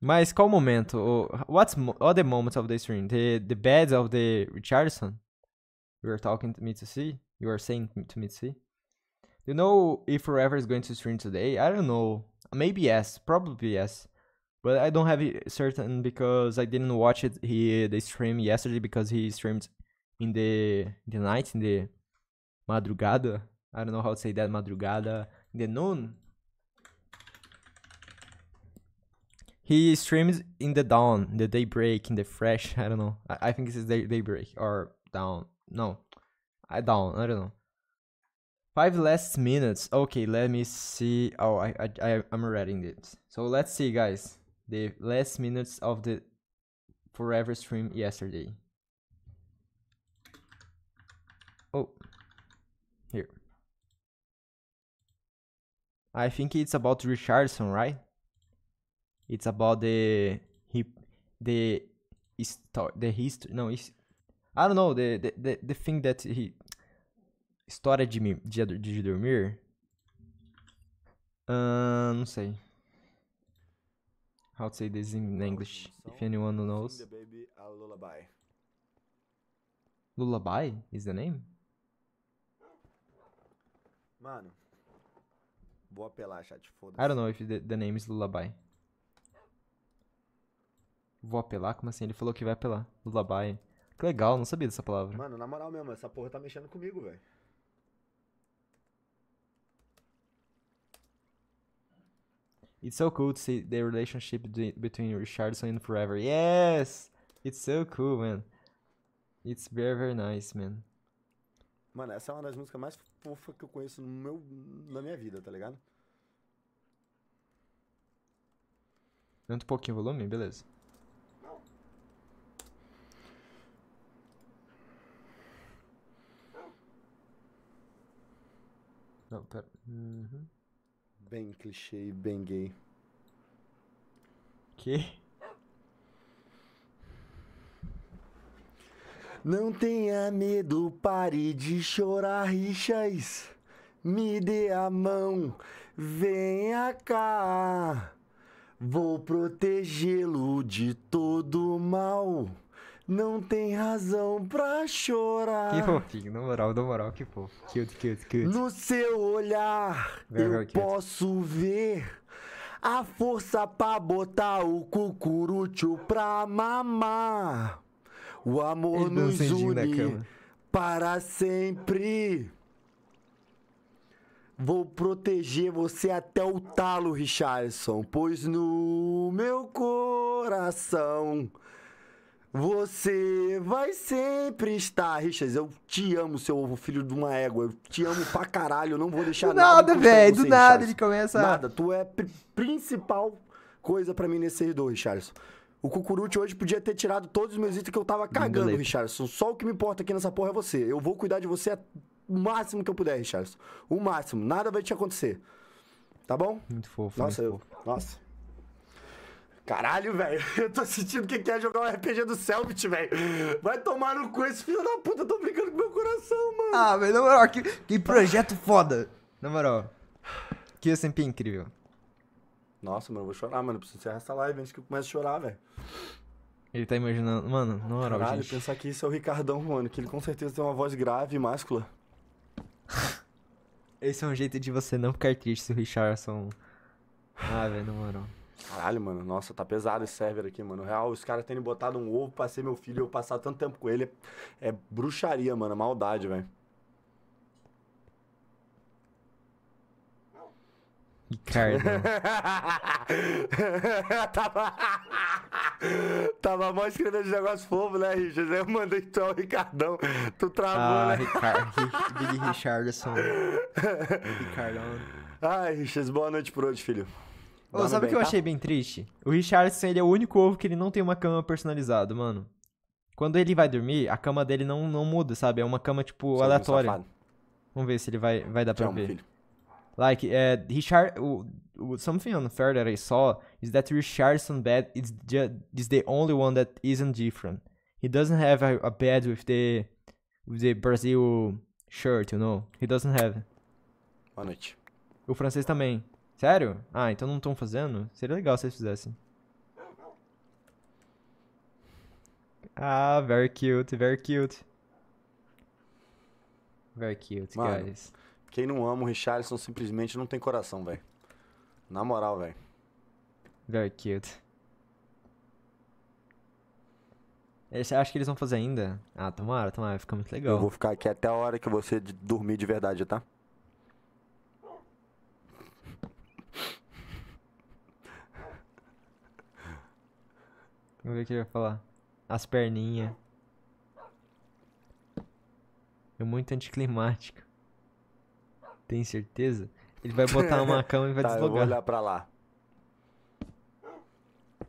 Mas qual momento? What's the moments of the stream? The, the beds of the Richardson? You were talking to me to see? You were saying to me to see? you know if Forever is going to stream today? I don't know. Maybe yes, probably yes. But I don't have it certain because I didn't watch it he the stream yesterday because he streamed in the in the night in the madrugada. I don't know how to say that madrugada in the noon. He streams in the dawn, the daybreak, in the fresh. I don't know. I, I think this is day daybreak or dawn. No, I dawn. I don't know. Five last minutes. Okay, let me see. Oh, I, I, I I'm reading it. So let's see, guys. The last minutes of the forever stream yesterday. Oh, here. I think it's about Richardson, right? It's about the he the history the history no it's I don't know the, the the the thing that he História de, de, de dormir? Uh, não sei. How to say this in English, if anyone knows. lullaby. Lullaby is the name? Mano, vou apelar, chat, foda-se. I don't know if the, the name is lullaby. Vou apelar? Como assim? Ele falou que vai apelar. Lullaby. Que legal, não sabia dessa palavra. Mano, na moral mesmo, essa porra tá mexendo comigo, velho. It's so cool to see the relationship between Richardson and Forever. Yes! It's so cool, man. It's very, very nice, man. Mano, essa é uma das músicas mais fofas que eu conheço no meu, na minha vida, tá ligado? Aumenta um pouquinho o volume, beleza. Não, pera. Uhum. bem clichê e bem gay. Que? Não tenha medo, pare de chorar, Richas. Me dê a mão, venha cá. Vou protegê-lo de todo mal. Não tem razão pra chorar. Que fofinho, na moral, na moral, que fofo. Cute, cute, cute. No seu olhar, Very eu cute. posso ver a força pra botar o cucurucho pra mamar. O amor Ele nos une para sempre. Vou proteger você até o talo, Richardson, pois no meu coração você vai sempre estar. Richas, eu te amo, seu ovo filho de uma égua. Eu te amo pra caralho. Eu não vou deixar do nada. do nada, velho. Do nada ele começa. Nada. Tu é principal coisa para mim nesse servidor, Richardson. O Cucurute hoje podia ter tirado todos os meus itens que eu tava cagando, Beleza. Richardson. Só o que me importa aqui nessa porra é você. Eu vou cuidar de você o máximo que eu puder, Richardson. O máximo. Nada vai te acontecer. Tá bom? Muito fofo. Nossa, muito eu... fofo. nossa. Caralho, velho, eu tô sentindo que quer jogar um RPG do Selbit, velho. Vai tomar no cu esse filho da puta, eu tô brincando com meu coração, mano. Ah, velho, na moral, que, que projeto foda. Na moral, que sempre incrível. Nossa, mano, eu vou chorar, mano. Eu preciso encerrar essa live antes que eu comece a chorar, velho. Ele tá imaginando. Mano, na moral, Caralho, gente. pensar que isso é o Ricardão, mano. Que ele com certeza tem uma voz grave e máscula. Esse é um jeito de você não ficar triste se o Richardson. Ah, velho, na moral. Caralho, mano, nossa, tá pesado esse server aqui, mano. Real, os caras terem botado um ovo pra ser meu filho e eu passar tanto tempo com ele é, bruxaria, mano, é maldade, velho. Ricardo. tava... tava mal escrevendo de negócio fofo, né, Richard? Eu mandei tu ao é Ricardão. Tu travou, ah, né? Ricardo. Big Richardson. Ricardão. Ai, Richard, boa noite por hoje, filho. Oh, sabe o que eu tá? achei bem triste? O Richardson, ele é o único ovo que ele não tem uma cama personalizada, mano. Quando ele vai dormir, a cama dele não, não muda, sabe? É uma cama, tipo, é aleatória. Vamos ver se ele vai, vai dar pra ver. Filho. Like, é Richard, o o something unfair that I saw is that Richardson bed is, is the only one that isn't different. He doesn't have a, a bed with the, with the Brazil shirt, you know? He doesn't have. Boa noite. O francês também. Sério? Ah, então não estão fazendo? Seria legal se eles fizessem. Ah, very cute, very cute. Very cute, Mano, guys. Quem não ama o Richardson simplesmente não tem coração, velho. Na moral, velho. Very cute. Você acha que eles vão fazer ainda? Ah, tomara, tomara, fica muito legal. Eu vou ficar aqui até a hora que você dormir de verdade, tá? Vamos ver o que ele vai falar. As perninhas. É muito anticlimático. Tem certeza? Ele vai botar uma cama e vai tá, deslogar. Eu vou olhar pra lá.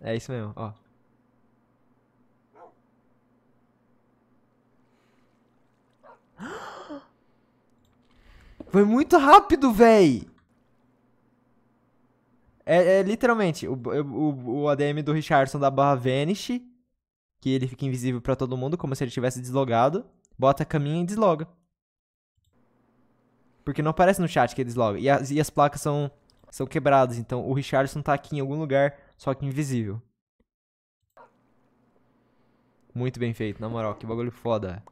É isso mesmo, ó. Foi muito rápido, véi! É, é literalmente o, o, o ADM do Richardson da barra Vanish, que ele fica invisível para todo mundo, como se ele tivesse deslogado. Bota caminha e desloga. Porque não aparece no chat que ele desloga. E as, e as placas são, são quebradas, então o Richardson tá aqui em algum lugar, só que invisível. Muito bem feito, na moral, que bagulho foda.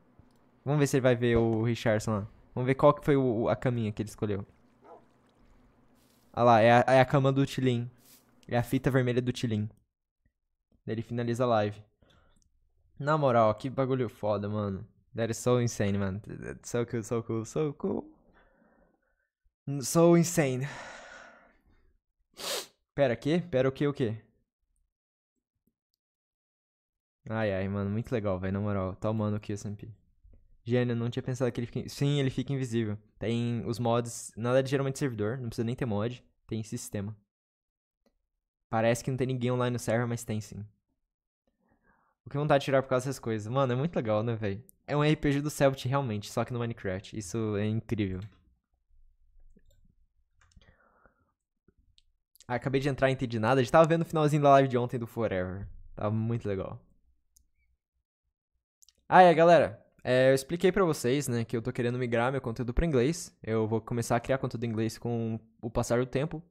Vamos ver se ele vai ver o Richardson lá. Vamos ver qual que foi o, a caminha que ele escolheu. Olha lá, é a, é a cama do Tilin. É a fita vermelha do Tilin. ele finaliza a live. Na moral, que bagulho foda, mano. That is so insane, man. so cool, so cool, so cool. So insane. Pera, que? Pera o que, o que? Ai, ai, mano, muito legal, velho, na moral. Tá humano aqui o S&P. Gênio, não tinha pensado que ele fica. Sim, ele fica invisível. Tem os mods. Nada de geralmente servidor, não precisa nem ter mod. Tem sistema. Parece que não tem ninguém online no server, mas tem sim. O que vontade de tirar por causa dessas coisas? Mano, é muito legal, né, velho? É um RPG do Celtic, realmente, só que no Minecraft. Isso é incrível. Ah, acabei de entrar e entendi nada. A gente tava vendo o finalzinho da live de ontem do Forever. Tava muito legal. Ah, é, galera. É, eu expliquei para vocês, né, que eu tô querendo migrar meu conteúdo para inglês. Eu vou começar a criar conteúdo em inglês com o passar do tempo.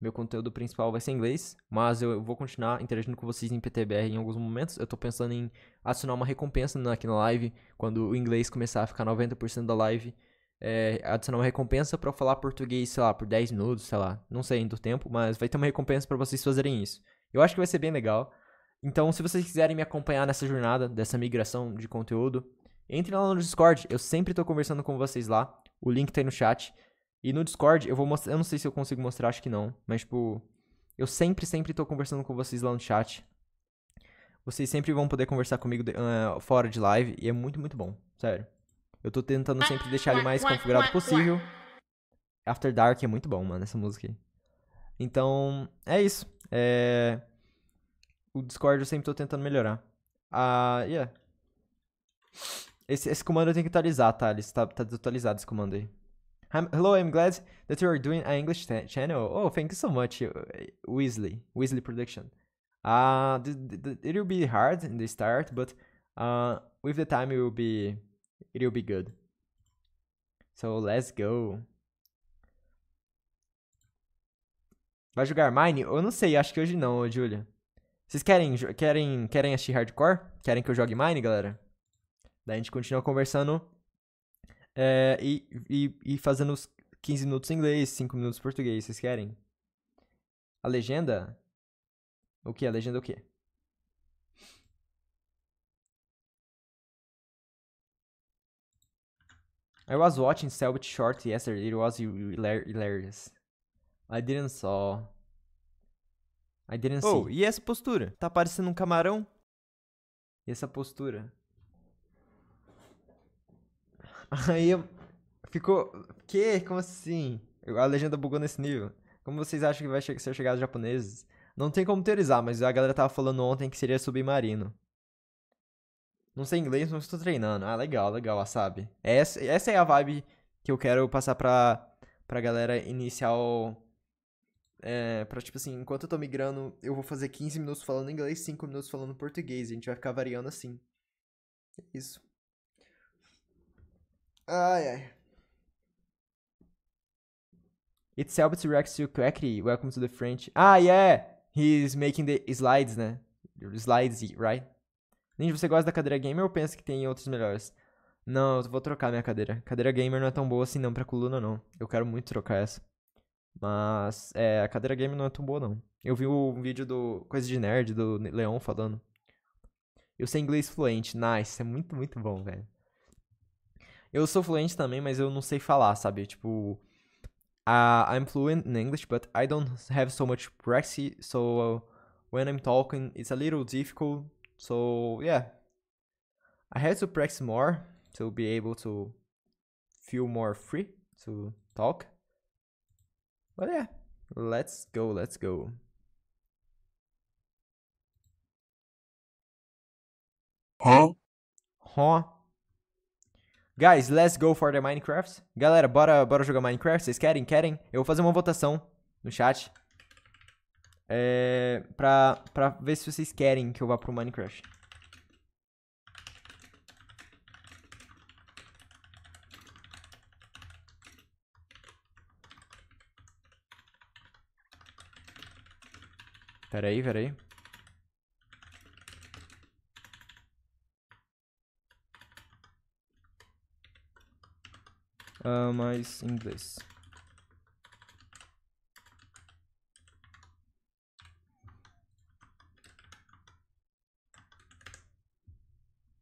Meu conteúdo principal vai ser em inglês, mas eu vou continuar interagindo com vocês em PTBR em alguns momentos. Eu tô pensando em acionar uma recompensa aqui na live, quando o inglês começar a ficar 90% da live, é, adicionar uma recompensa para falar português, sei lá, por 10 minutos, sei lá, não sei ainda o tempo, mas vai ter uma recompensa para vocês fazerem isso. Eu acho que vai ser bem legal. Então, se vocês quiserem me acompanhar nessa jornada, dessa migração de conteúdo, entre lá no Discord, eu sempre tô conversando com vocês lá. O link tá aí no chat. E no Discord eu vou mostrar, eu não sei se eu consigo mostrar, acho que não, mas tipo, eu sempre, sempre tô conversando com vocês lá no chat. Vocês sempre vão poder conversar comigo de, uh, fora de live e é muito, muito bom, sério. Eu tô tentando sempre ah, deixar ele mais configurado possível. After Dark é muito bom, mano, essa música aí. Então, é isso. É... O Discord eu sempre tô tentando melhorar. Ah, uh, yeah. Esse, esse comando eu tenho que atualizar, tá? Ele está, tá desatualizado esse comando aí. I'm, hello, I'm glad that you are doing an English channel. Oh, thank you so much, uh, Weasley. Weasley Production. Uh, it will be hard in the start, but uh, with the time it will be it will be good. So let's go. Vai jogar Mine? Eu não sei, acho que hoje não, Julia. Vocês querem querem querem assistir hardcore? Querem que eu jogue Mine, galera? Daí a gente continua conversando é, e, e, e fazendo os 15 minutos em inglês, 5 minutos em português, vocês querem? A legenda? O que? A legenda é o quê? I was watching Selbit short yesterday. It was hilarious. I didn't saw. I didn't oh, see. Oh, e essa postura? Tá parecendo um camarão? E essa postura? Aí ficou. Que? Como assim? A legenda bugou nesse nível. Como vocês acham que vai ser chegado os japoneses? Não tem como teorizar, mas a galera tava falando ontem que seria submarino. Não sei inglês, mas estou treinando. Ah, legal, legal, ah, sabe. Essa, essa é a vibe que eu quero passar pra, pra galera inicial. É, pra tipo assim, enquanto eu tô migrando, eu vou fazer 15 minutos falando inglês, 5 minutos falando português. A gente vai ficar variando assim. É isso. Ai, ai. It's Albert react to Quackery. Welcome to the French. Ah, yeah! He's making the slides, né? Slides, right? Ninja, você gosta da cadeira gamer ou pensa que tem outros melhores? Não, eu vou trocar minha cadeira. Cadeira gamer não é tão boa assim não pra coluna, não. Eu quero muito trocar essa. Mas, é, a cadeira gamer não é tão boa, não. Eu vi um vídeo do Coisa de Nerd, do Leon, falando. Eu sei inglês fluente. Nice, é muito, muito bom, velho. Eu sou fluente também, mas eu não sei falar, sabe? Tipo, uh, I'm fluent in English, but I don't have so much practice, so when I'm talking, it's a little difficult. So, yeah. I have to practice more to be able to feel more free to talk. But yeah, let's go, let's go. Huh? Huh? Guys, let's go for the Minecraft. Galera, bora, bora jogar Minecraft? Vocês querem? Querem? Eu vou fazer uma votação no chat. É, pra, pra ver se vocês querem que eu vá pro Minecraft. Peraí, peraí. Uh, mais inglês.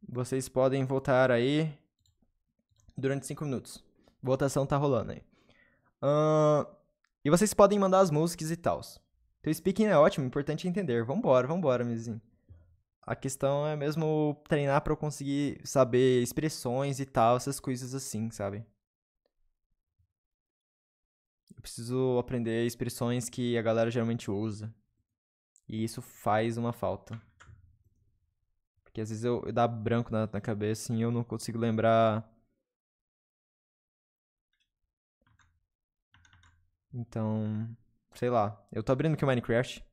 Vocês podem votar aí durante 5 minutos. Votação tá rolando aí. Uh, e vocês podem mandar as músicas e tal. Teu então, speaking é ótimo, importante entender. Vambora, vambora, mizinho. A questão é mesmo treinar para eu conseguir saber expressões e tal, essas coisas assim, sabe? Eu preciso aprender expressões que a galera geralmente usa. E isso faz uma falta. Porque às vezes eu, eu dá branco na, na cabeça assim, e eu não consigo lembrar. Então, sei lá. Eu tô abrindo aqui o Minecraft.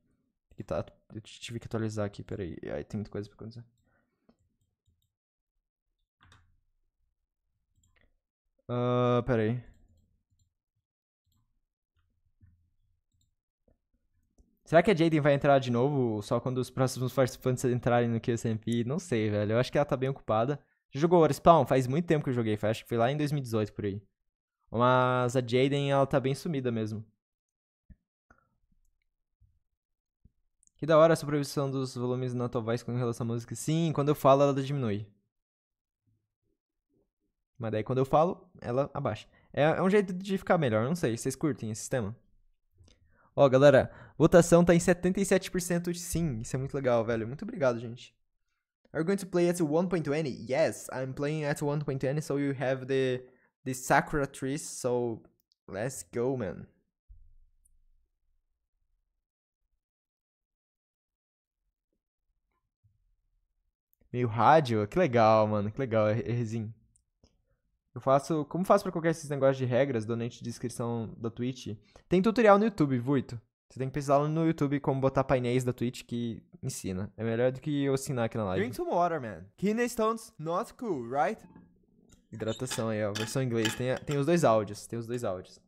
E tá, eu tive que atualizar aqui, peraí. Aí tem muita coisa pra acontecer. Uh, peraí. Será que a Jaden vai entrar de novo só quando os próximos participantes entrarem no QSMP? Não sei, velho. Eu acho que ela tá bem ocupada. Jogou Warspawn? Faz muito tempo que eu joguei. Acho que foi lá em 2018 por aí. Mas a Jaden, ela tá bem sumida mesmo. Que da hora a supervisão dos volumes na tua voz com relação à música. Sim, quando eu falo, ela diminui. Mas daí quando eu falo, ela abaixa. É, é um jeito de ficar melhor, não sei. Vocês curtem esse sistema? Ó, galera, votação tá em 77% sim. Isso é muito legal, velho. Muito obrigado, gente. Are going to play at 1.20? Yes, I'm playing at 1.20, so you have the the Sakura trees, so let's go, man. Meio rádio? Que legal, mano. Que legal, Rzinho. Eu faço. Como faço pra qualquer esses negócios de regras, donante de inscrição da Twitch? Tem tutorial no YouTube, Vuito. Você tem que pesquisar no YouTube como botar painéis da Twitch que ensina. É melhor do que eu ensinar aqui na live. Drink some water, man. Kidney stones, not cool, right? Hidratação aí, ó. Versão em inglês. Tem, tem os dois áudios. Tem os dois áudios.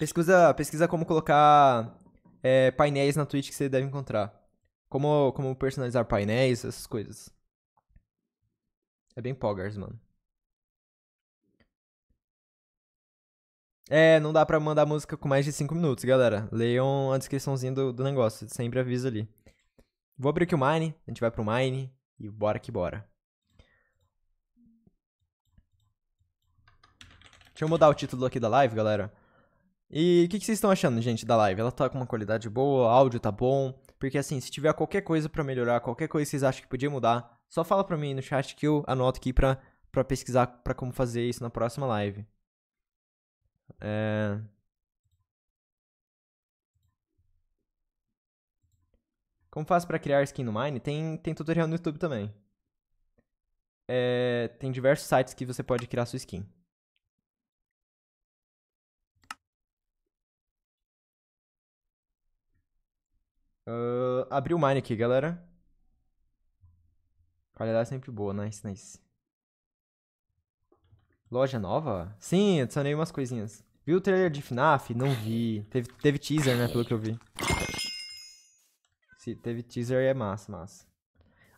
Pesquisa, pesquisa como colocar é, painéis na Twitch que você deve encontrar. Como, como personalizar painéis, essas coisas. É bem Poggers, mano. É, não dá pra mandar música com mais de 5 minutos, galera. Leiam a descriçãozinha do, do negócio, sempre avisa ali. Vou abrir aqui o Mine, a gente vai pro Mine e bora que bora. Deixa eu mudar o título aqui da live, galera. E o que, que, vocês estão achando, gente, da live? Ela tá com uma qualidade boa, o áudio tá bom. Porque assim, se tiver qualquer coisa para melhorar, qualquer coisa que vocês acham que podia mudar, só fala pra mim no chat que eu anoto aqui pra, pra pesquisar pra como fazer isso na próxima live. É... Como faz para criar skin no Mine? Tem, tem tutorial no YouTube também. É, tem diversos sites que você pode criar sua skin. Uh, ah, abri o Mine aqui, galera. Qualidade é sempre boa, nice, né? nice. Né? Loja nova? Sim, adicionei umas coisinhas. Viu o trailer de FNAF? Não vi. Teve, teve teaser, né? Pelo que eu vi. Se teve teaser é massa, massa.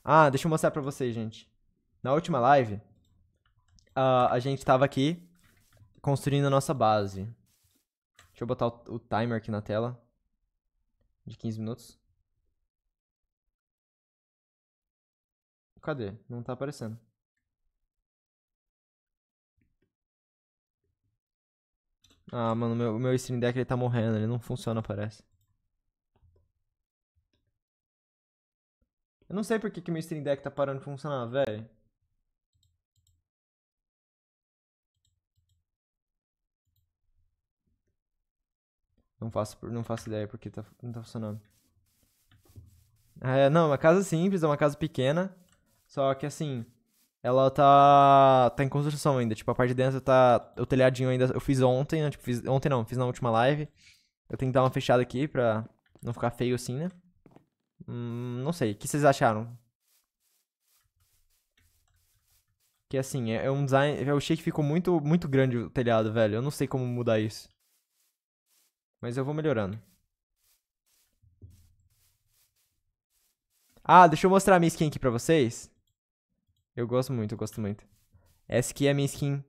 Ah, deixa eu mostrar pra vocês, gente. Na última live, uh, a gente tava aqui construindo a nossa base. Deixa eu botar o, o timer aqui na tela. De 15 minutos. Cadê? Não tá aparecendo. Ah, mano, meu, meu Stream Deck ele tá morrendo, ele não funciona, parece. Eu não sei por que, que meu Stream Deck tá parando de funcionar, velho. Não faço, não faço ideia porque tá, não tá funcionando. É, não, é uma casa simples, é uma casa pequena. Só que assim, ela tá tá em construção ainda, tipo, a parte de dentro tá o telhadinho ainda, eu fiz ontem, né? tipo, fiz ontem não, fiz na última live. Eu tenho que dar uma fechada aqui pra não ficar feio assim, né? Hum, não sei, o que vocês acharam? Que assim, é, é um design, é, eu achei que ficou muito muito grande o telhado, velho. Eu não sei como mudar isso. Mas eu vou melhorando. Ah, deixa eu mostrar a minha skin aqui pra vocês. Eu gosto muito, eu gosto muito. Essa aqui é a minha skin.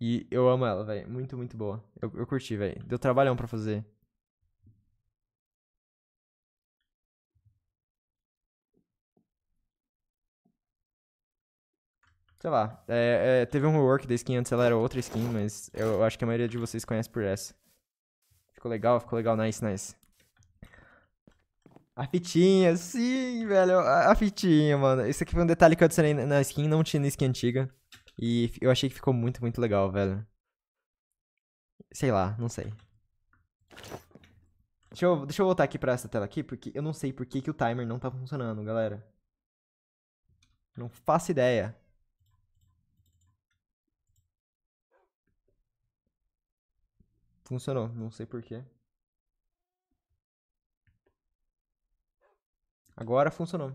E eu amo ela, velho. Muito, muito boa. Eu, eu curti, velho. Deu trabalhão pra fazer. Sei lá. É, é, teve um rework da skin antes, ela era outra skin, mas eu acho que a maioria de vocês conhece por essa. Ficou legal, ficou legal. Nice, nice. A fitinha, sim, velho. A, fitinha, mano. Isso aqui foi um detalhe que eu adicionei na skin, não tinha na skin antiga. E eu achei que ficou muito, muito legal, velho. Sei lá, não sei. Deixa eu, deixa eu voltar aqui pra essa tela aqui, porque eu não sei por que, que o timer não tá funcionando, galera. Não faço ideia. Funcionou, não sei porquê. Agora funcionou.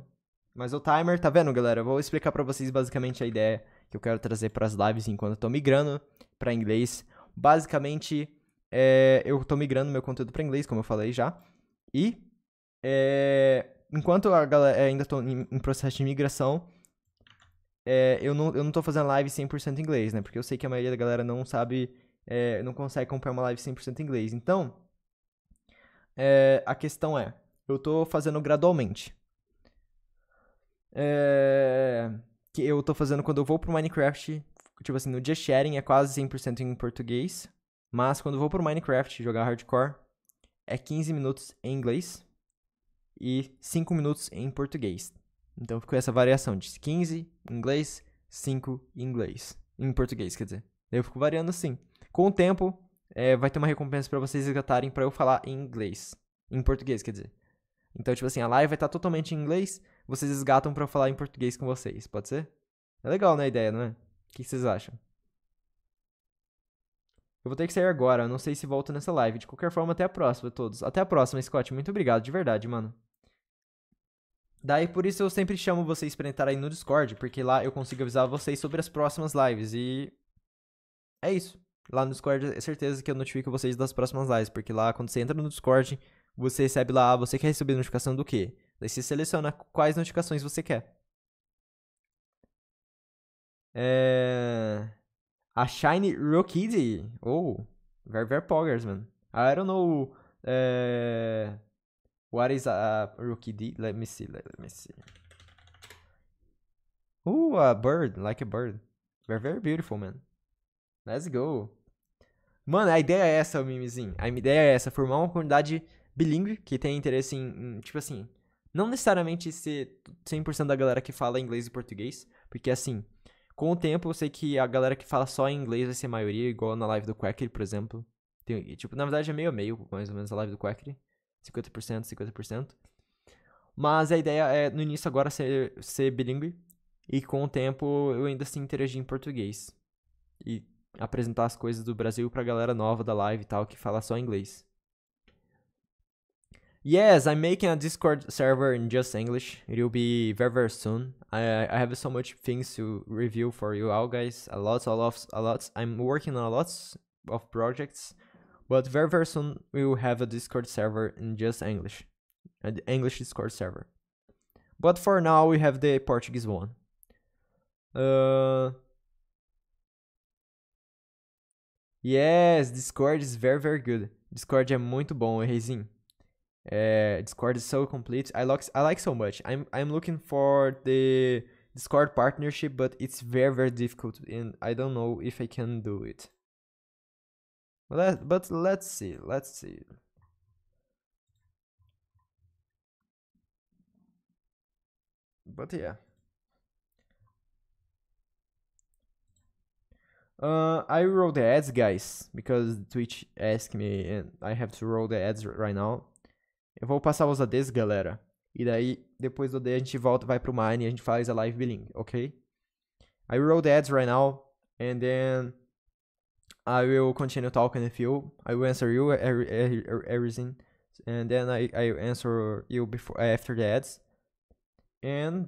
Mas o timer, tá vendo, galera? Eu vou explicar para vocês basicamente a ideia que eu quero trazer para as lives enquanto eu tô migrando para inglês. Basicamente, é, eu tô migrando meu conteúdo para inglês, como eu falei já. E é, enquanto a galera é, ainda tô em, em processo de migração, é, eu, não, eu não tô fazendo live 100% inglês, né? Porque eu sei que a maioria da galera não sabe, é, não consegue comprar uma live 100% inglês. Então, é, a questão é, eu tô fazendo gradualmente. É... Que eu tô fazendo quando eu vou pro Minecraft, tipo assim, no dia sharing é quase 100% em português, mas quando eu vou pro Minecraft jogar hardcore, é 15 minutos em inglês e 5 minutos em português. Então ficou essa variação de 15 em inglês, 5 em inglês. Em português, quer dizer. Eu fico variando assim. Com o tempo, é, vai ter uma recompensa para vocês resgatarem para eu falar em inglês. Em português, quer dizer. Então, tipo assim, a live vai estar tá totalmente em inglês, vocês esgatam para eu falar em português com vocês, pode ser? É legal, né, a ideia, não é? O que vocês acham? Eu vou ter que sair agora, não sei se volto nessa live. De qualquer forma, até a próxima, todos. Até a próxima, Scott. Muito obrigado, de verdade, mano. Daí por isso eu sempre chamo vocês para entrar aí no Discord, porque lá eu consigo avisar vocês sobre as próximas lives. E. É isso. Lá no Discord, é certeza que eu notifico vocês das próximas lives, porque lá quando você entra no Discord, você recebe lá, você quer receber notificação do quê? Daí você seleciona quais notificações você quer. É... A Shiny Rookie Oh, very, very poggers, man. I don't know é, what is a Rookie? Let me see, let, me see. Oh, a bird, like a bird. Very, very beautiful, man. Let's go. Mano, a ideia é essa, Mimizinho. A ideia é essa, formar uma comunidade bilíngue, que tem interesse em, em tipo assim, não necessariamente ser 100% da galera que fala inglês e português, porque assim, com o tempo eu sei que a galera que fala só inglês vai ser a maioria, igual na live do Quackery por exemplo. Tem, tipo, na verdade é meio a meio, mais ou menos, a live do Quackery. 50%, 50%. Mas a ideia é, no início agora, ser, ser bilíngue. E com o tempo eu ainda assim interagir em português. E apresentar as coisas do Brasil pra galera nova da live e tal, que fala só inglês. Yes, I'm making a Discord server in just English. It will be very very soon. I I have so much things to review for you all guys. A lot, a lot, a lot. I'm working on a lot of projects, but very very soon we will have a Discord server in just English, an English Discord server. But for now we have the Portuguese one. Uh. Yes, Discord is very very good. Discord é muito bom, Reizinho. Uh, Discord is so complete. I like I like so much. I'm I'm looking for the Discord partnership, but it's very very difficult, and I don't know if I can do it. But but let's see. Let's see. But yeah. Uh, I roll the ads, guys, because Twitch asked me, and I have to roll the ads right now. Eu vou passar os ADs, galera. E daí, depois do AD, a gente volta, vai pro mine e a gente faz a live billing, ok? I will roll the ads right now, and then I will continue talking with you. I will answer you everything, and then I, I answer you before after the ads. And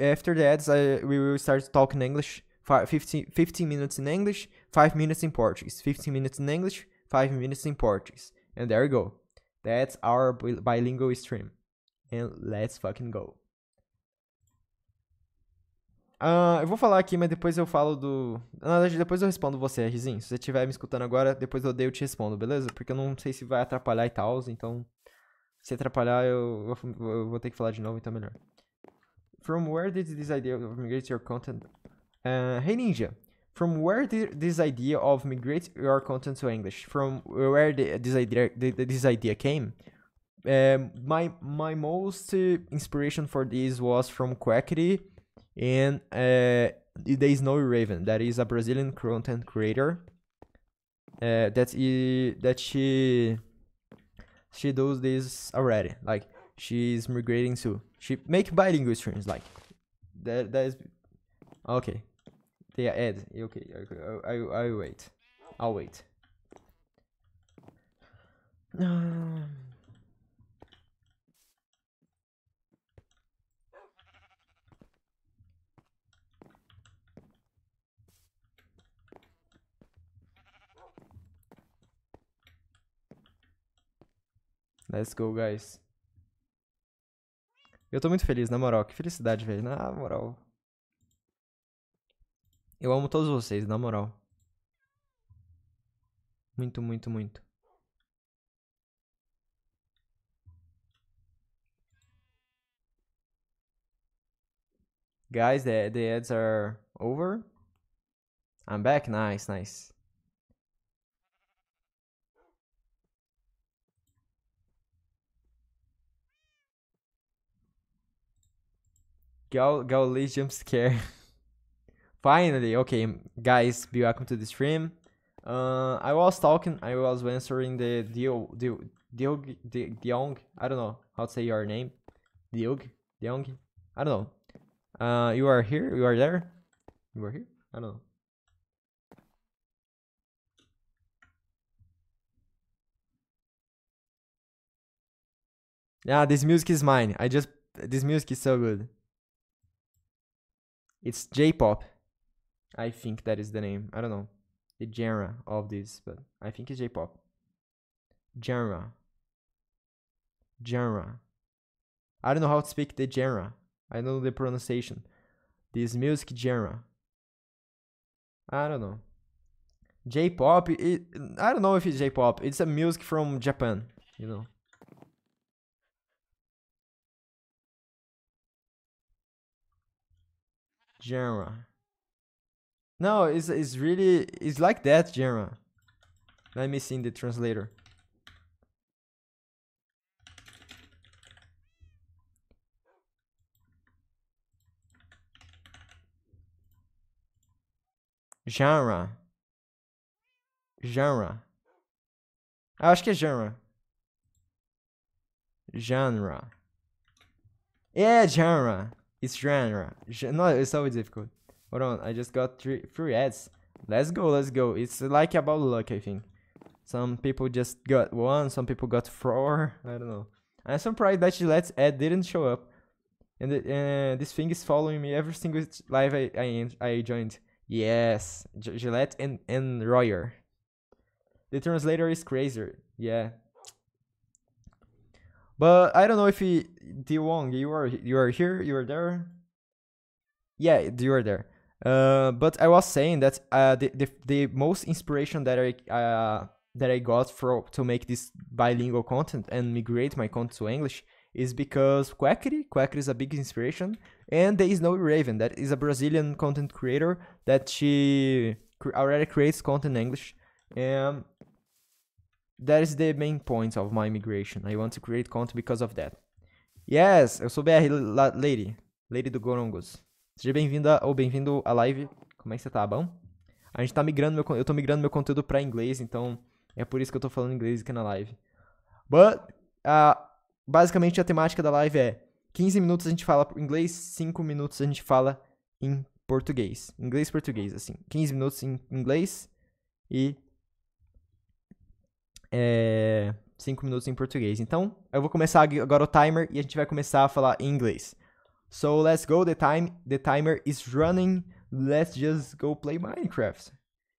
after the ads, I, we will start talking English. 15, 15 minutes in English, 5 minutes in Portuguese. 15 minutes in English, 5 minutes in Portuguese. And there you go. That's our bilingual stream. And let's fucking go. Uh, eu vou falar aqui, mas depois eu falo do. Na verdade, depois eu respondo você, Rizinho. Se você estiver me escutando agora, depois eu odeio te respondo, beleza? Porque eu não sei se vai atrapalhar e tal, então. Se atrapalhar, eu, eu vou ter que falar de novo, então é melhor. From where did this idea of migrate your content? Uh, hey Ninja, from where did this idea of migrate your content to English, from where the, this idea the, this idea came, um, my my most uh, inspiration for this was from Quackity and uh, there is no Raven. That is a Brazilian content creator. Uh, that is that she she does this already. Like she's migrating to she make bilingual streams. Like that that is okay. They are add. Okay, I, I, I'll wait. I'll wait. Ah. Let's go, guys. Eu tô muito feliz, na moral. Que felicidade, velho. Na moral. Eu amo todos vocês, na moral. Muito, muito, muito. Guys, the, the ads are over. I'm back. Nice, nice. Gal Gal, jump scare. finally okay guys be welcome to the stream uh, i was talking i was answering the deal deal Diog, Young. I don't know how to say your name. Diog, Young. I don't know. Uh, you are here, you are there, you are here, I don't know. Yeah, this music is mine. I just, this music is so good. It's J-pop. I think that is the name. I don't know the genre of this, but I think it's J-pop. Genre. Genre. I don't know how to speak the genre. I know the pronunciation. This music genre. I don't know. J-pop. It, I don't know if it's J-pop. It's a music from Japan. You know. Genre. No, it's it's really it's like that genre. Let me see in the translator. Genre. Genre. Eu ah, acho que é genre. Genre. Yeah, genre. It's genre. no, it's always difficult. Hold on, I just got three three ads. Let's go, let's go. It's like about luck, I think. Some people just got one, some people got four. I don't know. I'm surprised that Gillette's ad didn't show up. And uh, this thing is following me every single live I, I, I joined. Yes, G Gillette and, and Royer. The translator is crazier. Yeah. But I don't know if he, D Wong, you are you are here, you are there. Yeah, you are there. Uh, but I was saying that uh, the, the, the most inspiration that I uh, that I got for to make this bilingual content and migrate my content to English is because Quackery Quackery is a big inspiration, and there is no Raven that is a Brazilian content creator that she already creates content in English. and um, that is the main point of my migration. I want to create content because of that. Yes, eu sou BR Lady, Lady do Gorongos. Seja bem-vinda ou bem-vindo à live. Como é que você tá, bom? A gente tá migrando meu, eu tô migrando meu conteúdo pra inglês, então é por isso que eu tô falando inglês aqui na live. But, uh, basicamente a temática da live é 15 minutos a gente fala inglês, 5 minutos a gente fala em português. Inglês português, assim. 15 minutos em inglês e é, 5 minutos em português. Então, eu vou começar agora o timer e a gente vai começar a falar em inglês. So let's go. The time the timer is running. Let's just go play Minecraft.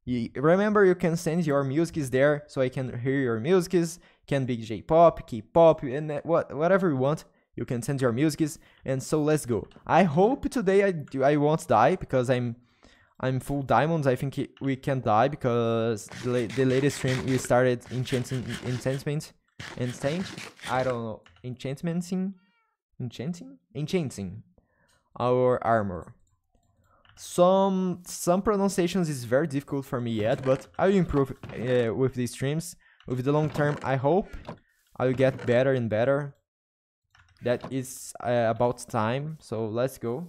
You, remember, you can send your musics there, so I can hear your musics. Can be J-pop, K-pop, and what whatever you want. You can send your musics. And so let's go. I hope today I I won't die because I'm I'm full diamonds. I think we can die because the, la the latest stream we started enchanting enchantment. Enchant? I don't know. Enchantmenting? enchanting enchanting our armor some some pronunciations is very difficult for me yet but i will improve uh, with these streams with the long term i hope i'll get better and better that is uh, about time so let's go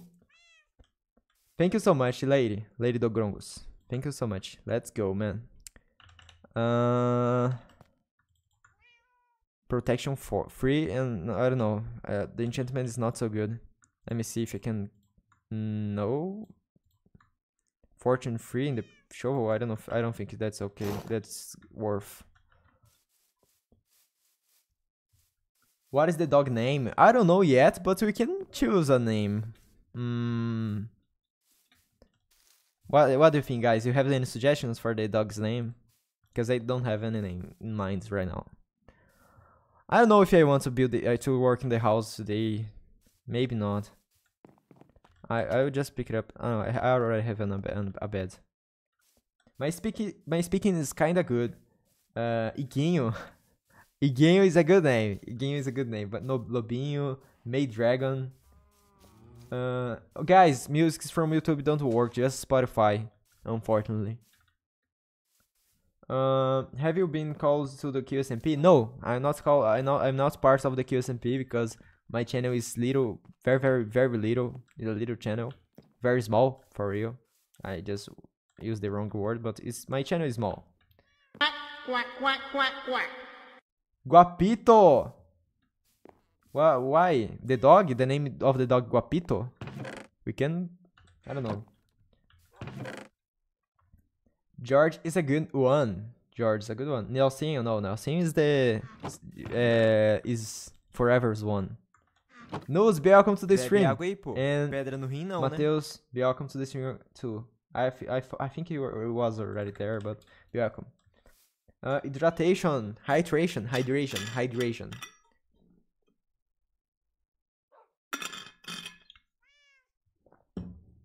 thank you so much lady lady dogrongos thank you so much let's go man uh protection for free and I don't know. Uh, the enchantment is not so good. Let me see if I can. No. Fortune free in the shovel. I don't know. If, I don't think that's okay. That's worth. What is the dog name? I don't know yet, but we can choose a name. Mm. What What do you think, guys? You have any suggestions for the dog's name? Because I don't have any name in mind right now. I don't know if I want to build the, uh, to work in the house today. Maybe not. I I will just pick it up. Oh, I, I already have an, a bed. My speaking my speaking is kinda good. Uh, Iguinho. Iguinho is a good name. Iguinho is a good name, but no Lobinho, May Dragon. Uh, oh, guys, music is from YouTube don't work, just Spotify, unfortunately. Uh, have you been called to the QSMP? No, I'm not called. I'm not. I'm not part of the QSMP because my channel is little, very, very, very little. It's a little channel, very small for real. I just use the wrong word, but it's my channel is small. Guapito. why? The dog? The name of the dog Guapito? We can. I don't know. George is a good one. George is a good one. Nelsinho, no, Nelsinho is the uh, is forever's one. Nose, welcome to the stream. Aí, and Pedra no rim, não, Mateus, né? welcome to the stream too. I, I, I think you were, was already there, but welcome. Uh, hydration, hydration, hydration, hydration.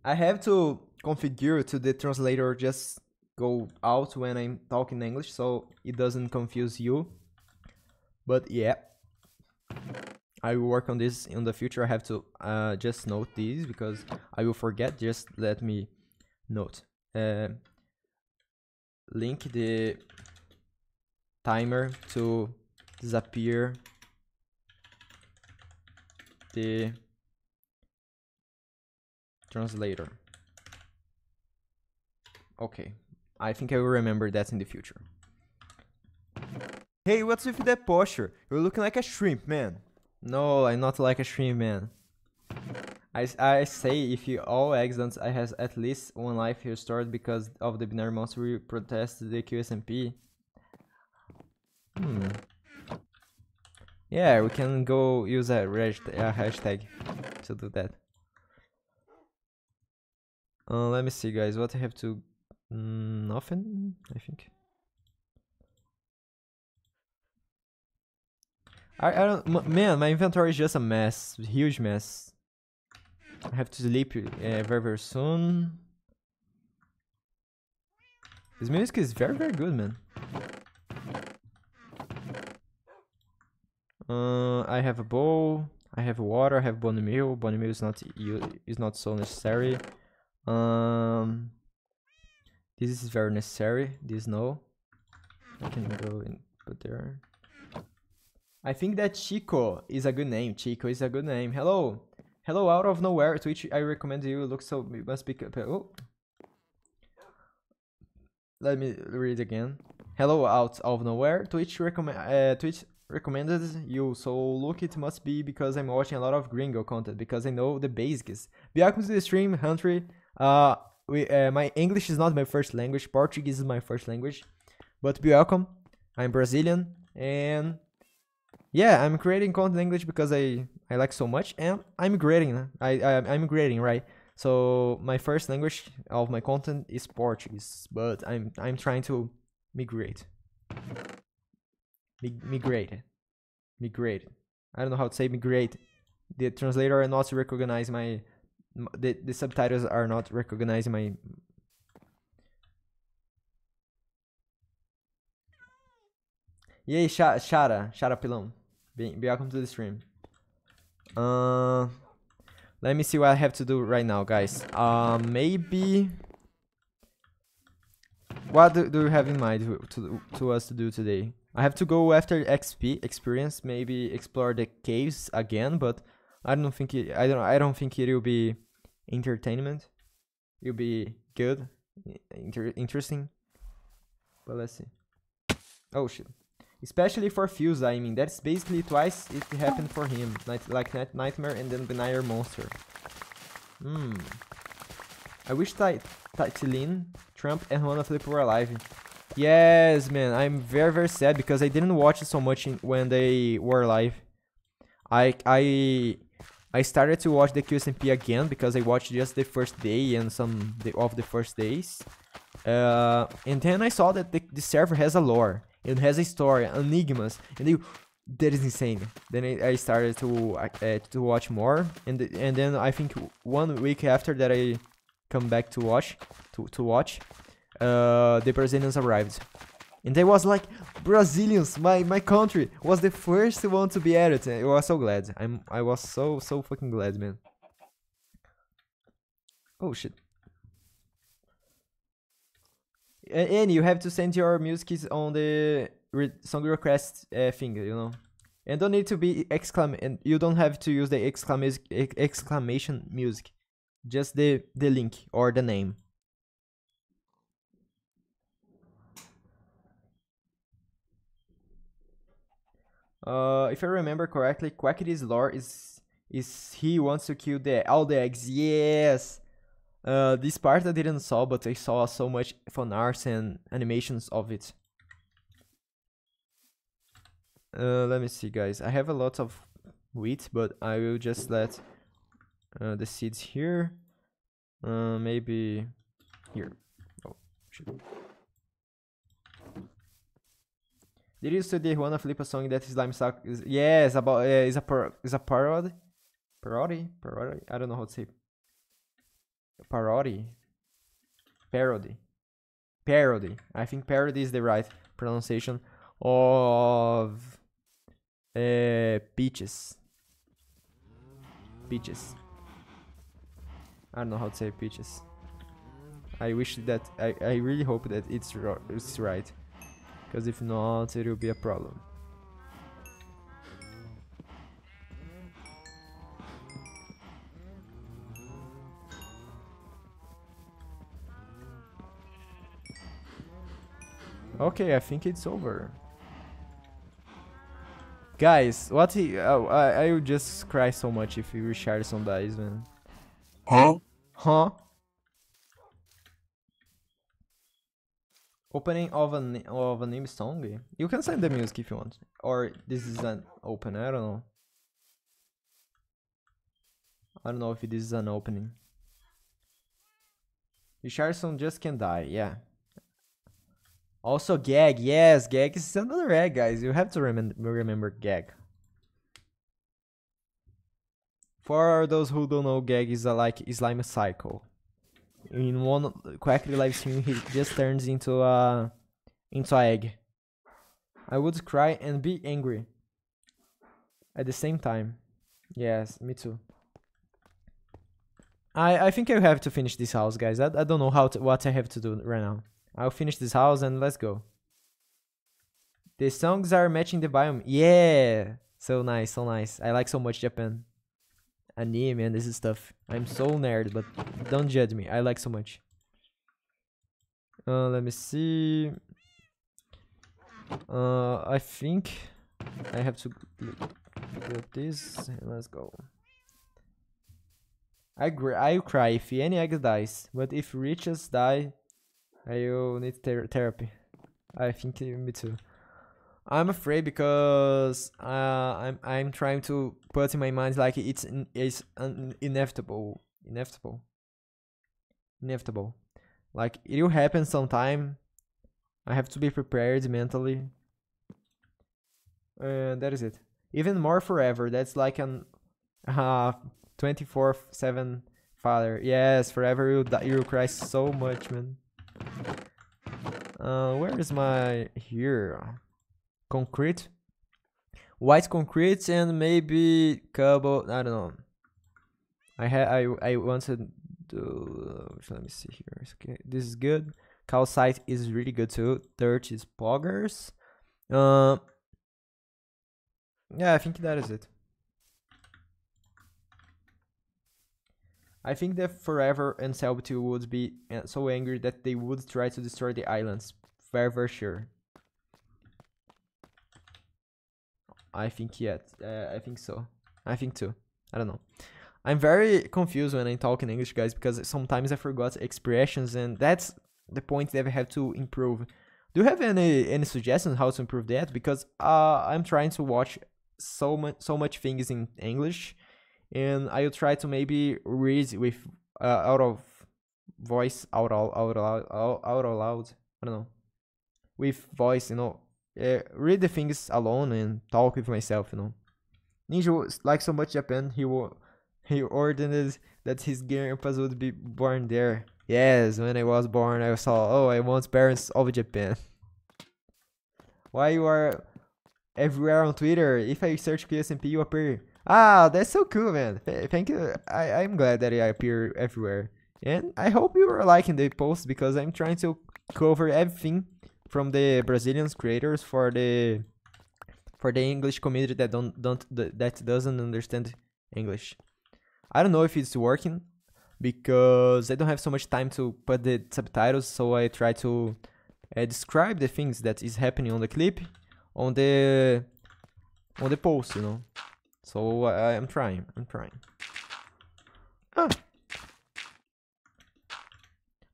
I have to configure to the translator just go out when I'm talking English so it doesn't confuse you. But yeah, I will work on this in the future. I have to uh, just note these because I will forget. Just let me note. Uh, link the timer to disappear the translator. Okay. I think I will remember that in the future. Hey, what's with that posture? You're looking like a shrimp, man. No, I'm not like a shrimp, man. I, I say if you all accidents I has at least one life restored because of the binary monster we protest the QSMP. Hmm. Yeah, we can go use a hashtag to do that. Uh, let me see guys, what I have to Nothing, mm, I think. I, I don't, man, my inventory is just a mess, huge mess. I have to sleep uh, very, very soon. This music is very, very good, man. Uh, I have a bowl. I have water. I have bone meal. Bone meal is not is not so necessary. Um, this is very necessary, this no. I can go and put there. I think that Chico is a good name. Chico is a good name. Hello. Hello, out of nowhere, Twitch, I recommend you look so, it must be, oh. Let me read again. Hello, out of nowhere, Twitch, recommend, uh, Twitch recommended you, so look, it must be because I'm watching a lot of gringo content, because I know the basics. Welcome to the stream, Huntry. Uh, we, uh, my English is not my first language. Portuguese is my first language. But be welcome. I'm Brazilian and yeah, I'm creating content in English because I I like so much and I'm grading. I, I am grading right. So my first language of my content is Portuguese, but I'm I'm trying to migrate. migrate. Migrate. I don't know how to say migrate. The translator not recognize my the, the subtitles are not recognizing my E aí, Shara Chara Pilão. Welcome to the stream. Uh, let me see what I have to do right now, guys. Uh, maybe... What do, do you have in mind to, to, to us to do today? I have to go after XP experience, maybe explore the caves again, but I don't think it, I don't I don't think it will be entertainment it will be good inter interesting but let's see oh shit especially for fuse i mean that's basically twice it happened for him Night like Night nightmare and then benire monster hmm i wish Tatilin, trump and juana Flip were alive yes man i'm very very sad because i didn't watch it so much in, when they were alive i i I started to watch the QSMP again because I watched just the first day and some of the first days. Uh, and then I saw that the, the, server has a lore, it has a story, enigmas, and they, that is insane. Then I, I started to uh, to watch more, and and then I think one week after that I come back to watch to to watch, uh, the Brazilians arrived. And I was like, Brazilians, my, my country was the first one to be added. I was so glad. I'm, I was so, so fucking glad, man. Oh, shit. And you have to send your music on the song request uh, thing, you know. And don't need to be exclam and you don't have to use the exclam exclamation music. Just the the link or the name. Uh, if I remember correctly, Quackity's lore is is he wants to kill the all the eggs. Yes. Uh, this part I didn't saw, but I saw so much fan arts and animations of it. Uh, let me see, guys. I have a lot of wheat, but I will just let uh, the seeds here. Uh, maybe here. Oh, shit. Did you the Juana Felipe song that Slime Suck? Is, yes, about uh, is a par is a parody, parody, parody. I don't know how to say. Parody, parody, parody. I think parody is the right pronunciation of uh, peaches. Peaches. I don't know how to say peaches. I wish that I, I really hope that it's, it's right because if not it will be a problem Okay, I think it's over. Guys, what he... Uh, I, I will just cry so much if Richardson dies, man. Huh? Huh? opening of an of a name song. You can send the music if you want, or this is an open. I don't know. I don't know if this is an opening. Richardson just can die. Yeah. Also gag. Yes, gag is another egg, guys. You have to remember remember gag. For those who don't know, gag is a like Islamic cycle in one Quackly live stream, he just turns into a uh, into a egg. I would cry and be angry at the same time. Yes, me too. I I think I have to finish this house, guys. I, I don't know how to, what I have to do right now. I'll finish this house and let's go. The songs are matching the biome. Yeah, so nice, so nice. I like so much Japan anime and this stuff. I'm so nerd, but don't judge me. I like so much. Uh, let me see. Uh, I think I have to do this. Let's go. I i cry if any egg dies, but if riches die, I will need ther therapy. I think uh, me too. I'm afraid because uh, I'm I'm trying to put in my mind like it's in, it's inevitable, inevitable, inevitable. Like it will happen sometime. I have to be prepared mentally. And that is it. Even more forever. That's like an uh, 24/7 father. Yes, forever you you cry so much, man. Uh, where is my here? concrete, white concrete, and maybe cobble. I don't know. I had I I wanted to uh, let me see here. Okay, this is good. Calcite is really good too. Dirt is poggers. Uh, yeah, I think that is it. I think that Forever and 2 would be uh, so angry that they would try to destroy the islands. Very, very sure. I think yet. Uh, I think so. I think too. I don't know. I'm very confused when I talk in English, guys, because sometimes I forgot expressions, and that's the point that I have to improve. Do you have any any suggestions how to improve that? Because uh, I'm trying to watch so much so much things in English, and I'll try to maybe read with uh, out of voice out out out out out, out loud. I don't know with voice, you know, uh, read the things alone and talk with myself, you know. Ninja like so much Japan, he will, he ordered that his grandpas would be born there. Yes, when I was born, I saw, oh, I want parents of Japan. Why you are everywhere on Twitter? If I search QSMP, you appear. Ah, that's so cool, man. Thank you. I, I'm glad that I appear everywhere. And I hope you are liking the post because I'm trying to cover everything from the Brazilian creators for the for the English community that don't don't that doesn't understand English. I don't know if it's working because I don't have so much time to put the subtitles, so I try to uh, describe the things that is happening on the clip on the on the post, you know. So I, I'm trying, I'm trying. Ah.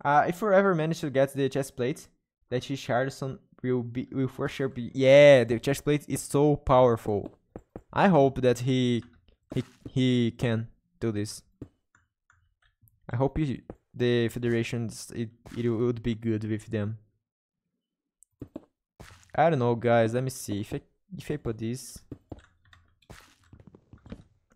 Uh, if we ever manage to get the chest plate, that Richardson will be will for sure be yeah the chest plate is so powerful. I hope that he he he can do this. I hope he, the federations it it would be good with them. I don't know guys, let me see if I if I put this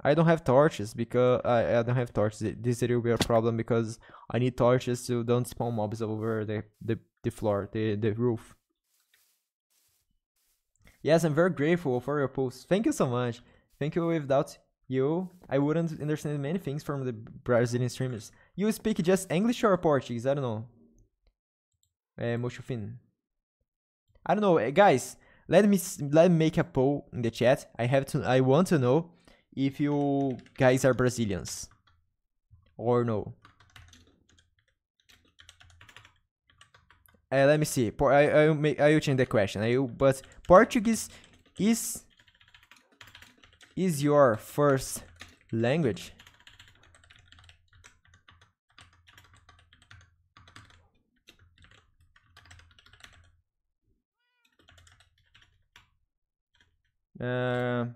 I don't have torches because I, I don't have torches. This will be a problem because I need torches to don't spawn mobs over the the the floor, the, the roof. Yes, I'm very grateful for your post. Thank you so much. Thank you. Without you, I wouldn't understand many things from the Brazilian streamers. You speak just English or Portuguese? I don't know. Uh, Mochufin. I don't know, guys. Let me let me make a poll in the chat. I have to. I want to know if you guys are Brazilians or no. Uh, let me see. Por I, I, will make, I will change the question. I but Portuguese is is your first language? Uh,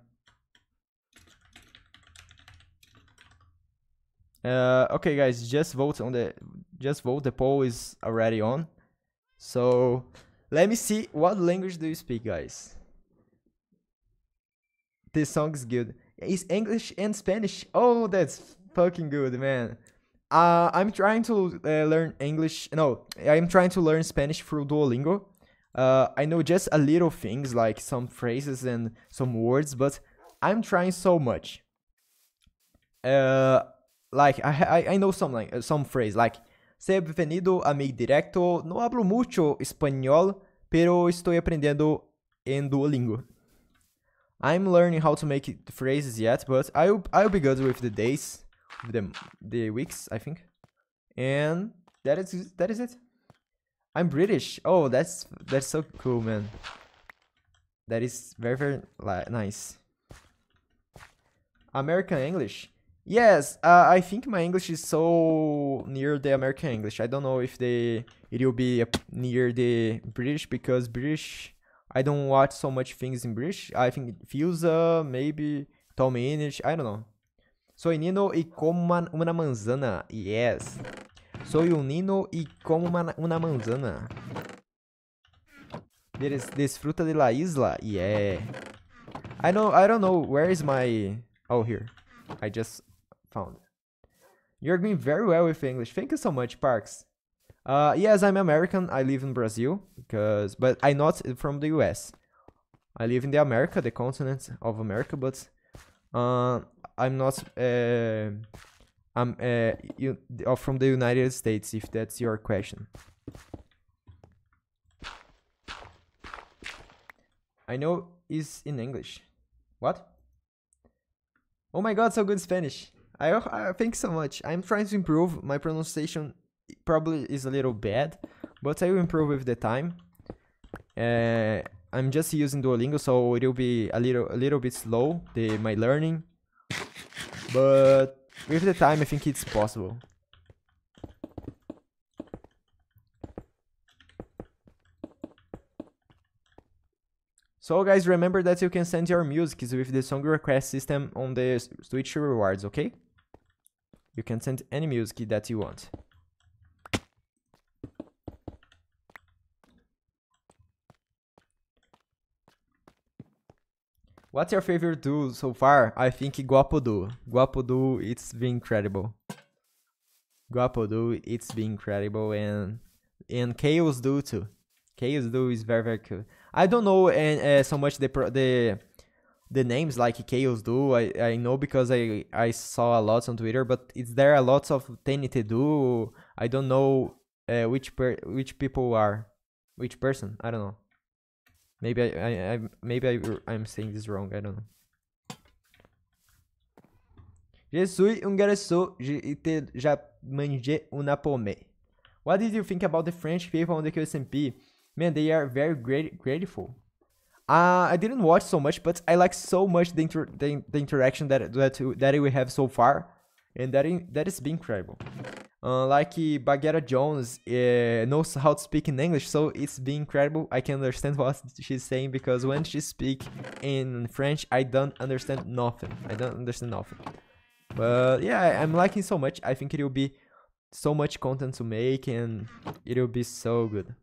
uh, okay, guys, just vote on the just vote. The poll is already on. So let me see what language do you speak, guys. This song is good. It's English and Spanish. Oh, that's fucking good, man. Uh, I'm trying to uh, learn English. No, I'm trying to learn Spanish through Duolingo. Uh, I know just a little things like some phrases and some words, but I'm trying so much. Uh, like I I, I know some like some phrase like se he a mi directo, no hablo mucho español, pero estoy aprendiendo en Duolingo. I'm learning how to make phrases yet, but I'll, I'll be good with the days, the, the weeks, I think. And that is that is it. I'm British. Oh, that's that's so cool, man. That is very very nice. American English. Yes, uh, I think my English is so near the American English. I don't know if they it will be near the British because British I don't watch so much things in British. I think Fusa, maybe Tom English. I don't know. Sou Nino e como uma, uma manzana. Yes. Sou um Nino e como uma, uma manzana. Des, desfruta de la isla. Yeah. I know I don't know where is my Oh here. I just found. You're doing very well with English. Thank you so much, Parks. Uh, yes, I'm American. I live in Brazil because, but I'm not from the U.S. I live in the America, the continent of America, but uh, I'm not. Uh, I'm uh, you, uh, from the United States, if that's your question. I know is in English. What? Oh my god, so good Spanish. I, thank thanks so much. I'm trying to improve. My pronunciation probably is a little bad, but I will improve with the time. Uh, I'm just using Duolingo, so it'll be a little a little bit slow the my learning, but with the time I think it's possible. So guys, remember that you can send your musics with the song request system on the Twitch rewards, okay? You can send any music that you want. What's your favorite duo so far? I think Guapo do. Guapo it's been incredible. Guapo it's been incredible, and and Chaos Duo too. Chaos Duo is very very cool. I don't know and uh, so much the the the names like Chaos Do, I, I know because I, I saw a lot on Twitter, but is there a lot of TNT Do? I don't know uh, which per- which people are, which person. I don't know. Maybe I, I, I maybe I, I'm saying this wrong. I don't know. Um je suis já una um What did you think about the French people on the QSMP? Man, they are very great, grateful. Uh, I didn't watch so much, but I like so much the inter the, the interaction that that that we have so far, and that in, that is incredible. Uh, like uh, Bagheera Jones uh, knows how to speak in English, so it's being incredible. I can understand what she's saying because when she speak in French, I don't understand nothing. I don't understand nothing. But yeah, I'm liking so much. I think it will be so much content to make, and it will be so good.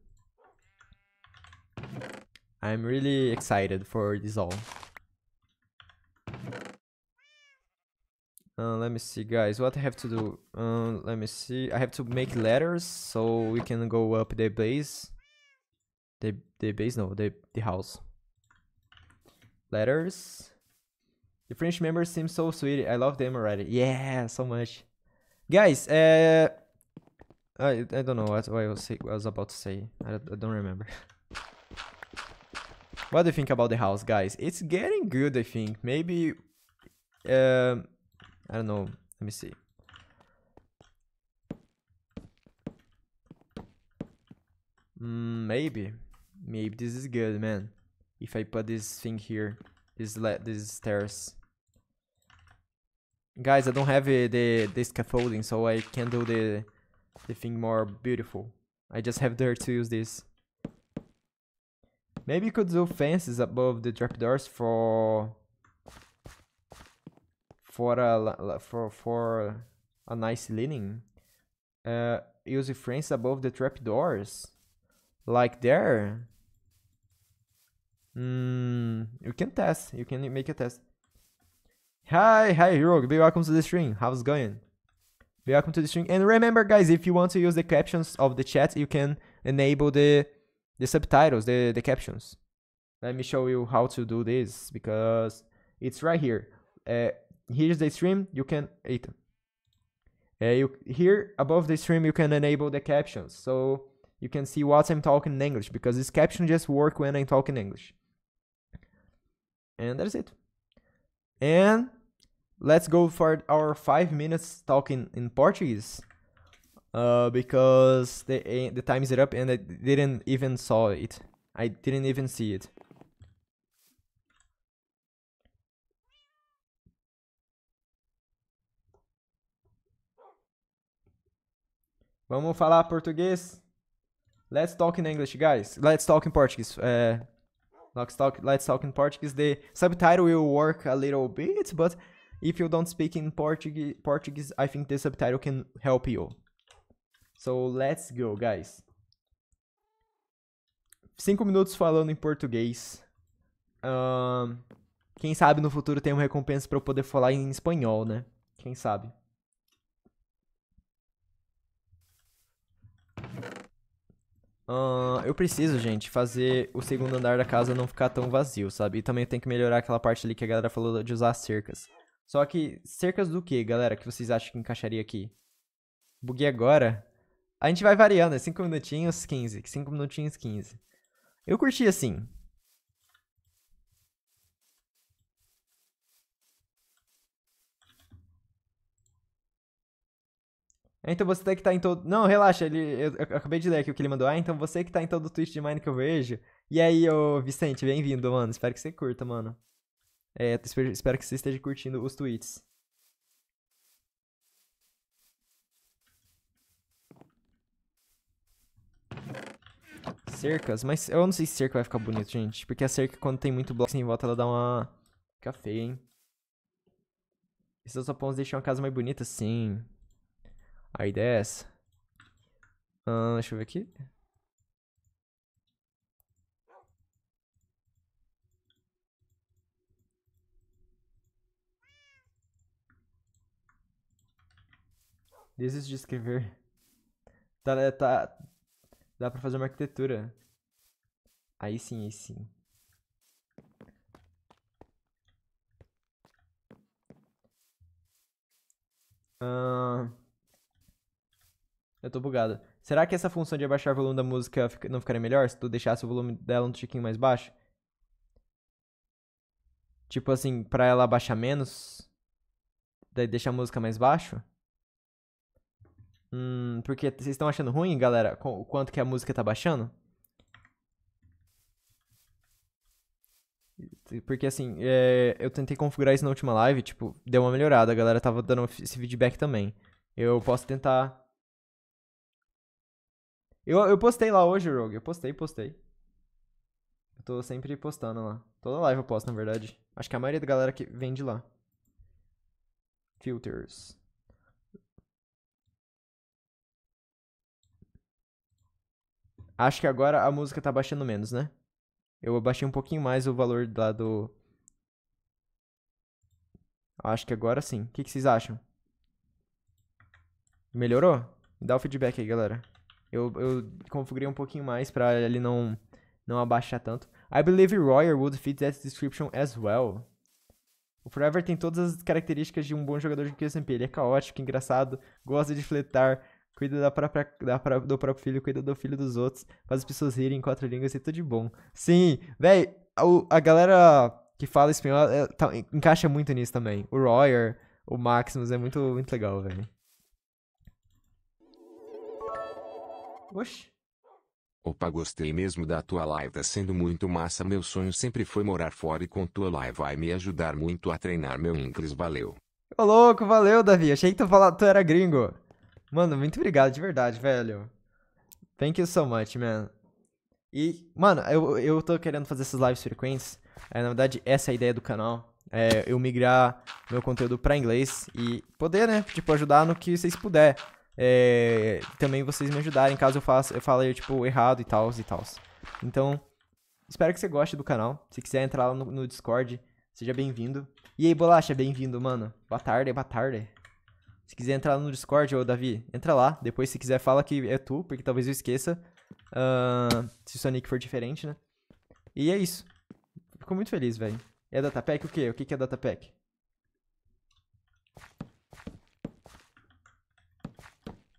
I'm really excited for this all. Uh, let me see, guys. What I have to do? Uh, let me see. I have to make letters so we can go up the base. The the base? No, the the house. Letters. The French members seem so sweet. I love them already. Yeah, so much. Guys, uh, I I don't know what, what I was I was about to say. I, I don't remember. What do you think about the house, guys? It's getting good, I think. Maybe... Uh, I don't know. Let me see. Mm, maybe. Maybe this is good, man. If I put this thing here. This, let this stairs. Guys, I don't have uh, the, the scaffolding, so I can do the, the thing more beautiful. I just have there to use this. Maybe you could do fences above the trapdoors for for a for for a nice leaning. Uh, use fences above the trapdoors, like there. Hmm. you can test. You can make a test. Hi, hi, Hirog. Be welcome to the stream. How's it going? Be welcome to the stream. And remember, guys, if you want to use the captions of the chat, you can enable the the subtitles, the, the captions. Let me show you how to do this because it's right here. Uh, here's the stream, you can eat. Uh, you, here above the stream you can enable the captions so you can see what I'm talking in English because this caption just work when I'm talking English. And that's it. And let's go for our five minutes talking in Portuguese uh, because the eh, the time is up and I didn't even saw it. I didn't even see it. Vamos falar português? Let's talk in English, guys. Let's talk in Portuguese. Uh, let's talk. Let's talk in Portuguese. The subtitle will work a little bit, but if you don't speak in Portuguese, Portuguese, I think the subtitle can help you. So let's go, guys. Cinco minutos falando em português. Um, quem sabe no futuro tem uma recompensa para eu poder falar em espanhol, né? Quem sabe? Uh, eu preciso, gente, fazer o segundo andar da casa não ficar tão vazio, sabe? E também tem que melhorar aquela parte ali que a galera falou de usar cercas. Só que cercas do que, galera, que vocês acham que encaixaria aqui? Buguei agora? A gente vai variando, é 5 minutinhos, 15. 5 minutinhos, 15. Eu curti assim. Então você tem que estar tá em todo. Não, relaxa, ele... eu, acabei de ler aqui o que ele mandou. Ah, então você que está em todo o tweet de Mine que eu vejo. E aí, ô Vicente, bem-vindo, mano. Espero que você curta, mano. É, espero que você esteja curtindo os tweets. cercas, mas eu não sei se cerca vai ficar bonito, gente. Porque a cerca, quando tem muito bloco assim em volta, ela dá uma... Fica feia, hein? Esses sapões deixam a casa mais bonita, sim. A ideia é essa. Ah, deixa eu ver aqui. Desisto de escrever. Tá, né, tá, Dá pra fazer uma arquitetura. Aí sim, aí sim. Uh... Eu tô bugado. Será que essa função de abaixar o volume da música não ficaria melhor se tu deixasse o volume dela um tiquinho mais baixo? Tipo assim, pra ela abaixar menos? Daí deixar a música mais baixo? Hum, porque vocês estão achando ruim, galera, o quanto que a música tá baixando? Porque assim, é, eu tentei configurar isso na última live, tipo, deu uma melhorada, a galera tava dando esse feedback também. Eu posso tentar. Eu, eu postei lá hoje, Rogue. Eu postei, postei. Eu tô sempre postando lá. Toda live eu posto, na verdade. Acho que a maioria da galera que vem de lá. Filters. Acho que agora a música tá baixando menos, né? Eu abaixei um pouquinho mais o valor lá do. Acho que agora sim. O que, que vocês acham? Melhorou? Me dá o feedback aí, galera. Eu, eu configurei um pouquinho mais pra ele não, não abaixar tanto. I believe Royer would fit that description as well. O Forever tem todas as características de um bom jogador de QSMP. Ele é caótico, engraçado, gosta de fletar, Cuida da própria, da, do próprio filho, cuida do filho dos outros, faz as pessoas rirem em quatro línguas e é tudo de bom. Sim, véi, a, a galera que fala espanhol é, tá, encaixa muito nisso também. O Royer, o Maximus, é muito, muito legal, velho. Oxi. Opa, gostei mesmo da tua live, tá sendo muito massa. Meu sonho sempre foi morar fora e com tua live vai me ajudar muito a treinar meu inglês, valeu. Ô louco, valeu, Davi. Achei que tu, fala... tu era gringo. Mano, muito obrigado, de verdade, velho. Thank you so much, man. E, mano, eu, eu tô querendo fazer essas lives frequentes. É, na verdade, essa é a ideia do canal. É, eu migrar meu conteúdo pra inglês e poder, né? Tipo, ajudar no que vocês puder. É, também vocês me ajudarem caso eu faça, eu fale, tipo, errado e tal e tal. Então, espero que você goste do canal. Se quiser entrar lá no, no Discord, seja bem-vindo. E aí, bolacha, bem-vindo, mano. Boa tarde, boa tarde. Se quiser entrar no Discord, ô Davi, entra lá. Depois, se quiser, fala que é tu, porque talvez eu esqueça. Uh, se o Sonic for diferente, né? E é isso. Fico muito feliz, velho. É Datapack o quê? O que é Datapack?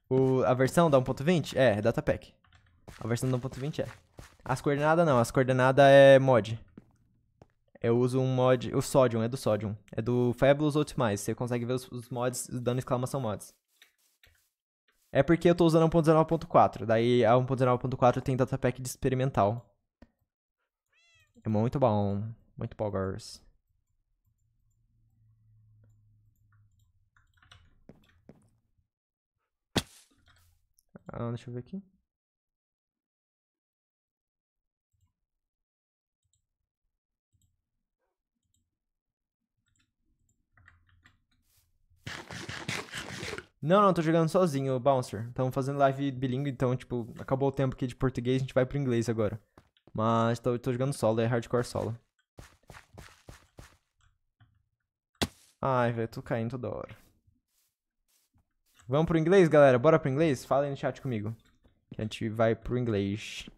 O, a versão da 1.20? É, é Datapack. A versão da 1.20 é. As coordenadas não, as coordenadas é mod. Eu uso um mod. O Sodium, é do Sodium. É do Fabulous Optimize. Você consegue ver os, os mods dando exclamação mods. É porque eu tô usando 1.19.4. Daí a 1.19.4 tem datapack de experimental. É muito bom. Muito bom, girls. Ah, deixa eu ver aqui. Não, não, tô jogando sozinho, Bouncer. Tamo fazendo live bilíngue, então, tipo, acabou o tempo aqui de português, a gente vai pro inglês agora. Mas tô, tô jogando solo, é hardcore solo. Ai, velho, tô caindo toda hora. Vamos pro inglês, galera? Bora pro inglês? Fala aí no chat comigo. Que a gente vai pro inglês.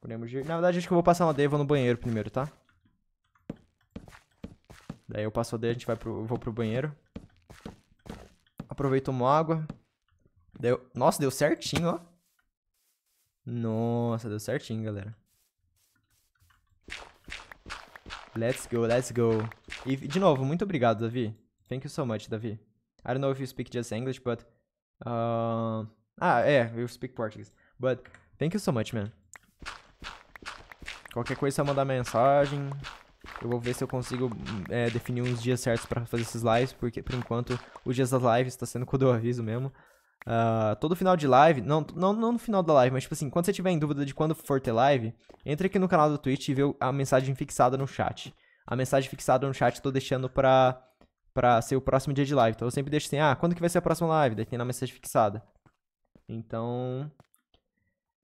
Podemos ir... Na verdade, acho que eu vou passar uma D e vou no banheiro primeiro, tá? Daí eu passo a D, a gente vai pro... Eu vou pro banheiro. Aproveitou uma água. Deu... Nossa, deu certinho, ó. Nossa, deu certinho, galera. Let's go, let's go. E, de novo, muito obrigado, Davi. Thank you so much, Davi. I don't know if you speak just English, but... Uh... Ah, é, you speak Portuguese. But, thank you so much, man. Qualquer coisa, é mandar mensagem. Eu vou ver se eu consigo é, definir uns dias certos para fazer esses lives, porque por enquanto os dias das lives está sendo quando eu aviso mesmo. Uh, todo final de live, não, não, não no final da live, mas tipo assim, quando você tiver em dúvida de quando for ter live, entre aqui no canal do Twitch e vê a mensagem fixada no chat. A mensagem fixada no chat eu tô deixando pra, pra ser o próximo dia de live. Então eu sempre deixo assim, ah, quando que vai ser a próxima live? Daí tem na mensagem fixada. Então,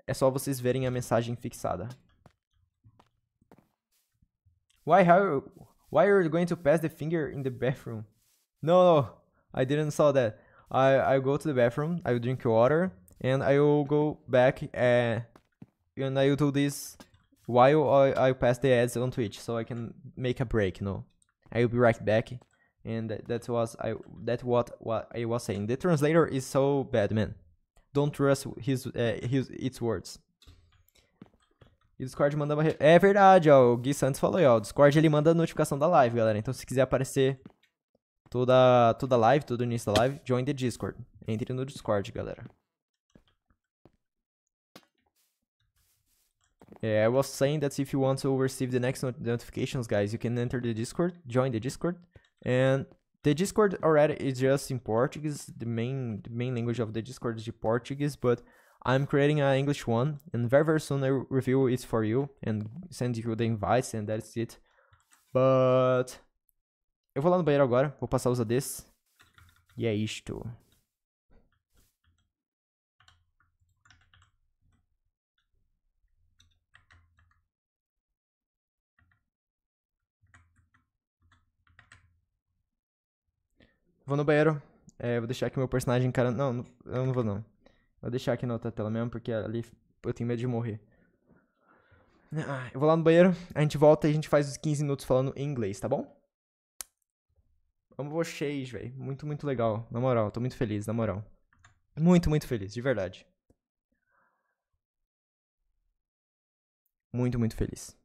é só vocês verem a mensagem fixada. Why are, why are you going to pass the finger in the bathroom? No, no, I didn't saw that. I, I go to the bathroom, I will drink water, and I will go back and eh, and I will do this while I, I pass the ads on Twitch, so I can make a break, you know. I will be right back, and that, that was I that what what I was saying. The translator is so bad, man. Don't trust his uh, his its words. E o Discord manda É verdade, ó. O Gui Santos falou aí, ó. O Discord ele manda a notificação da live, galera. Então se quiser aparecer toda toda live, todo início da live, join the Discord. Entre no Discord, galera. Yeah, I was saying that if you want to receive the next not notifications, guys, you can enter the Discord, join the Discord, and the Discord already is just in Portuguese. The main the main language of the Discord is the Portuguese, but I'm creating an English one, and very very soon I review it for you and send you the invites and that's it. But eu vou lá no banheiro agora, vou passar os ADs. E é isto. Vou no banheiro. É, vou deixar aqui meu personagem encarando. Não, eu não vou não. Vou deixar aqui na outra tela mesmo, porque ali eu tenho medo de morrer. Ah, eu vou lá no banheiro, a gente volta e a gente faz os 15 minutos falando em inglês, tá bom? Amo vocês, velho. Muito, muito legal. Na moral, tô muito feliz, na moral. Muito, muito feliz, de verdade. Muito, muito feliz.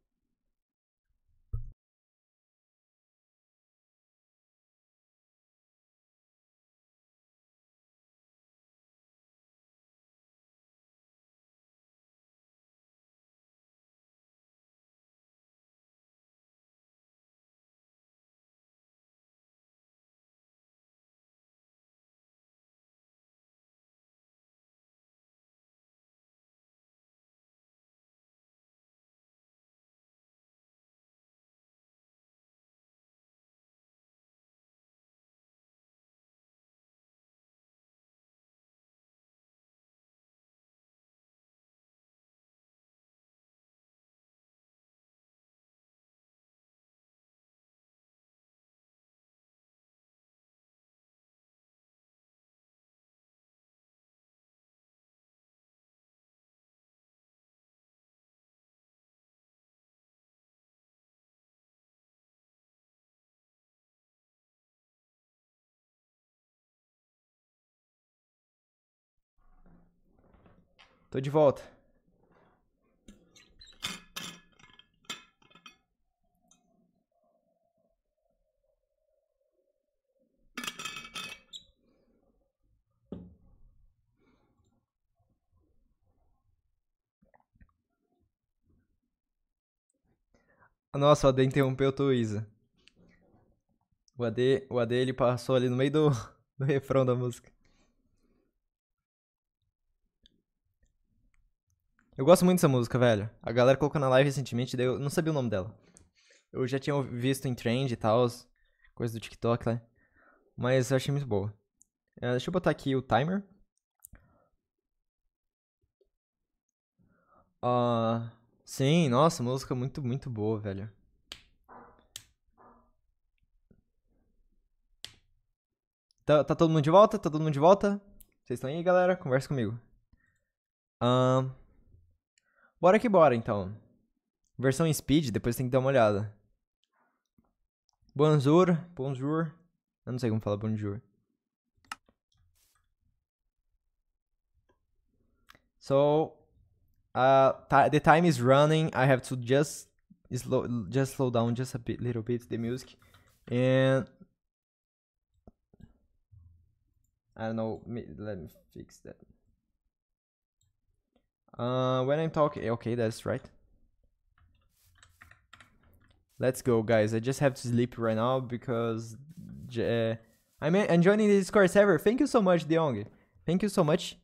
Tô de volta. Nossa, o AD interrompeu o isa. O AD, o AD ele passou ali no meio do, do refrão da música. Eu gosto muito dessa música, velho. A galera colocou na live recentemente, daí eu não sabia o nome dela. Eu já tinha visto em trend e tal, coisa do TikTok lá. Né? Mas eu achei muito boa. É, deixa eu botar aqui o timer. Uh, sim, nossa, música muito, muito boa, velho. Tá, tá todo mundo de volta? Tá todo mundo de volta? Vocês estão aí, galera? Conversa comigo. Ahn. Uh... Bora que bora, então. Versão em speed, depois tem que dar uma olhada. Bonjour, bonjour. Eu não sei como falar bonjour. So, uh, the time is running. I have to just slow, just slow down just a bit, little bit the music, and I don't know. Let me fix that. Uh, when I'm talking... Eh, okay, that's right. Let's go, guys. I just have to sleep right now because... Uh, I'm enjoying this Discord server. Thank you so much, Deong. Thank you so much.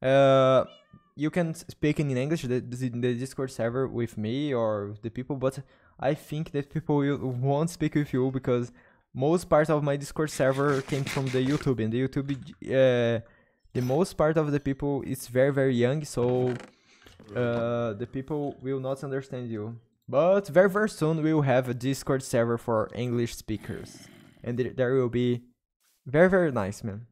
Uh, you can speak in English, the, the Discord server with me or the people, but I think that people will, won't speak with you because most part of my Discord server came from the YouTube, and the YouTube... Uh, the most part of the people is very very young, so uh, the people will not understand you. But very very soon we will have a Discord server for English speakers, and th there will be very very nice, man.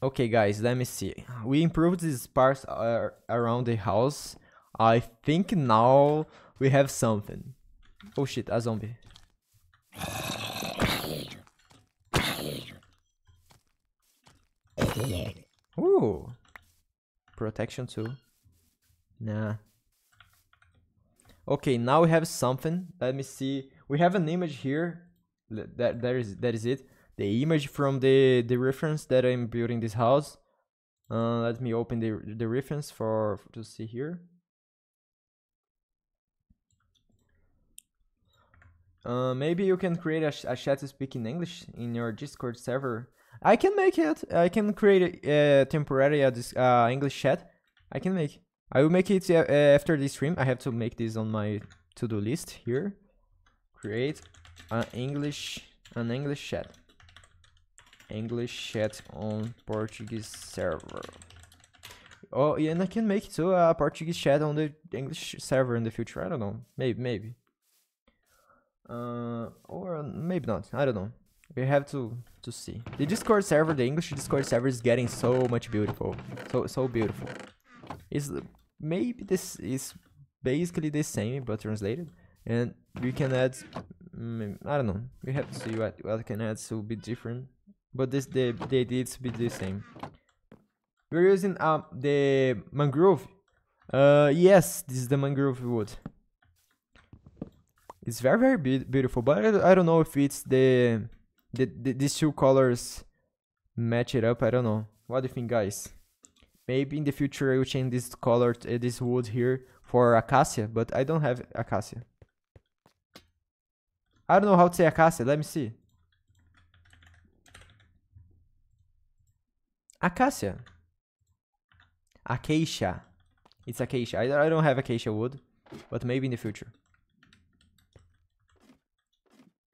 Okay, guys, let me see. We improved these parts uh, around the house. I think now we have something. Oh shit, a zombie. Ooh. Protection too. Nah. Okay, now we have something. Let me see. We have an image here. That that is that is it. The image from the the reference that I'm building this house. Uh, let me open the the reference for to see here. Uh, maybe you can create a, a chat to speak in English in your Discord server I can make it. I can create a, a temporary uh, this, uh, English chat. I can make. I will make it uh, uh, after this stream. I have to make this on my to-do list here. Create an English an English chat. English chat on Portuguese server. Oh, yeah, and I can make too a Portuguese chat on the English server in the future. I don't know. Maybe, maybe. Uh, or maybe not. I don't know we have to to see the discord server the english discord server is getting so much beautiful so so beautiful is maybe this is basically the same but translated and we can add mm, i don't know we have to see what what can add to be different but this the they did to be the same we're using um the mangrove uh yes this is the mangrove wood it's very very be beautiful but I, I don't know if it's the the, the, these two colors match it up. I don't know. What do you think, guys? Maybe in the future I will change this color, uh, this wood here for acacia, but I don't have acacia. I don't know how to say acacia. Let me see. Acacia. Acacia. It's acacia. I, I don't have acacia wood, but maybe in the future.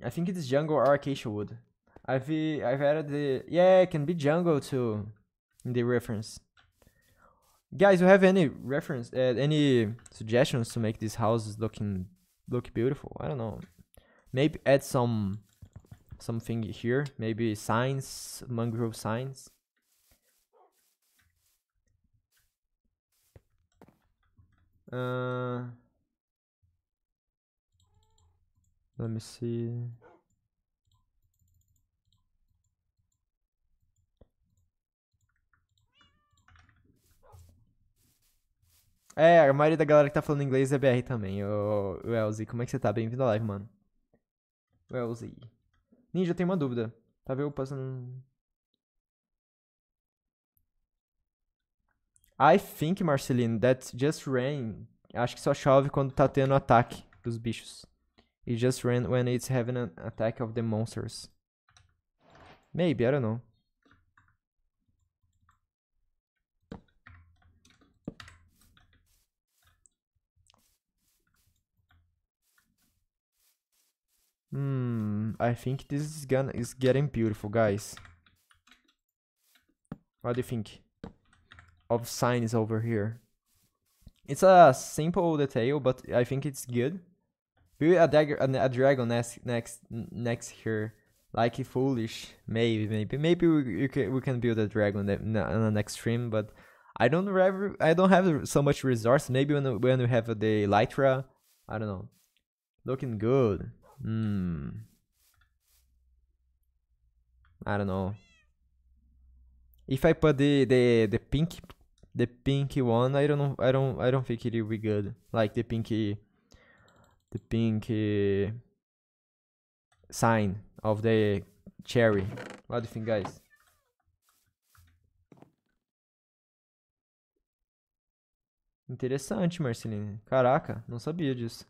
I think it is jungle or acacia wood. I've I've added the yeah, it can be jungle too in the reference. Guys, you have any reference uh, any suggestions to make these houses looking look beautiful? I don't know. Maybe add some something here, maybe signs, mangrove signs. Uh, let me see. É, a maioria da galera que tá falando inglês é BR também. Ô, Elzy, como é que você tá? Bem-vindo à live, mano. Elzy, Ninja, tem uma dúvida. Tá vendo passando... I think, Marceline, that's just rain. Acho que só chove quando tá tendo ataque dos bichos. It just rain when it's having an attack of the monsters. Maybe, I don't know. Hmm, I think this is gonna is getting beautiful, guys. What do you think of signs over here? It's a simple detail, but I think it's good. Build a dagger, a, a dragon next next next here, like foolish. Maybe maybe maybe we, can we can build a dragon on next stream, but I don't have I don't have so much resource. Elytra, I don't know. Looking good. Hmm. I don't know. If I put the the the pink the pink one, I don't I don't I don't think it be good. Like the the pink uh, sign of the cherry. What do you think, guys? Interessante, Marceline. Caraca, não sabia disso.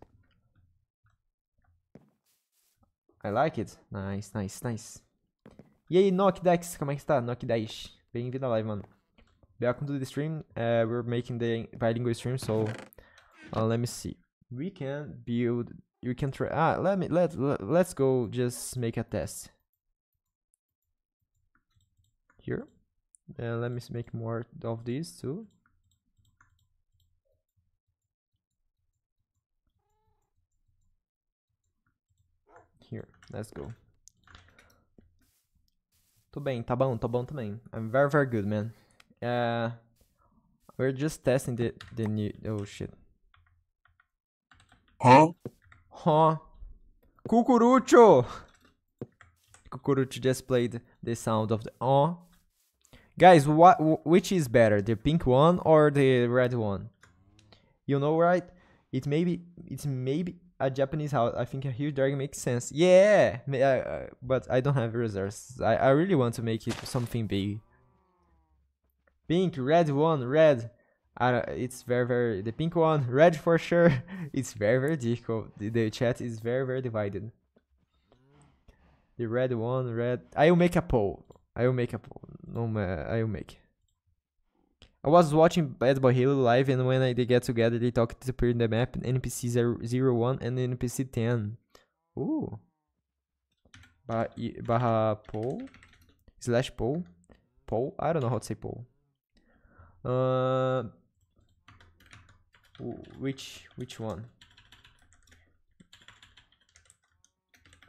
I like it. Nice, nice, nice. E aí, Nokdex, como é que está? Nok 10. Bem-vindo à live, mano. Welcome to the stream. Uh, we're making the bilingual stream, so uh, let me see. We can build. You can try. Ah, let me let, let us go. Just make a test here. Uh, let me make more of these too. Let's go. Tô bem, tá bom, tá bom também. I'm very, very good, man. Uh, we're just testing the, the new... Oh, shit. Huh? Huh? Cucurucho! Cucurucho just played the sound of the... Oh. Guys, what, which is better, the pink one or the red one? You know, right? It maybe, it's maybe a Japanese house, I think a huge dragon makes sense. Yeah, but I don't have resources. I, I really want to make it something big. Pink, red one, red. Uh, it's very, very, the pink one, red for sure. it's very, very difficult. The, the chat is very, very divided. The red one, red. I will make a poll. I will make a poll. No, I will make. I was watching Bad Boy Halo live and when I, they get together they talk to appear in the map NPC 01 and NPC 10. Ooh. Barra, barra poll. Slash Paul? Paul? I don't know how to say Paul. Uh, which which one?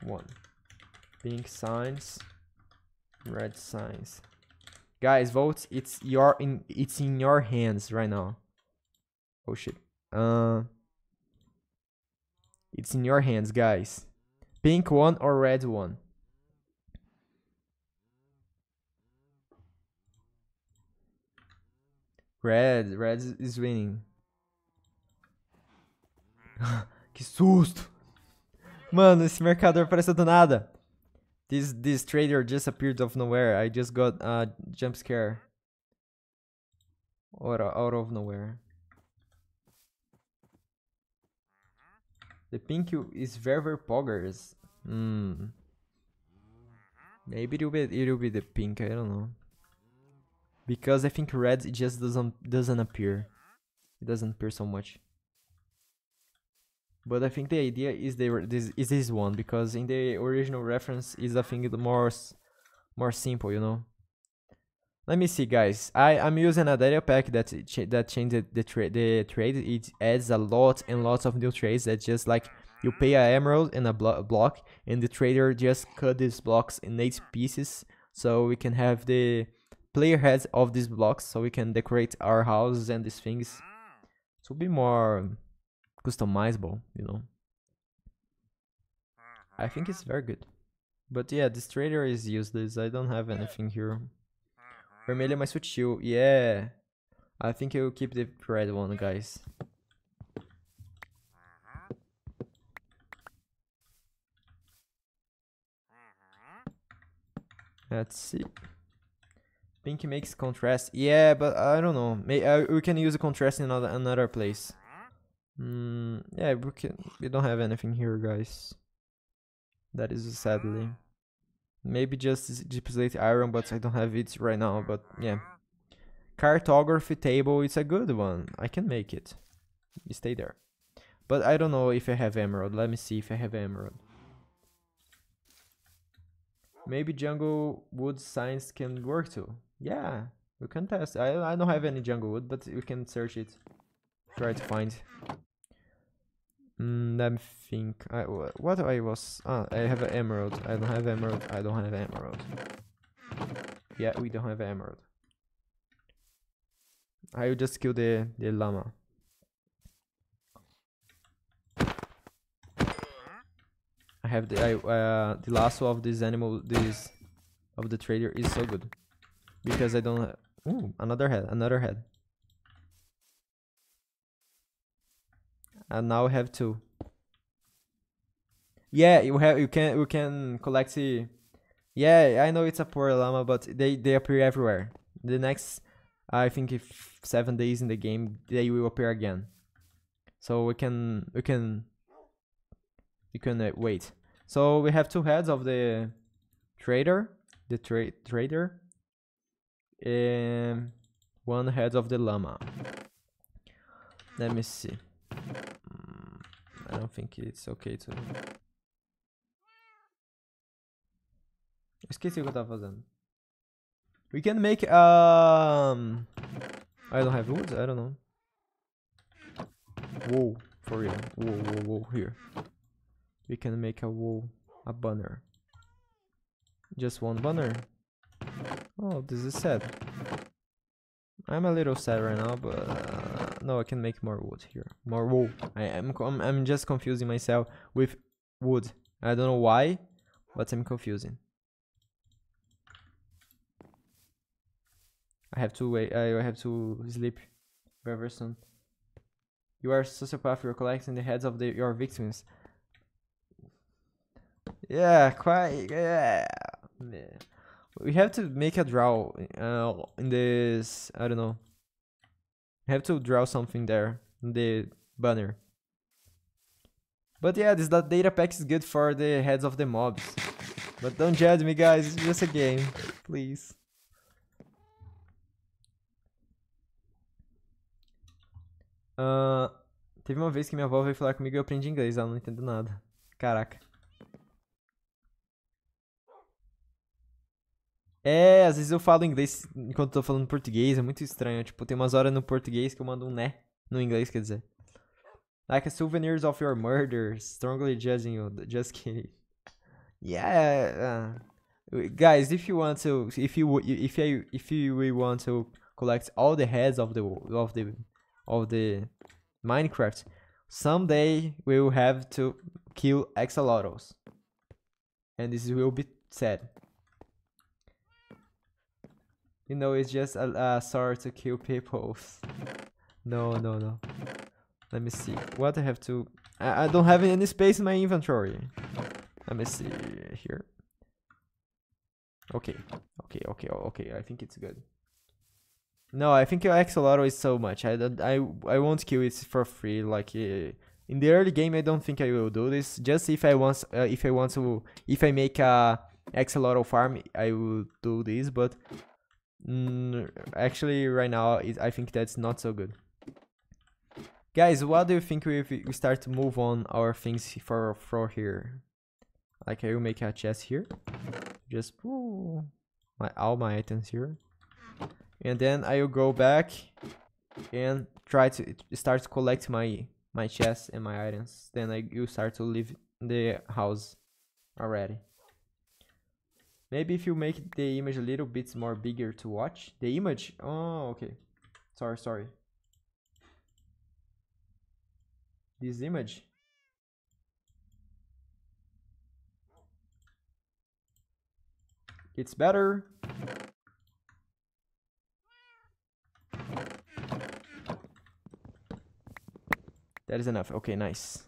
One. Pink signs. Red signs. Guys, vote. it's your in it's in your hands right now. Oh shit. Uh, it's in your hands, guys. Pink one or red one? Red, red is winning. que susto! Mano, esse mercador apareceu do nada. This this trader just appeared out of nowhere. I just got a uh, jump scare. Or out of nowhere. The pinky is very very poggers. Hmm. Maybe it'll be it'll be the pink. I don't know. Because I think red it just doesn't doesn't appear. It doesn't appear so much. But I think the idea is the this is this one because in the original reference is I think more more simple, you know. Let me see, guys. I I'm using a data pack that ch that changes the trade the trade. It adds a lot and lots of new trades. That just like you pay a emerald and a blo block, and the trader just cut these blocks in eight pieces, so we can have the player heads of these blocks, so we can decorate our houses and these things. To be more customizable, you know. I think it's mm-hmm. very good. But yeah, this trader is useless. I don't have anything here. Mm-hmm. Vermelho é mais sutil. Yeah. I think I'll keep the red one, guys. Mm-hmm. Let's see. Pink makes contrast. Yeah, but I don't know. May uh, we can use a contrast in another, another place. Mm, yeah, we can. We don't have anything here, guys. That is sadly. Maybe just deposit iron, but I don't have it right now. But yeah, cartography table. It's a good one. I can make it. You stay there. But I don't know if I have emerald. Let me see if I have emerald. Maybe jungle wood science can work too. Yeah, we can test. I I don't have any jungle wood, but we can search it try to find. Mm, let me think. I what I was. Ah, I have an emerald. I don't have emerald. I don't have emerald. Yeah, we don't have emerald. I will just kill the the llama. I have the I, uh, the lasso of this animal. This of the trader is so good because I don't. Ooh, another head. Another head. and now we have two. Yeah, you have you can you can collect the. Yeah, I know it's a poor llama, but they they appear everywhere. The next, I think, if seven days in the game, they will appear again. So we can we can. You can uh, wait. So we have two heads of the trader, the trade trader, um, one head of the llama. Let me see. I don't think it's ok to... Eu esqueci o que eu tava fazendo. We can make um... I don't have woods. I don't know. Whoa, for real. Whoa, whoa, whoa, here. We can make a wall, a banner. Just one banner? Oh, this is sad. I'm a little sad right now, but uh, no, I can make more wood here. More wood. I am I'm, I'm just confusing myself with wood. I don't know why, but I'm confusing. I have to wait. I have to sleep very soon. You are a sociopath. You're collecting the heads of the, your victims. Yeah, quite. Yeah. yeah. We have to make a draw uh, in this. I don't know. I have to draw something there the banner. But yeah, this data pack is good for the heads of the mobs. But don't judge me guys, it's just a game, please. Uh, teve uma vez que minha avó veio falar comigo e eu aprendi inglês, ela não entendeu nada. Caraca. É, às vezes eu falo inglês enquanto tô falando português, é muito estranho. Tipo, tem umas horas no português que eu mando um né. No inglês, quer dizer. Like souvenirs of your murder, strongly judging you. Just kidding. Yeah. Uh, uh guys, if you want to, if you if you if you want to collect all the heads of the of the of the Minecraft, someday we will have to kill axolotls, and this will be sad. You know, it's just a, a sword to kill people. No, no, no. Let me see. What I have to... I, I don't have any space in my inventory. Let me see here. Okay, okay, okay, okay. I think it's good. No, I think Axolotl is so much. I don't, I, I won't kill it for free. Like uh, in the early game, I don't think I will do this. Just if I want, uh, if I want to, if I make a Axolotl farm, I will do this. But Mm, actually, right now, it, I think that's not so good. Guys, what do you think if we start to move on our things for, for here? Like, I will make a chest here. Just ooh, my all my items here. And then I will go back and try to start to collect my my chest and my items. Then I will start to leave the house already. Maybe if you make the image a little bit more bigger to watch. The image? Oh, okay. Sorry, sorry. This image? It's better. That is enough. Okay, nice.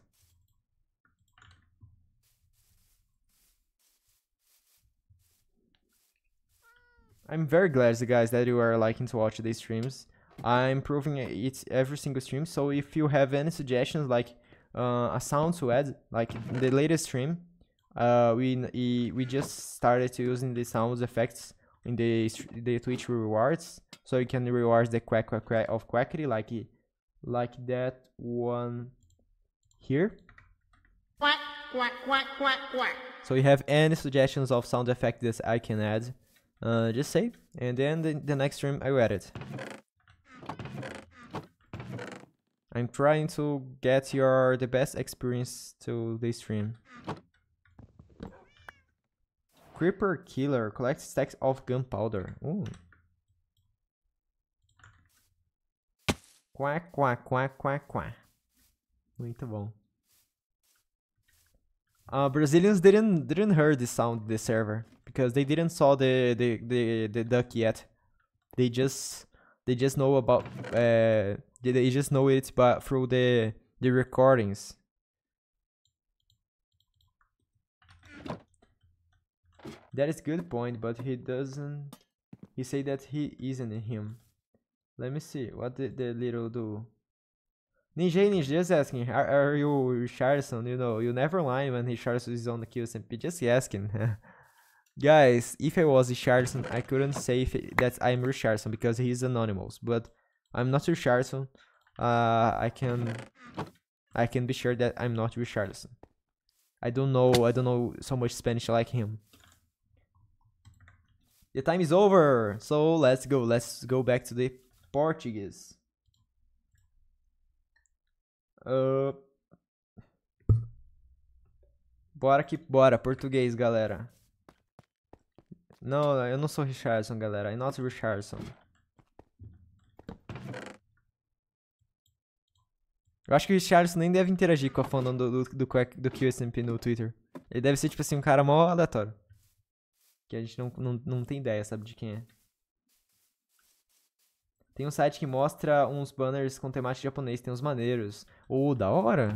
I'm very glad the guys that you are liking to watch these streams. I'm improving it every single stream. So if you have any suggestions, like uh, a sound to add, like the latest stream, uh, we we just started using the sound effects in the the Twitch rewards, so you can reward the quack quack quack of quackity like like that one here. Quack quack quack quack quack. So you have any suggestions of sound effects that I can add? Uh, just save, and then the, the next stream I read it. I'm trying to get your the best experience to this stream. Creeper Killer collects stacks of gunpowder. Ooh. Quack, quack, quack, quack, quack. Muito bom. Uh, Brazilians didn't didn't hear the sound the server because they didn't saw the the the, the duck yet. They just they just know about uh they just know it but through the the recordings. That is good point, but he doesn't. He say that he isn't him. Let me see. What did the little do? Ninja Ninja just asking, are, are you Richardson? You know, you never lie when Richardson is on the kill SMP. Just asking. Guys, if I was Richardson, I couldn't say it, that I'm Richardson because he's anonymous, but I'm not Richardson. Uh, I can I can be sure that I'm not Richardson. I don't know, I don't know so much Spanish like him. The time is over, so let's go, let's go back to the Portuguese. Uh, bora que bora, português, galera. Não, eu não sou Richardson, galera. I'm not Richardson. Eu acho que o Richardson nem deve interagir com a fandom do, do, do, do QSMP no Twitter. Ele deve ser, tipo assim, um cara mó aleatório. Que a gente não, não, não tem ideia, sabe, de quem é. Tem um site que mostra uns banners com temática japonês, tem uns maneiros. Ô, oh, da hora!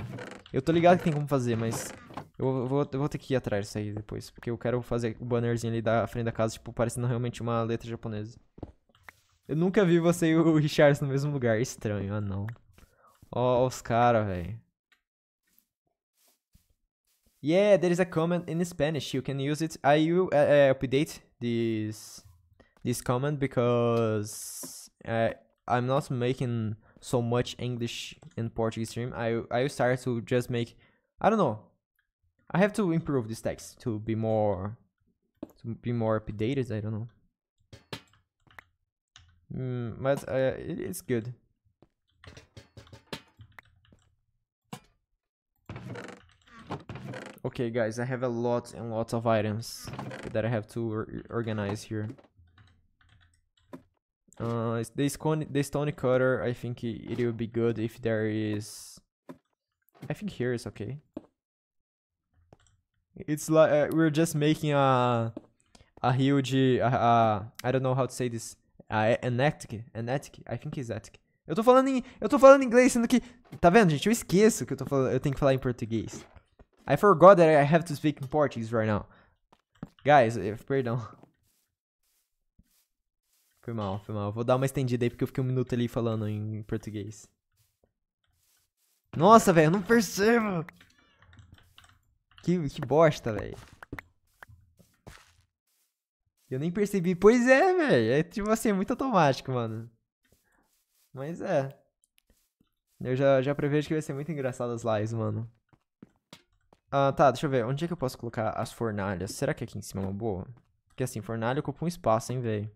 Eu tô ligado que tem como fazer, mas eu vou, eu vou ter que ir atrás disso aí depois, porque eu quero fazer o bannerzinho ali da frente da casa, tipo, parecendo realmente uma letra japonesa. Eu nunca vi você e o Richards no mesmo lugar. Estranho, ah não. Ó, oh, os caras, velho. Yeah, there is a comment in Spanish. You can use it. I will uh, uh, update this this comment because uh, I'm not making so much English and Portuguese stream. I I will start to just make I don't know I have to improve this text to be more to be more updated. I don't know. Mm, but uh, it, it's good. Okay, guys, I have a lot and lots of items that I have to organize here. Uh, this, con this stone cutter, I think it, it will be good if there is... I think here is okay. It's like uh, we're just making a a huge a, a, I don't know how to say this. A, an ethic, an ethic. I think it's ethic. Eu tô falando em eu tô falando inglês sendo que tá vendo, gente? Eu esqueço que eu tô falando, eu tenho que falar em português. I forgot that I have to speak in Portuguese right now. Guys, if, eh, perdão. Foi mal, foi mal. Vou dar uma estendida aí porque eu fiquei um minuto ali falando em português. Nossa, velho, eu não percebo. Que, que bosta, velho. Eu nem percebi. Pois é, velho. É tipo assim, é muito automático, mano. Mas é. Eu já, já prevejo que vai ser muito engraçado as lives, mano. Ah, tá. Deixa eu ver. Onde é que eu posso colocar as fornalhas? Será que aqui em cima é uma boa? Porque assim, fornalha ocupa um espaço, hein, velho.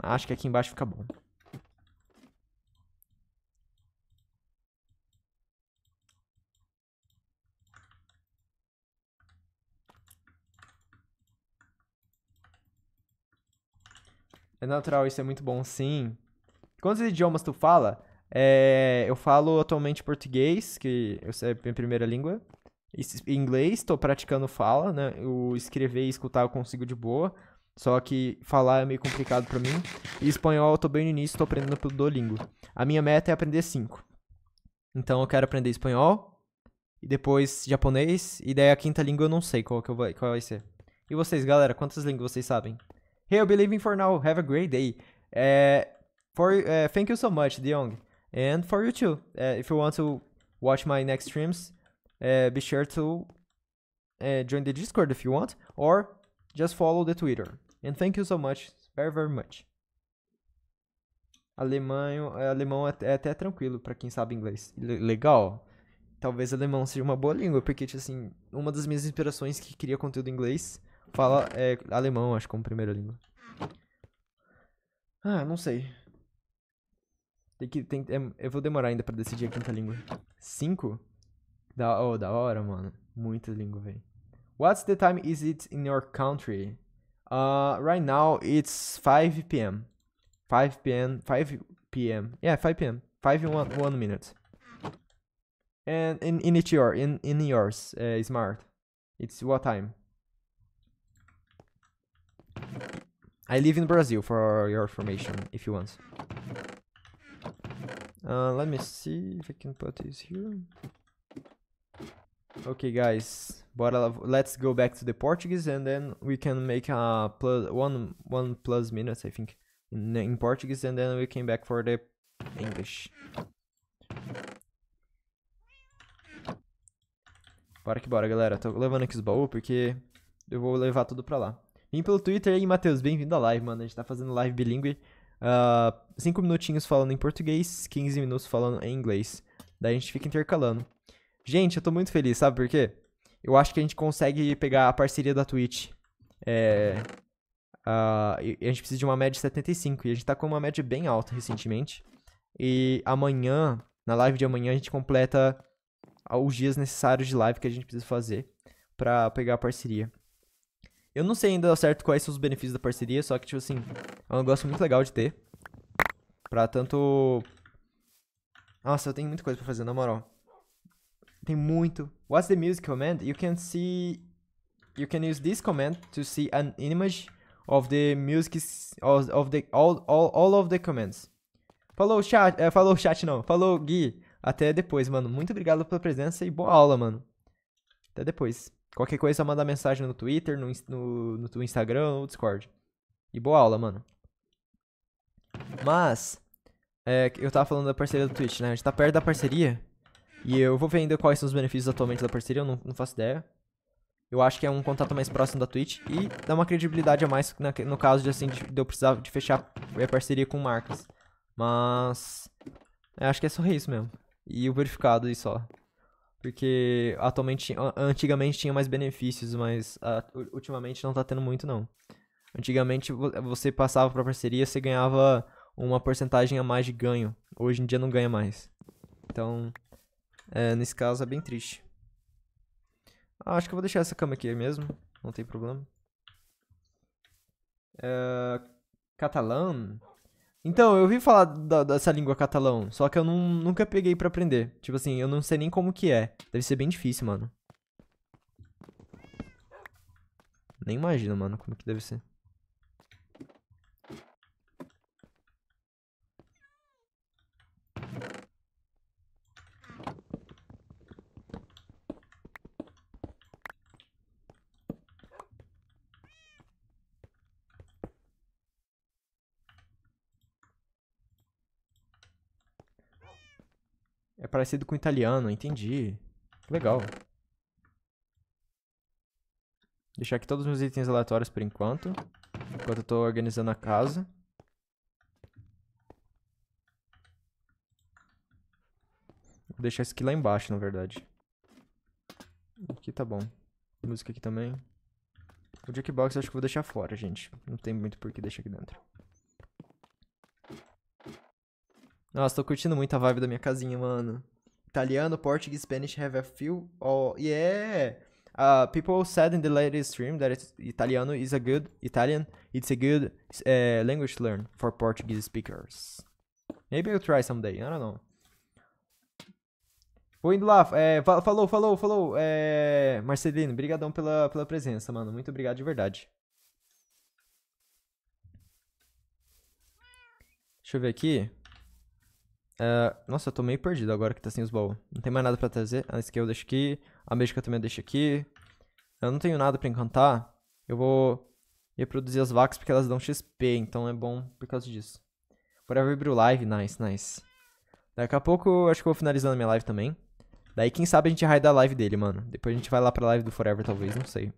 Acho que aqui embaixo fica bom. É natural, isso é muito bom, sim. Quantos idiomas tu fala? É, eu falo atualmente português, que é minha primeira língua. Inglês, estou praticando fala, né? O escrever e escutar eu consigo de boa. Só que falar é meio complicado para mim. E espanhol eu tô bem no início, estou aprendendo pelo Duolingo. A minha meta é aprender cinco. Então eu quero aprender espanhol, e depois japonês, e daí a quinta língua eu não sei qual, que qual vai ser. E vocês, galera, quantas línguas vocês sabem? Hey, I believe in for now. Have a great day. Uh, for uh, Thank you so much, Deong. And for you too. Uh, if you want to watch my next streams, be sure to join the Discord if you want, or just follow the Twitter. And thank you so much, very, very much. alemão é, é até tranquilo para quem sabe inglês. legal. Talvez alemão seja uma boa língua, porque, tipo assim, uma das minhas inspirações que queria conteúdo em inglês Fala é, alemão, acho, como primeira língua. Ah, não sei. Tem que, tem, é, eu vou demorar ainda pra decidir a quinta língua. Cinco? Da, oh, da hora, mano. Muita língua, velho. What's the time is it in your country? Uh, right now it's 5 p.m. 5 p.m. 5 p.m. Yeah, 5 p.m. 5 in one, one minute. And in, in it your, in, in yours, uh, smart. It's what time? I live in Brazil for your information, if you want. Uh, let me see if I can put this here. Okay, guys, but let's go back to the Portuguese and then we can make a plus one one plus minutes, I think, in, in Portuguese, and then we came back for the English. Bora que bora, galera. Tô levando aqui os baús porque eu vou levar tudo pra lá. Vim pelo Twitter aí, Matheus, bem-vindo à live, mano. A gente tá fazendo live bilíngue. 5 uh, ah, minutinhos falando em português, 15 minutos falando em inglês. Daí a gente fica intercalando. Gente, eu tô muito feliz, sabe por quê? Eu acho que a gente consegue pegar a parceria da Twitch. É, uh, a gente precisa de uma média de 75. E a gente tá com uma média bem alta recentemente. E amanhã, na live de amanhã, a gente completa os dias necessários de live que a gente precisa fazer para pegar a parceria. Eu não sei ainda certo quais são os benefícios da parceria, só que, tipo assim, é um negócio muito legal de ter. Pra tanto... Nossa, eu tenho muita coisa pra fazer, na moral. Tem muito. What's the music command? You can see... You can use this command to see an image of the music... Of, of the, all, all, all of the commands. Falou, chat. É, falou, chat, não. Falou, Gui. Até depois, mano. Muito obrigado pela presença e boa aula, mano. Até depois. Qualquer coisa, é manda mensagem no Twitter, no, no, no Instagram ou no Discord. E boa aula, mano. Mas, é, eu tava falando da parceria do Twitch, né? A gente tá perto da parceria. E eu vou ver ainda quais são os benefícios atualmente da parceria, eu não, não faço ideia. Eu acho que é um contato mais próximo da Twitch e dá uma credibilidade a mais na, no caso de, assim, de, de eu precisar de fechar a parceria com marcas. Mas, é, acho que é só isso mesmo. E o verificado e só. Porque atualmente, antigamente tinha mais benefícios, mas uh, ultimamente não tá tendo muito não. Antigamente você passava pra parceria, você ganhava uma porcentagem a mais de ganho. Hoje em dia não ganha mais. Então, é, nesse caso é bem triste. Ah, acho que eu vou deixar essa cama aqui mesmo, não tem problema. Uh, é, catalão? Então, eu ouvi falar da, dessa língua catalão, só que eu não, nunca peguei para aprender. Tipo assim, eu não sei nem como que é. Deve ser bem difícil, mano. Nem imagino, mano, como que deve ser. É parecido com italiano, entendi. Legal. Deixar aqui todos os meus itens aleatórios por enquanto. Enquanto eu tô organizando a casa. Vou deixar isso aqui lá embaixo, na verdade. Aqui tá bom. Música aqui também. O Jackbox eu acho que vou deixar fora, gente. Não tem muito por que deixar aqui dentro. Nossa, tô curtindo muito a vibe da minha casinha, mano. Italiano, Portuguese, Spanish have a few. Oh, yeah! Uh, people said in the latest stream that Italiano is a good Italian. It's a good uh, language to learn for Portuguese speakers. Maybe I'll try someday. I don't know. Vou indo lá. É, falou, falou, falou. É, Marcelino, brigadão pela, pela presença, mano. Muito obrigado de verdade. Deixa eu ver aqui. Uh, nossa, eu tô meio perdido agora que tá sem os baús. Não tem mais nada pra trazer. A skill eu deixo aqui. A médica também eu deixo aqui. Eu não tenho nada pra encantar. Eu vou reproduzir as vacas porque elas dão XP. Então é bom por causa disso. Forever Brew Live. Nice, nice. Daqui a pouco eu acho que eu vou finalizando a minha live também. Daí quem sabe a gente raida a live dele, mano. Depois a gente vai lá pra live do Forever talvez, não sei.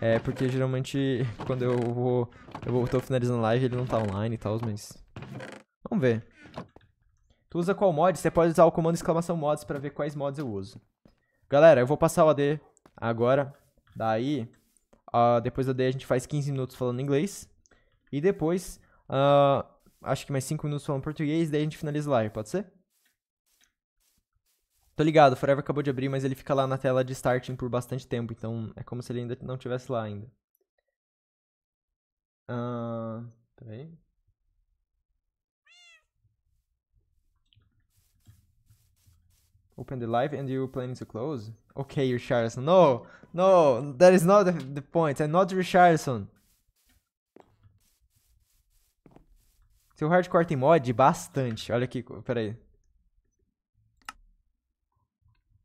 É porque geralmente quando eu vou... Eu tô finalizando a live ele não tá online e tal, mas... Vamos ver. Tu usa qual mod? Você pode usar o comando exclamação mods pra ver quais mods eu uso. Galera, eu vou passar o AD agora. Daí, uh, depois do AD a gente faz 15 minutos falando inglês. E depois, uh, acho que mais 5 minutos falando português. Daí a gente finaliza live, pode ser? Tô ligado, o Forever acabou de abrir, mas ele fica lá na tela de starting por bastante tempo. Então é como se ele ainda não tivesse lá ainda. Uh, peraí. Open the live and you planning to close? Okay, Richardson. No, no, that is not the, the point. I'm not Richardson. Seu hardcore tem mod? Bastante. Olha aqui, peraí.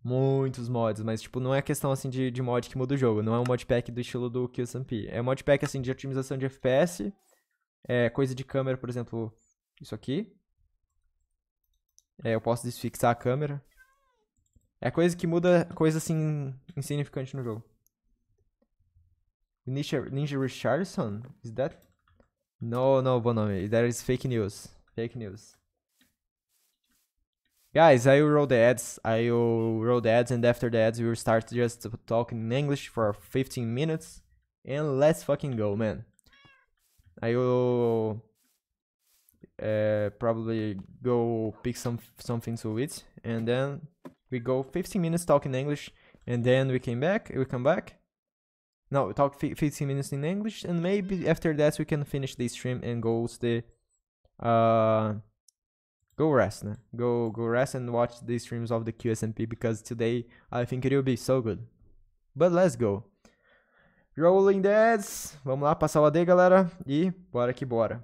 Muitos mods, mas tipo, não é questão assim de, de mod que muda o jogo. Não é um modpack do estilo do QSMP. É um modpack assim de otimização de FPS. É coisa de câmera, por exemplo, isso aqui. É, eu posso desfixar a câmera. É coisa que muda coisa assim insignificante no jogo. Ninja, Ninja Richardson? Is that? No, no, bom nome. That is fake news. Fake news. Guys, I will roll the ads. I will roll the ads, and after the ads, we will start just talking in English for 15 minutes. And let's fucking go, man. I will uh, probably go pick some something to eat, and then we go 15 minutes talking English, and then we came back, we come back. No, we talk 15 minutes in English, and maybe after that we can finish the stream and go to the, uh, go rest, né? go go rest and watch the streams of the QSMP because today I think it will be so good. But let's go. Rolling Deads, vamos lá, passar o AD, galera, e bora que bora.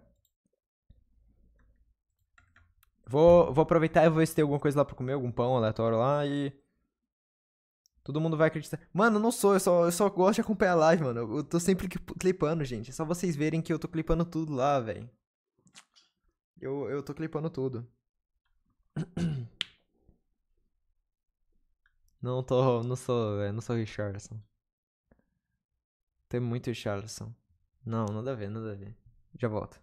Vou, vou aproveitar e vou ver se tem alguma coisa lá pra comer, algum pão aleatório lá e. Todo mundo vai acreditar. Mano, não sou, eu só, eu só gosto de acompanhar a live, mano. Eu tô sempre clipando, gente. É só vocês verem que eu tô clipando tudo lá, velho. Eu, eu tô clipando tudo. Não tô, não sou, velho. não sou Richardson. Tem muito Richardson. Não, nada a ver, nada a ver. Já volto.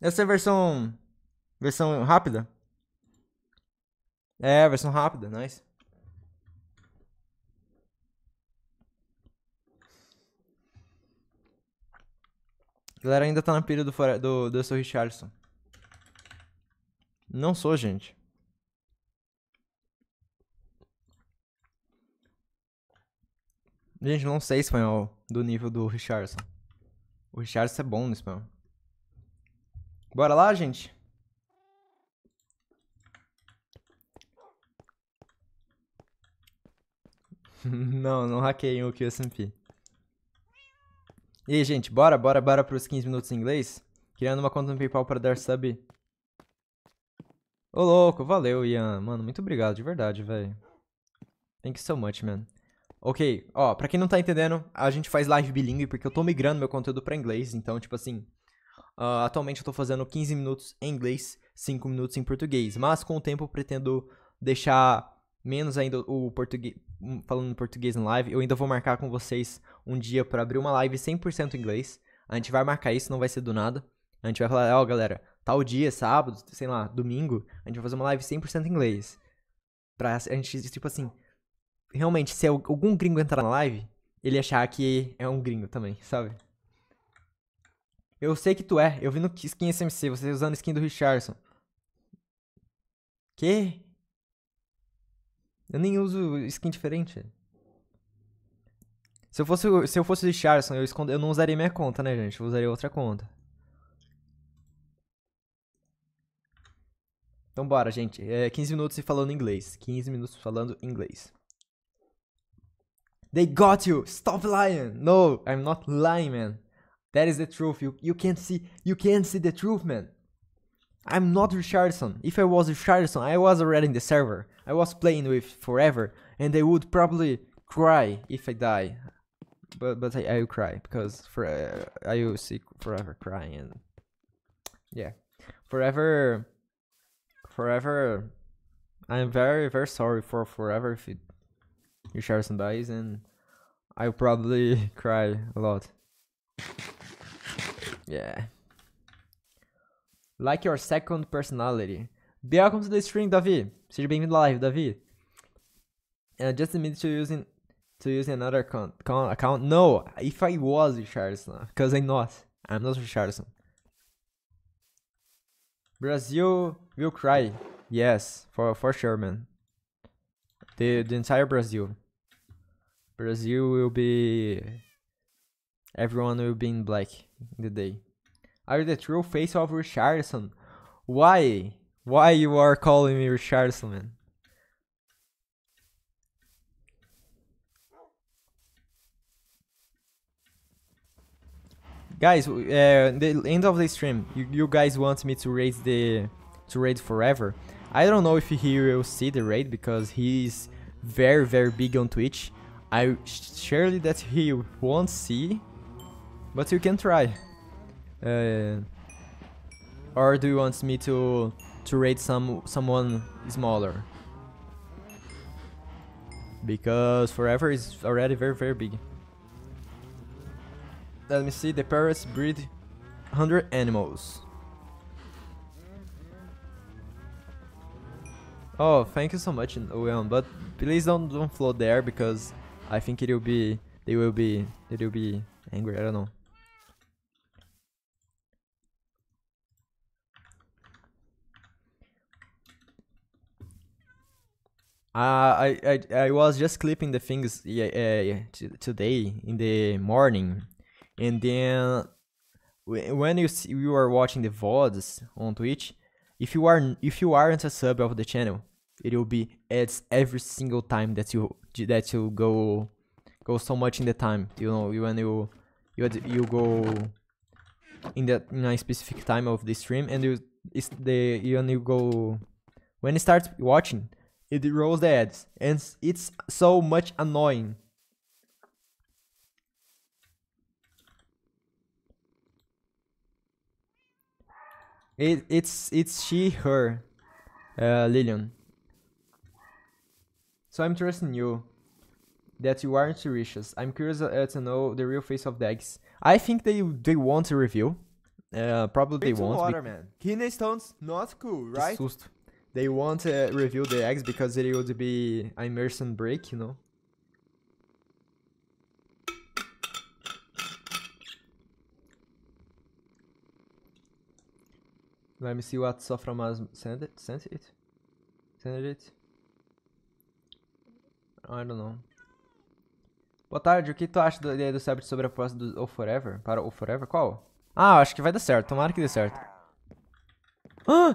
Essa é a versão. Versão rápida? É, versão rápida, nice. galera ainda tá na pilha do, do, do seu Richardson. Não sou, gente. Gente, não sei espanhol do nível do Richardson. O Richardson é bom no espanhol. Bora lá, gente? não, não hackeiem o QSMP. E aí, gente, bora, bora, bora para os 15 minutos em inglês? Criando uma conta no PayPal para dar sub. Ô, louco, valeu, Ian. Mano, muito obrigado, de verdade, velho. Thank you so much, man. Ok, ó, pra quem não tá entendendo, a gente faz live bilíngue porque eu tô migrando meu conteúdo pra inglês, então, tipo assim, Uh, atualmente eu estou fazendo 15 minutos em inglês, 5 minutos em português. Mas com o tempo eu pretendo deixar menos ainda o português, hum, falando português em live. Eu ainda vou marcar com vocês um dia para abrir uma live 100% em inglês. A gente vai marcar isso, não vai ser do nada. A gente vai falar, ó, oh, galera, tal dia, sábado, sei lá, domingo, a gente vai fazer uma live 100% em inglês. Pra a gente, tipo assim, realmente, se algum gringo entrar na live, ele achar que é um gringo também, sabe? Eu sei que tu é. Eu vi no skin SMC, você usando skin do Richardson. Que? Eu nem uso skin diferente. Se eu fosse, se eu fosse o Richardson, eu, escondo, eu não usaria minha conta, né, gente? Eu usaria outra conta. Então bora, gente. É 15 minutos falando inglês. 15 minutos falando inglês. They got you! Stop lying! No, I'm not lying, man. That is the truth. You you can't see you can't see the truth, man. I'm not Richardson. If I was Richardson, I was already in the server. I was playing with forever, and I would probably cry if I die. But but I, I will cry because for uh, I will see forever crying and yeah, forever, forever. I'm very very sorry for forever if it, Richardson dies, and I'll probably cry a lot. Yeah. Like your second personality. Welcome to the stream, Davi. Seja bem-vindo à live, Davi. I uh, just a to using to using another account, account. No, if I was Richardson, because I'm not. I'm not Richardson. Brazil will cry. Yes, for for sure, man. The the entire Brazil. Brazil will be. Everyone will be in black the day. Are you the true face of Richardson? Why? Why you are calling me Richardson, man? Guys, uh, the end of the stream, you, you guys want me to raid the to raid forever. I don't know if he will see the raid because he is very very big on Twitch. I surely that he won't see but you can try. Uh, or do you want me to to rate some someone smaller? Because forever is already very very big. Let me see. The parrots breed 100 animals. Oh, thank you so much, Owen. But please don't don't float there because I think it will be they will be it will be angry. I don't know. Uh, I, I I was just clipping the things uh, today in the morning, and then when you see, you are watching the vods on Twitch, if you are if you aren't a sub of the channel, it will be ads every single time that you that you go go so much in the time. You know when you you you go in that in a specific time of the stream, and you is the when you go when you start watching it rolls the ads, and it's so much annoying. It, it's it's she her, uh, Lillian. So I'm trusting you, that you aren't suspicious. I'm curious uh, to know the real face of Dex. I think they they want to reveal. Uh, probably they won't. Water, man. Kidney stones not cool, right? Que susto. they won't uh, reveal the eggs because it would be immersion break, you know? Let me see what Soframas sent it. Sent it. Sent it. I don't know. Boa tarde, o que tu acha da ideia do Sabbath sobre a proposta do O Forever? Para o Forever? Qual? Ah, acho que vai dar certo. Tomara que dê certo. Ah!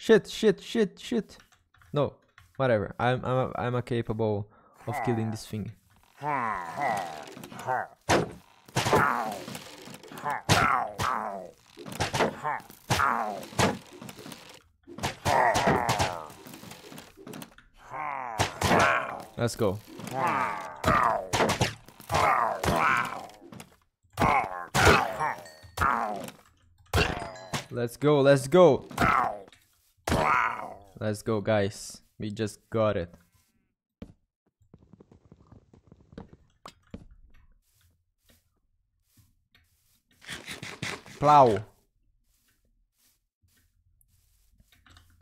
Shit, shit, shit, shit. No, whatever. I'm, I'm, I'm a capable of killing this thing. Let's go. Let's go, let's go. Let's go, guys. We just got it. Plow.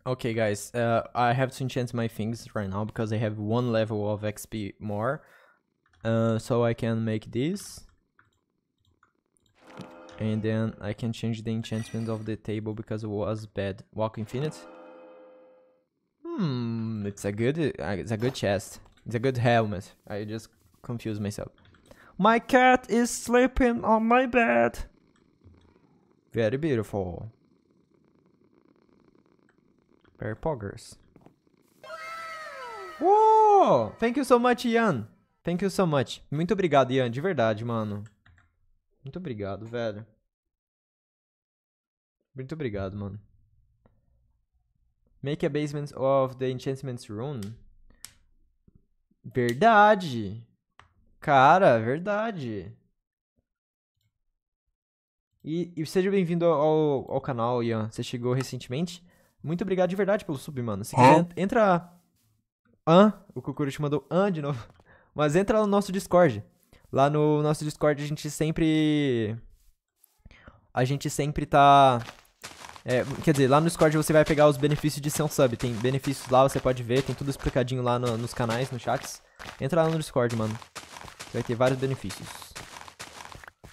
Okay, guys. Uh, I have to enchant my things right now because I have one level of XP more. Uh, so I can make this. And then I can change the enchantment of the table because it was bad. Walk infinite. Hmm, it's a good, uh, it's a good chest. It's a good helmet. I just confused myself. My cat is sleeping on my bed. Very beautiful. Very poggers. Whoa! Thank you so much, Ian. Thank you so much. Muito obrigado, Ian. De verdade, mano. Muito obrigado, velho. Muito obrigado, mano. Make a basement of the enchantment's rune. Verdade. Cara, verdade. E, e seja bem-vindo ao, ao canal, Ian. Você chegou recentemente. Muito obrigado de verdade pelo sub, mano. Se quiser, entra... An, o Kukuru te mandou An de novo. Mas entra no nosso Discord. Lá no nosso Discord a gente sempre... A gente sempre tá é, quer dizer, lá no Discord você vai pegar os benefícios de ser um sub. Tem benefícios lá, você pode ver, tem tudo explicadinho lá no, nos canais, nos chats. Entra lá no Discord, mano. Você vai ter vários benefícios.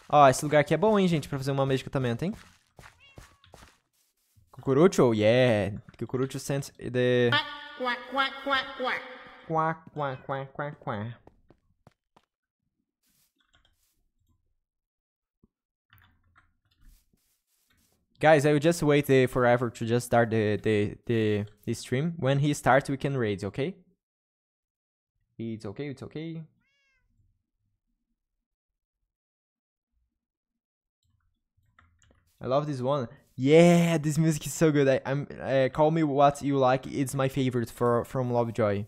Ó, esse lugar aqui é bom, hein, gente, pra fazer uma médica também hein? Cucurucho? Yeah! Cucurucho sense the... Quá, quá, quá, quá. Quá, quá, quá, quá, quá. Guys, I will just wait uh, forever to just start the, the, the, the stream. When he starts, we can raid, okay? It's okay, it's okay. I love this one. Yeah, this music is so good. I, am uh, call me what you like. It's my favorite for from Lovejoy.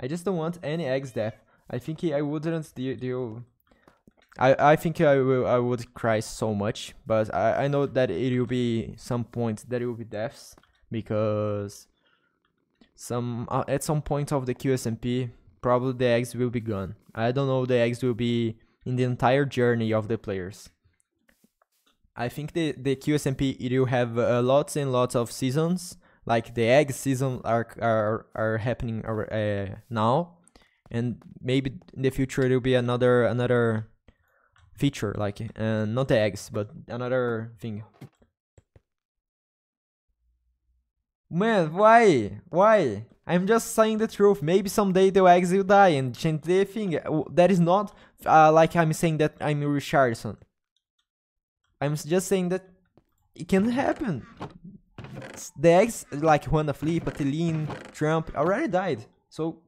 I just don't want any eggs death. I think I wouldn't deal. I, I think I will I would cry so much, but I, I know that it will be some point that it will be deaths because some uh, at some point of the QSMP probably the eggs will be gone. I don't know the eggs will be in the entire journey of the players. I think the the QSMP it will have uh, lots and lots of seasons. Like the egg season are are are happening uh, now, and maybe in the future there will be another another feature, like, uh, not the eggs, but another thing. Man, why? Why? I'm just saying the truth. Maybe someday the eggs will die and change the thing. That is not uh, like I'm saying that I'm Richardson. I'm just saying that it can happen. The eggs like Juana Flip,Ateline, Trump already died. So,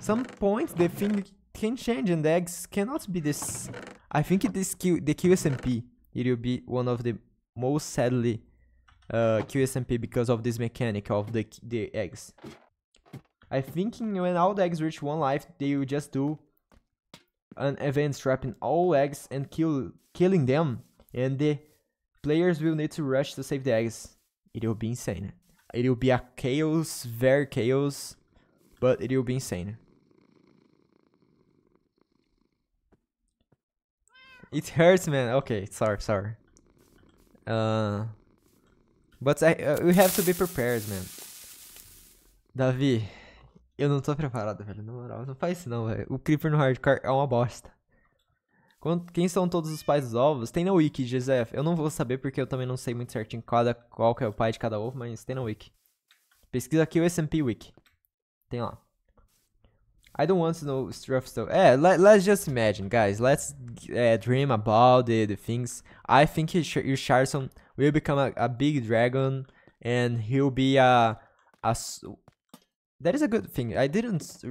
some point the thing can change and the eggs cannot be this. I think this Q, the QSMP, it will be one of the most sadly uh, QSMP because of this mechanic of the, the eggs. I think when all the eggs reach one life, they will just do an event trapping all eggs and kill killing them, and the players will need to rush to save the eggs. It will be insane. It will be a chaos, very chaos, but it will be insane. It hurts, man. Okay, sorry, sorry. Uh, but I, uh, we have to be prepared, man. Davi, eu não tô preparado, velho. Na moral, não faz isso não, velho. O Creeper no Hardcore é uma bosta. Quando, quem são todos os pais dos ovos? Tem na wiki, Joseph. Eu não vou saber porque eu também não sei muito certinho qual, qual que é o pai de cada ovo, mas tem na wiki. Pesquisa aqui o SMP Wiki. Tem lá. I don't want to know stuff. So eh, let, let's just imagine, guys. Let's uh, dream about the, the things. I think Richardson will become a, a big dragon, and he'll be a a. That is a good thing. I didn't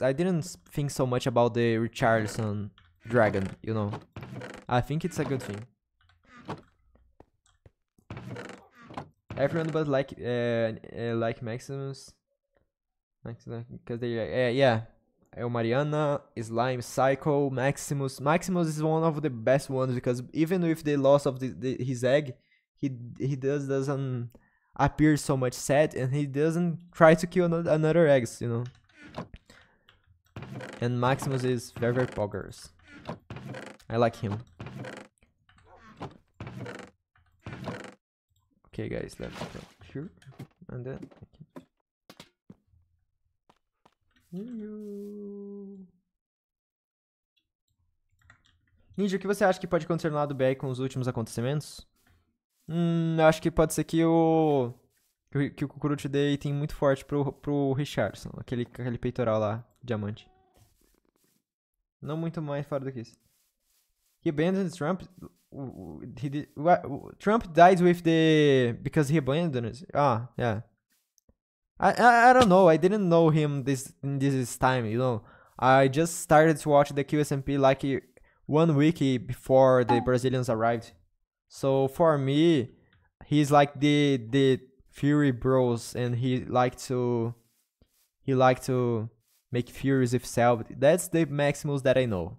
I didn't think so much about the Richardson dragon. You know, I think it's a good thing. Everyone but like uh, uh like Maximus because they uh, yeah El Mariana, Slime, Cycle, Maximus. Maximus is one of the best ones because even with the loss of the, the, his egg, he he does doesn't appear so much sad and he doesn't try to kill another, another eggs, you know. And Maximus is very very poggers. I like him. Okay guys, let's go here and then Ninja, o que você acha que pode acontecer no lado BR com os últimos acontecimentos? Hum, eu acho que pode ser que o. Que o Kukuruchi dê item muito forte pro, pro Richardson, aquele, aquele peitoral lá, diamante. Não muito mais fora do que isso. He abandoned Trump. He did, Trump died with the. Because he abandoned. Ah, yeah. I, I, I don't know. I didn't know him this this time. You know, I just started to watch the QSMP like one week before the Brazilians arrived. So for me, he's like the the Fury Bros, and he like to he like to make Furies himself. That's the Maximus that I know.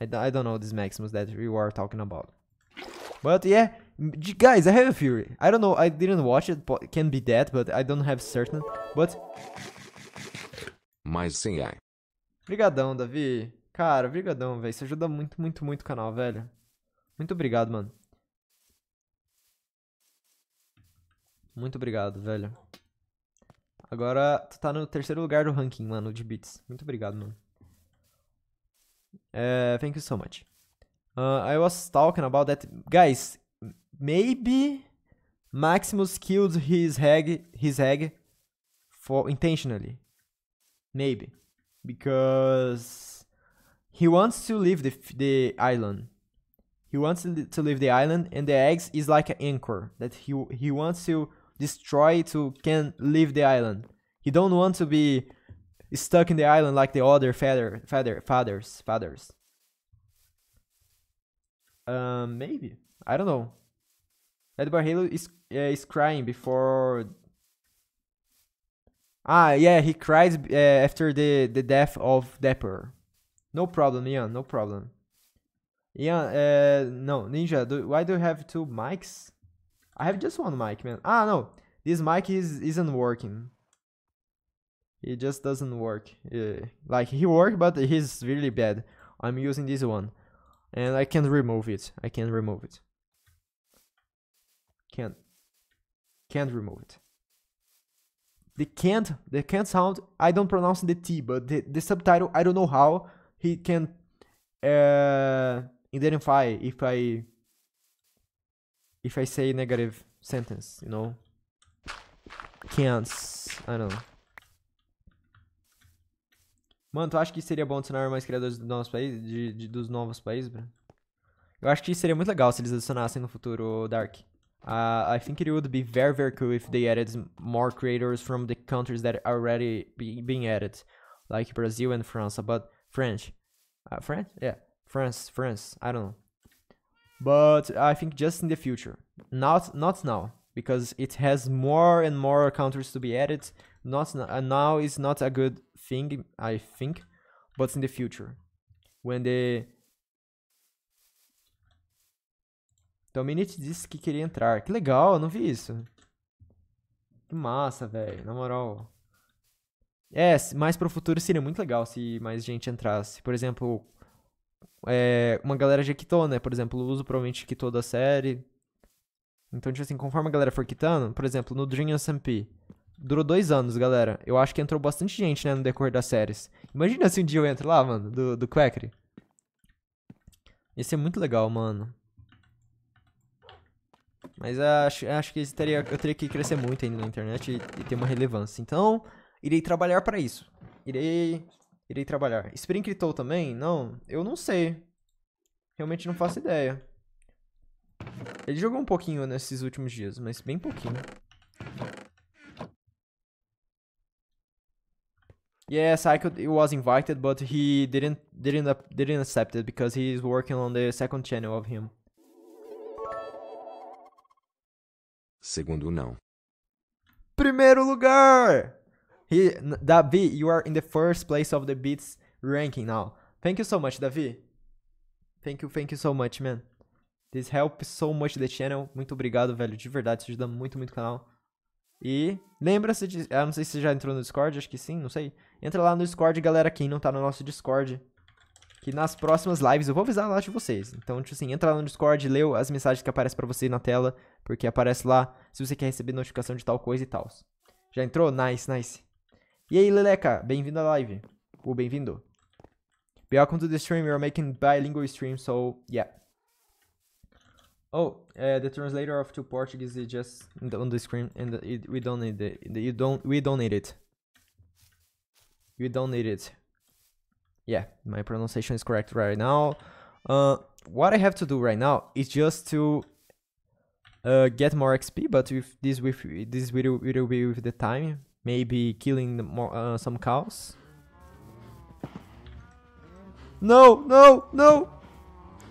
I, I don't know this Maximus that we were talking about. But yeah, Guys, I have a theory. I don't know. I didn't watch it. But can be that, but I don't have certain. But. Mais sim, ai. É. Obrigadão, Davi. Cara, obrigadão, velho. Isso ajuda muito, muito, muito o canal, velho. Muito obrigado, mano. Muito obrigado, velho. Agora, tu tá no terceiro lugar do ranking, mano, de beats. Muito obrigado, mano. É, thank you so much. Uh, I was talking about that. Guys, maybe Maximus killed his hag, his hag, for intentionally, maybe, because he wants to leave the the island. He wants to leave the island, and the eggs is like an anchor that he he wants to destroy to can leave the island. He don't want to be stuck in the island like the other father father fathers fathers. Um, maybe I don't know. Edward Barhilo is, uh, is crying before. Ah, yeah, he cries uh, after the, the death of Depper. No problem, Ian, no problem. Ian, uh, no, Ninja, do, why do you have two mics? I have just one mic, man. Ah, no, this mic is, isn't working. It just doesn't work. Uh, like, he worked, but he's really bad. I'm using this one. And I can't remove it. I can't remove it. can't remove it. The can't the can't sound I don't pronounce the T, but the, the subtitle I don't know how he can uh, identify if I if I say negative sentence, you know. Can't I don't know. Mano, tu acha que seria bom adicionar mais criadores do nosso país, de, de, dos novos países, Eu acho que seria muito legal se eles adicionassem no futuro o Dark. Uh, I think it would be very, very cool if they added more creators from the countries that are already be being added, like Brazil and France, but French. Uh, French? Yeah, France, France, I don't know. But I think just in the future, not not now, because it has more and more countries to be added. Not uh, now is not a good thing, I think, but in the future, when the Então, Minute disse que queria entrar. Que legal, eu não vi isso. Que massa, velho. Na moral. É, mais pro futuro seria muito legal se mais gente entrasse. Por exemplo, é, uma galera já quitou, né? Por exemplo, o Luso provavelmente quitou da série. Então, tipo assim, conforme a galera for quitando, por exemplo, no Dream SMP, durou dois anos, galera. Eu acho que entrou bastante gente, né, no decorrer das séries. Imagina se um dia eu entro lá, mano, do, do Quackery. Ia ser muito legal, mano. Mas acho, acho que teria, eu teria que crescer muito ainda na internet e, e ter uma relevância. Então, irei trabalhar para isso. Irei irei trabalhar. Crypto também? Não, eu não sei. Realmente não faço ideia. Ele jogou um pouquinho nesses últimos dias, mas bem pouquinho. Yes, I could. It was invited, but he didn't didn't didn't accept it because is working on the second channel of him. Segundo, não. Primeiro lugar! He, Davi, you are in the first place of the Beats ranking now. Thank you so much, Davi. Thank you, thank you so much, man. This helps so much the channel. Muito obrigado, velho. De verdade, isso ajuda muito, muito o canal. E lembra-se de. Ah, não sei se você já entrou no Discord, acho que sim, não sei. Entra lá no Discord, galera. Quem não tá no nosso Discord, que nas próximas lives eu vou avisar lá de vocês. Então, tipo assim, entra lá no Discord, lê as mensagens que aparecem para você na tela, porque aparece lá se você quer receber notificação de tal coisa e tal. Já entrou? Nice, nice. E aí, Leleca, bem-vindo à live. Ou bem-vindo. Welcome to the stream, you're making bilingual stream, so yeah. Oh, uh, the translator of to Portuguese is just on the screen, and the, it, we don't need it. You don't, we don't need it. We don't need it. yeah, my pronunciation is correct right now. Uh, what I have to do right now is just to uh, get more XP, but with this with this video will be with the time, maybe killing more, uh, some cows. No, no, no!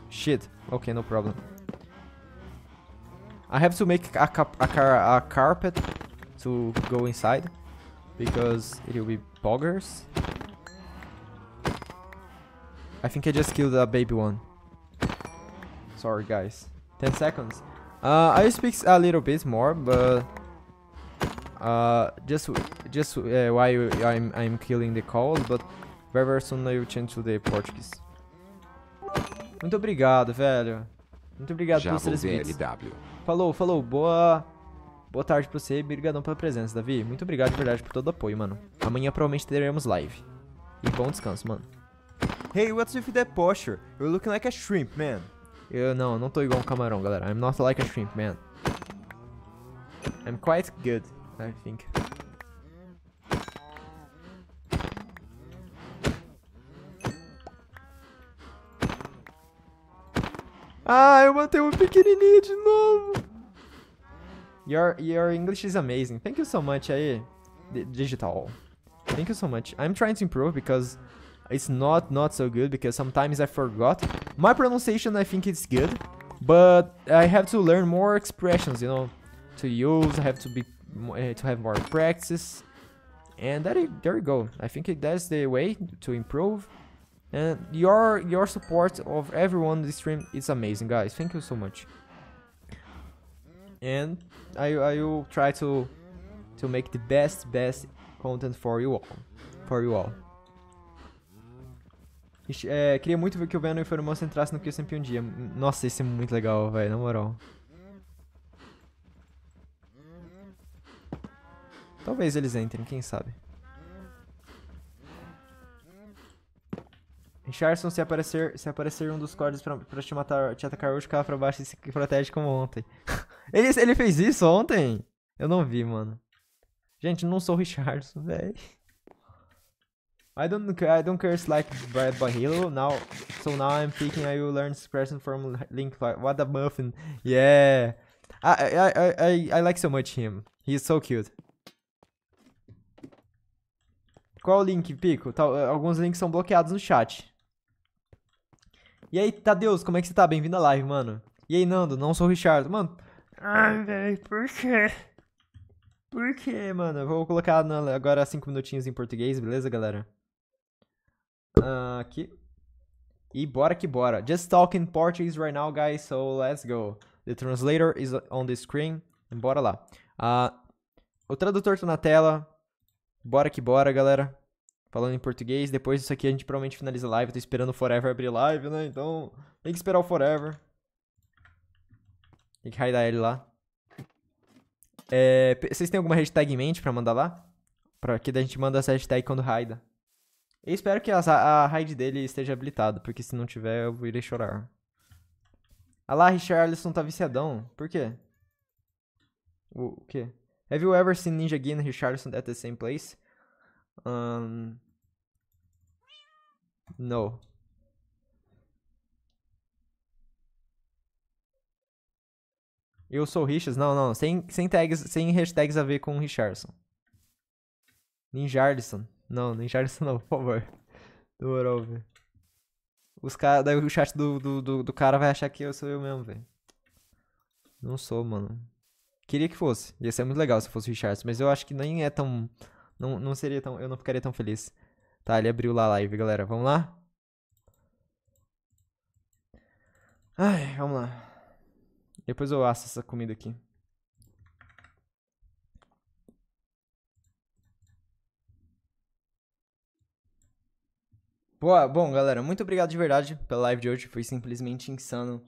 Shit. Okay, no problem. I have to make a, cap a, car a carpet to go inside, because it will be boggers. I think I just killed a baby one. Sorry, guys. 10 seconds. Uh, I speak a little bit more, but uh, just just uh, while I'm I'm killing the cold, but very soon I will change to the Portuguese. Muito obrigado, velho. Muito obrigado Já pelos três vídeos. Falou, falou. Boa Boa tarde pra você. Obrigadão pela presença, Davi. Muito obrigado, de verdade, por todo o apoio, mano. Amanhã provavelmente teremos live. E bom descanso, mano. Hey, what's with that posture? You're looking like a shrimp, man. Eu não, não tô igual um camarão, galera. I'm not like a shrimp, man. I'm quite good, I think. Ah, eu matei uma pequenininha de novo. Your, your English is amazing. Thank you so much aí, digital. Thank you so much. I'm trying to improve because it's not not so good because sometimes I forgot. My pronunciation, I think it's good, but I have to learn more expressions, you know, to use. I have to be uh, to have more practice, and that there you go. I think that's the way to improve. And your your support of everyone in the stream is amazing, guys. Thank you so much. And I I will try to to make the best best content for you all, for you all. É, queria muito ver que o Venom e o Fenomon entrassem no QSMP um dia. Nossa, isso é muito legal, velho, na moral. Talvez eles entrem, quem sabe. Richardson, se aparecer, se aparecer um dos cordes pra, pra te matar, te atacar hoje, cala pra baixo e se protege como ontem. ele, ele fez isso ontem? Eu não vi, mano. Gente, não sou o Richardson, velho. I don't I don't curse like Brad Barrillo now. So now I'm thinking I will learn expression from Link. What the muffin! Yeah, I I I I, I like so much him. He's so cute. Qual o link, Pico? Tá, eh, alguns links são bloqueados no chat. E aí, Tadeus, como é que você tá? Bem-vindo à live, mano. E aí, Nando, não sou o Richard. Mano. Ai, velho, por quê? Por quê, mano? vou colocar agora 5 minutinhos em português, beleza, galera? Uh, aqui. E bora que bora. Just talking Portuguese right now, guys, so let's go. The translator is on the screen. Bora lá. Uh, o tradutor tá na tela. Bora que bora, galera. Falando em português. Depois disso aqui a gente provavelmente finaliza a live. tô esperando o Forever abrir live, né? Então tem que esperar o Forever. Tem que raidar ele lá. É, vocês têm alguma hashtag em mente pra mandar lá? Pra que a gente manda essa hashtag quando raida. Eu espero que a, a raid dele esteja habilitada, porque se não tiver, eu irei chorar. Ah lá, Richarlison tá viciadão. Por quê? O, o quê? Have you ever seen Ninja Gui Richardson? Richarlison at the same place? Um, no. Eu sou Richas? Não, não. Sem, sem, tags, sem hashtags a ver com Richardson. Ninjardson. Não, nem enxerga não, por favor. Do oral, velho. Os caras. Daí o chat do, do, do, do, cara vai achar que eu sou eu mesmo, velho. Não sou, mano. Queria que fosse. Ia ser muito legal se fosse o Richards, mas eu acho que nem é tão. Não, não seria tão. Eu não ficaria tão feliz. Tá, ele abriu lá a live, galera. Vamos lá? Ai, vamos lá. Depois eu asso essa comida aqui. Boa, bom, galera, muito obrigado de verdade pela live de hoje, foi simplesmente insano.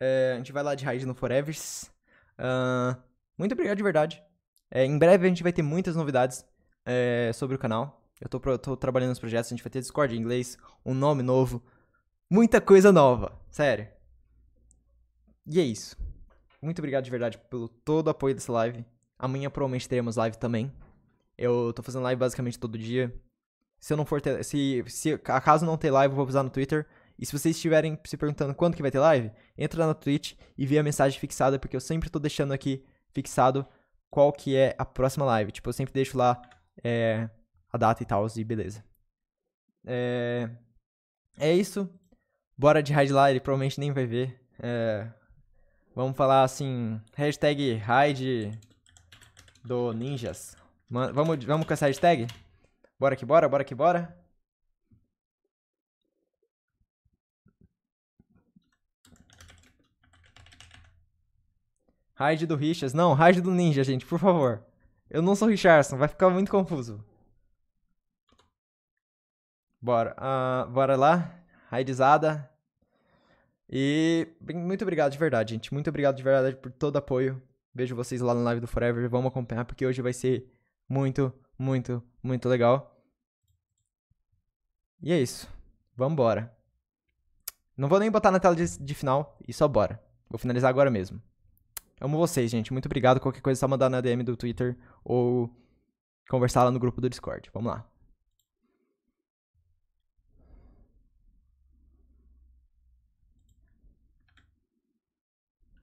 É, a gente vai lá de raiz no Forevers. Uh, muito obrigado de verdade. É, em breve a gente vai ter muitas novidades é, sobre o canal. Eu tô, tô, trabalhando nos projetos, a gente vai ter Discord em inglês, um nome novo, muita coisa nova, sério. E é isso. Muito obrigado de verdade pelo todo o apoio dessa live. Amanhã provavelmente teremos live também. Eu tô fazendo live basicamente todo dia. Se eu não for ter, se, se acaso não ter live, eu vou avisar no Twitter. E se vocês estiverem se perguntando quando que vai ter live, entra na Twitch e vê a mensagem fixada, porque eu sempre tô deixando aqui fixado qual que é a próxima live. Tipo, eu sempre deixo lá é, a data e tal, e beleza. É, é isso. Bora de raid lá, ele provavelmente nem vai ver. É, vamos falar assim, hashtag raid do ninjas. Vamos, vamos com essa hashtag? Bora que bora, bora que bora. Raid do Richas. Não, raid do Ninja, gente, por favor. Eu não sou Richardson, vai ficar muito confuso. Bora. Uh, bora lá. Raidizada. E muito obrigado de verdade, gente. Muito obrigado de verdade por todo o apoio. Vejo vocês lá na live do Forever. Vamos acompanhar, porque hoje vai ser muito, muito, muito legal. E é isso. Vambora. Não vou nem botar na tela de, de final e só bora. Vou finalizar agora mesmo. Amo vocês, gente. Muito obrigado. Qualquer coisa é só mandar na DM do Twitter ou conversar lá no grupo do Discord. Vamos lá.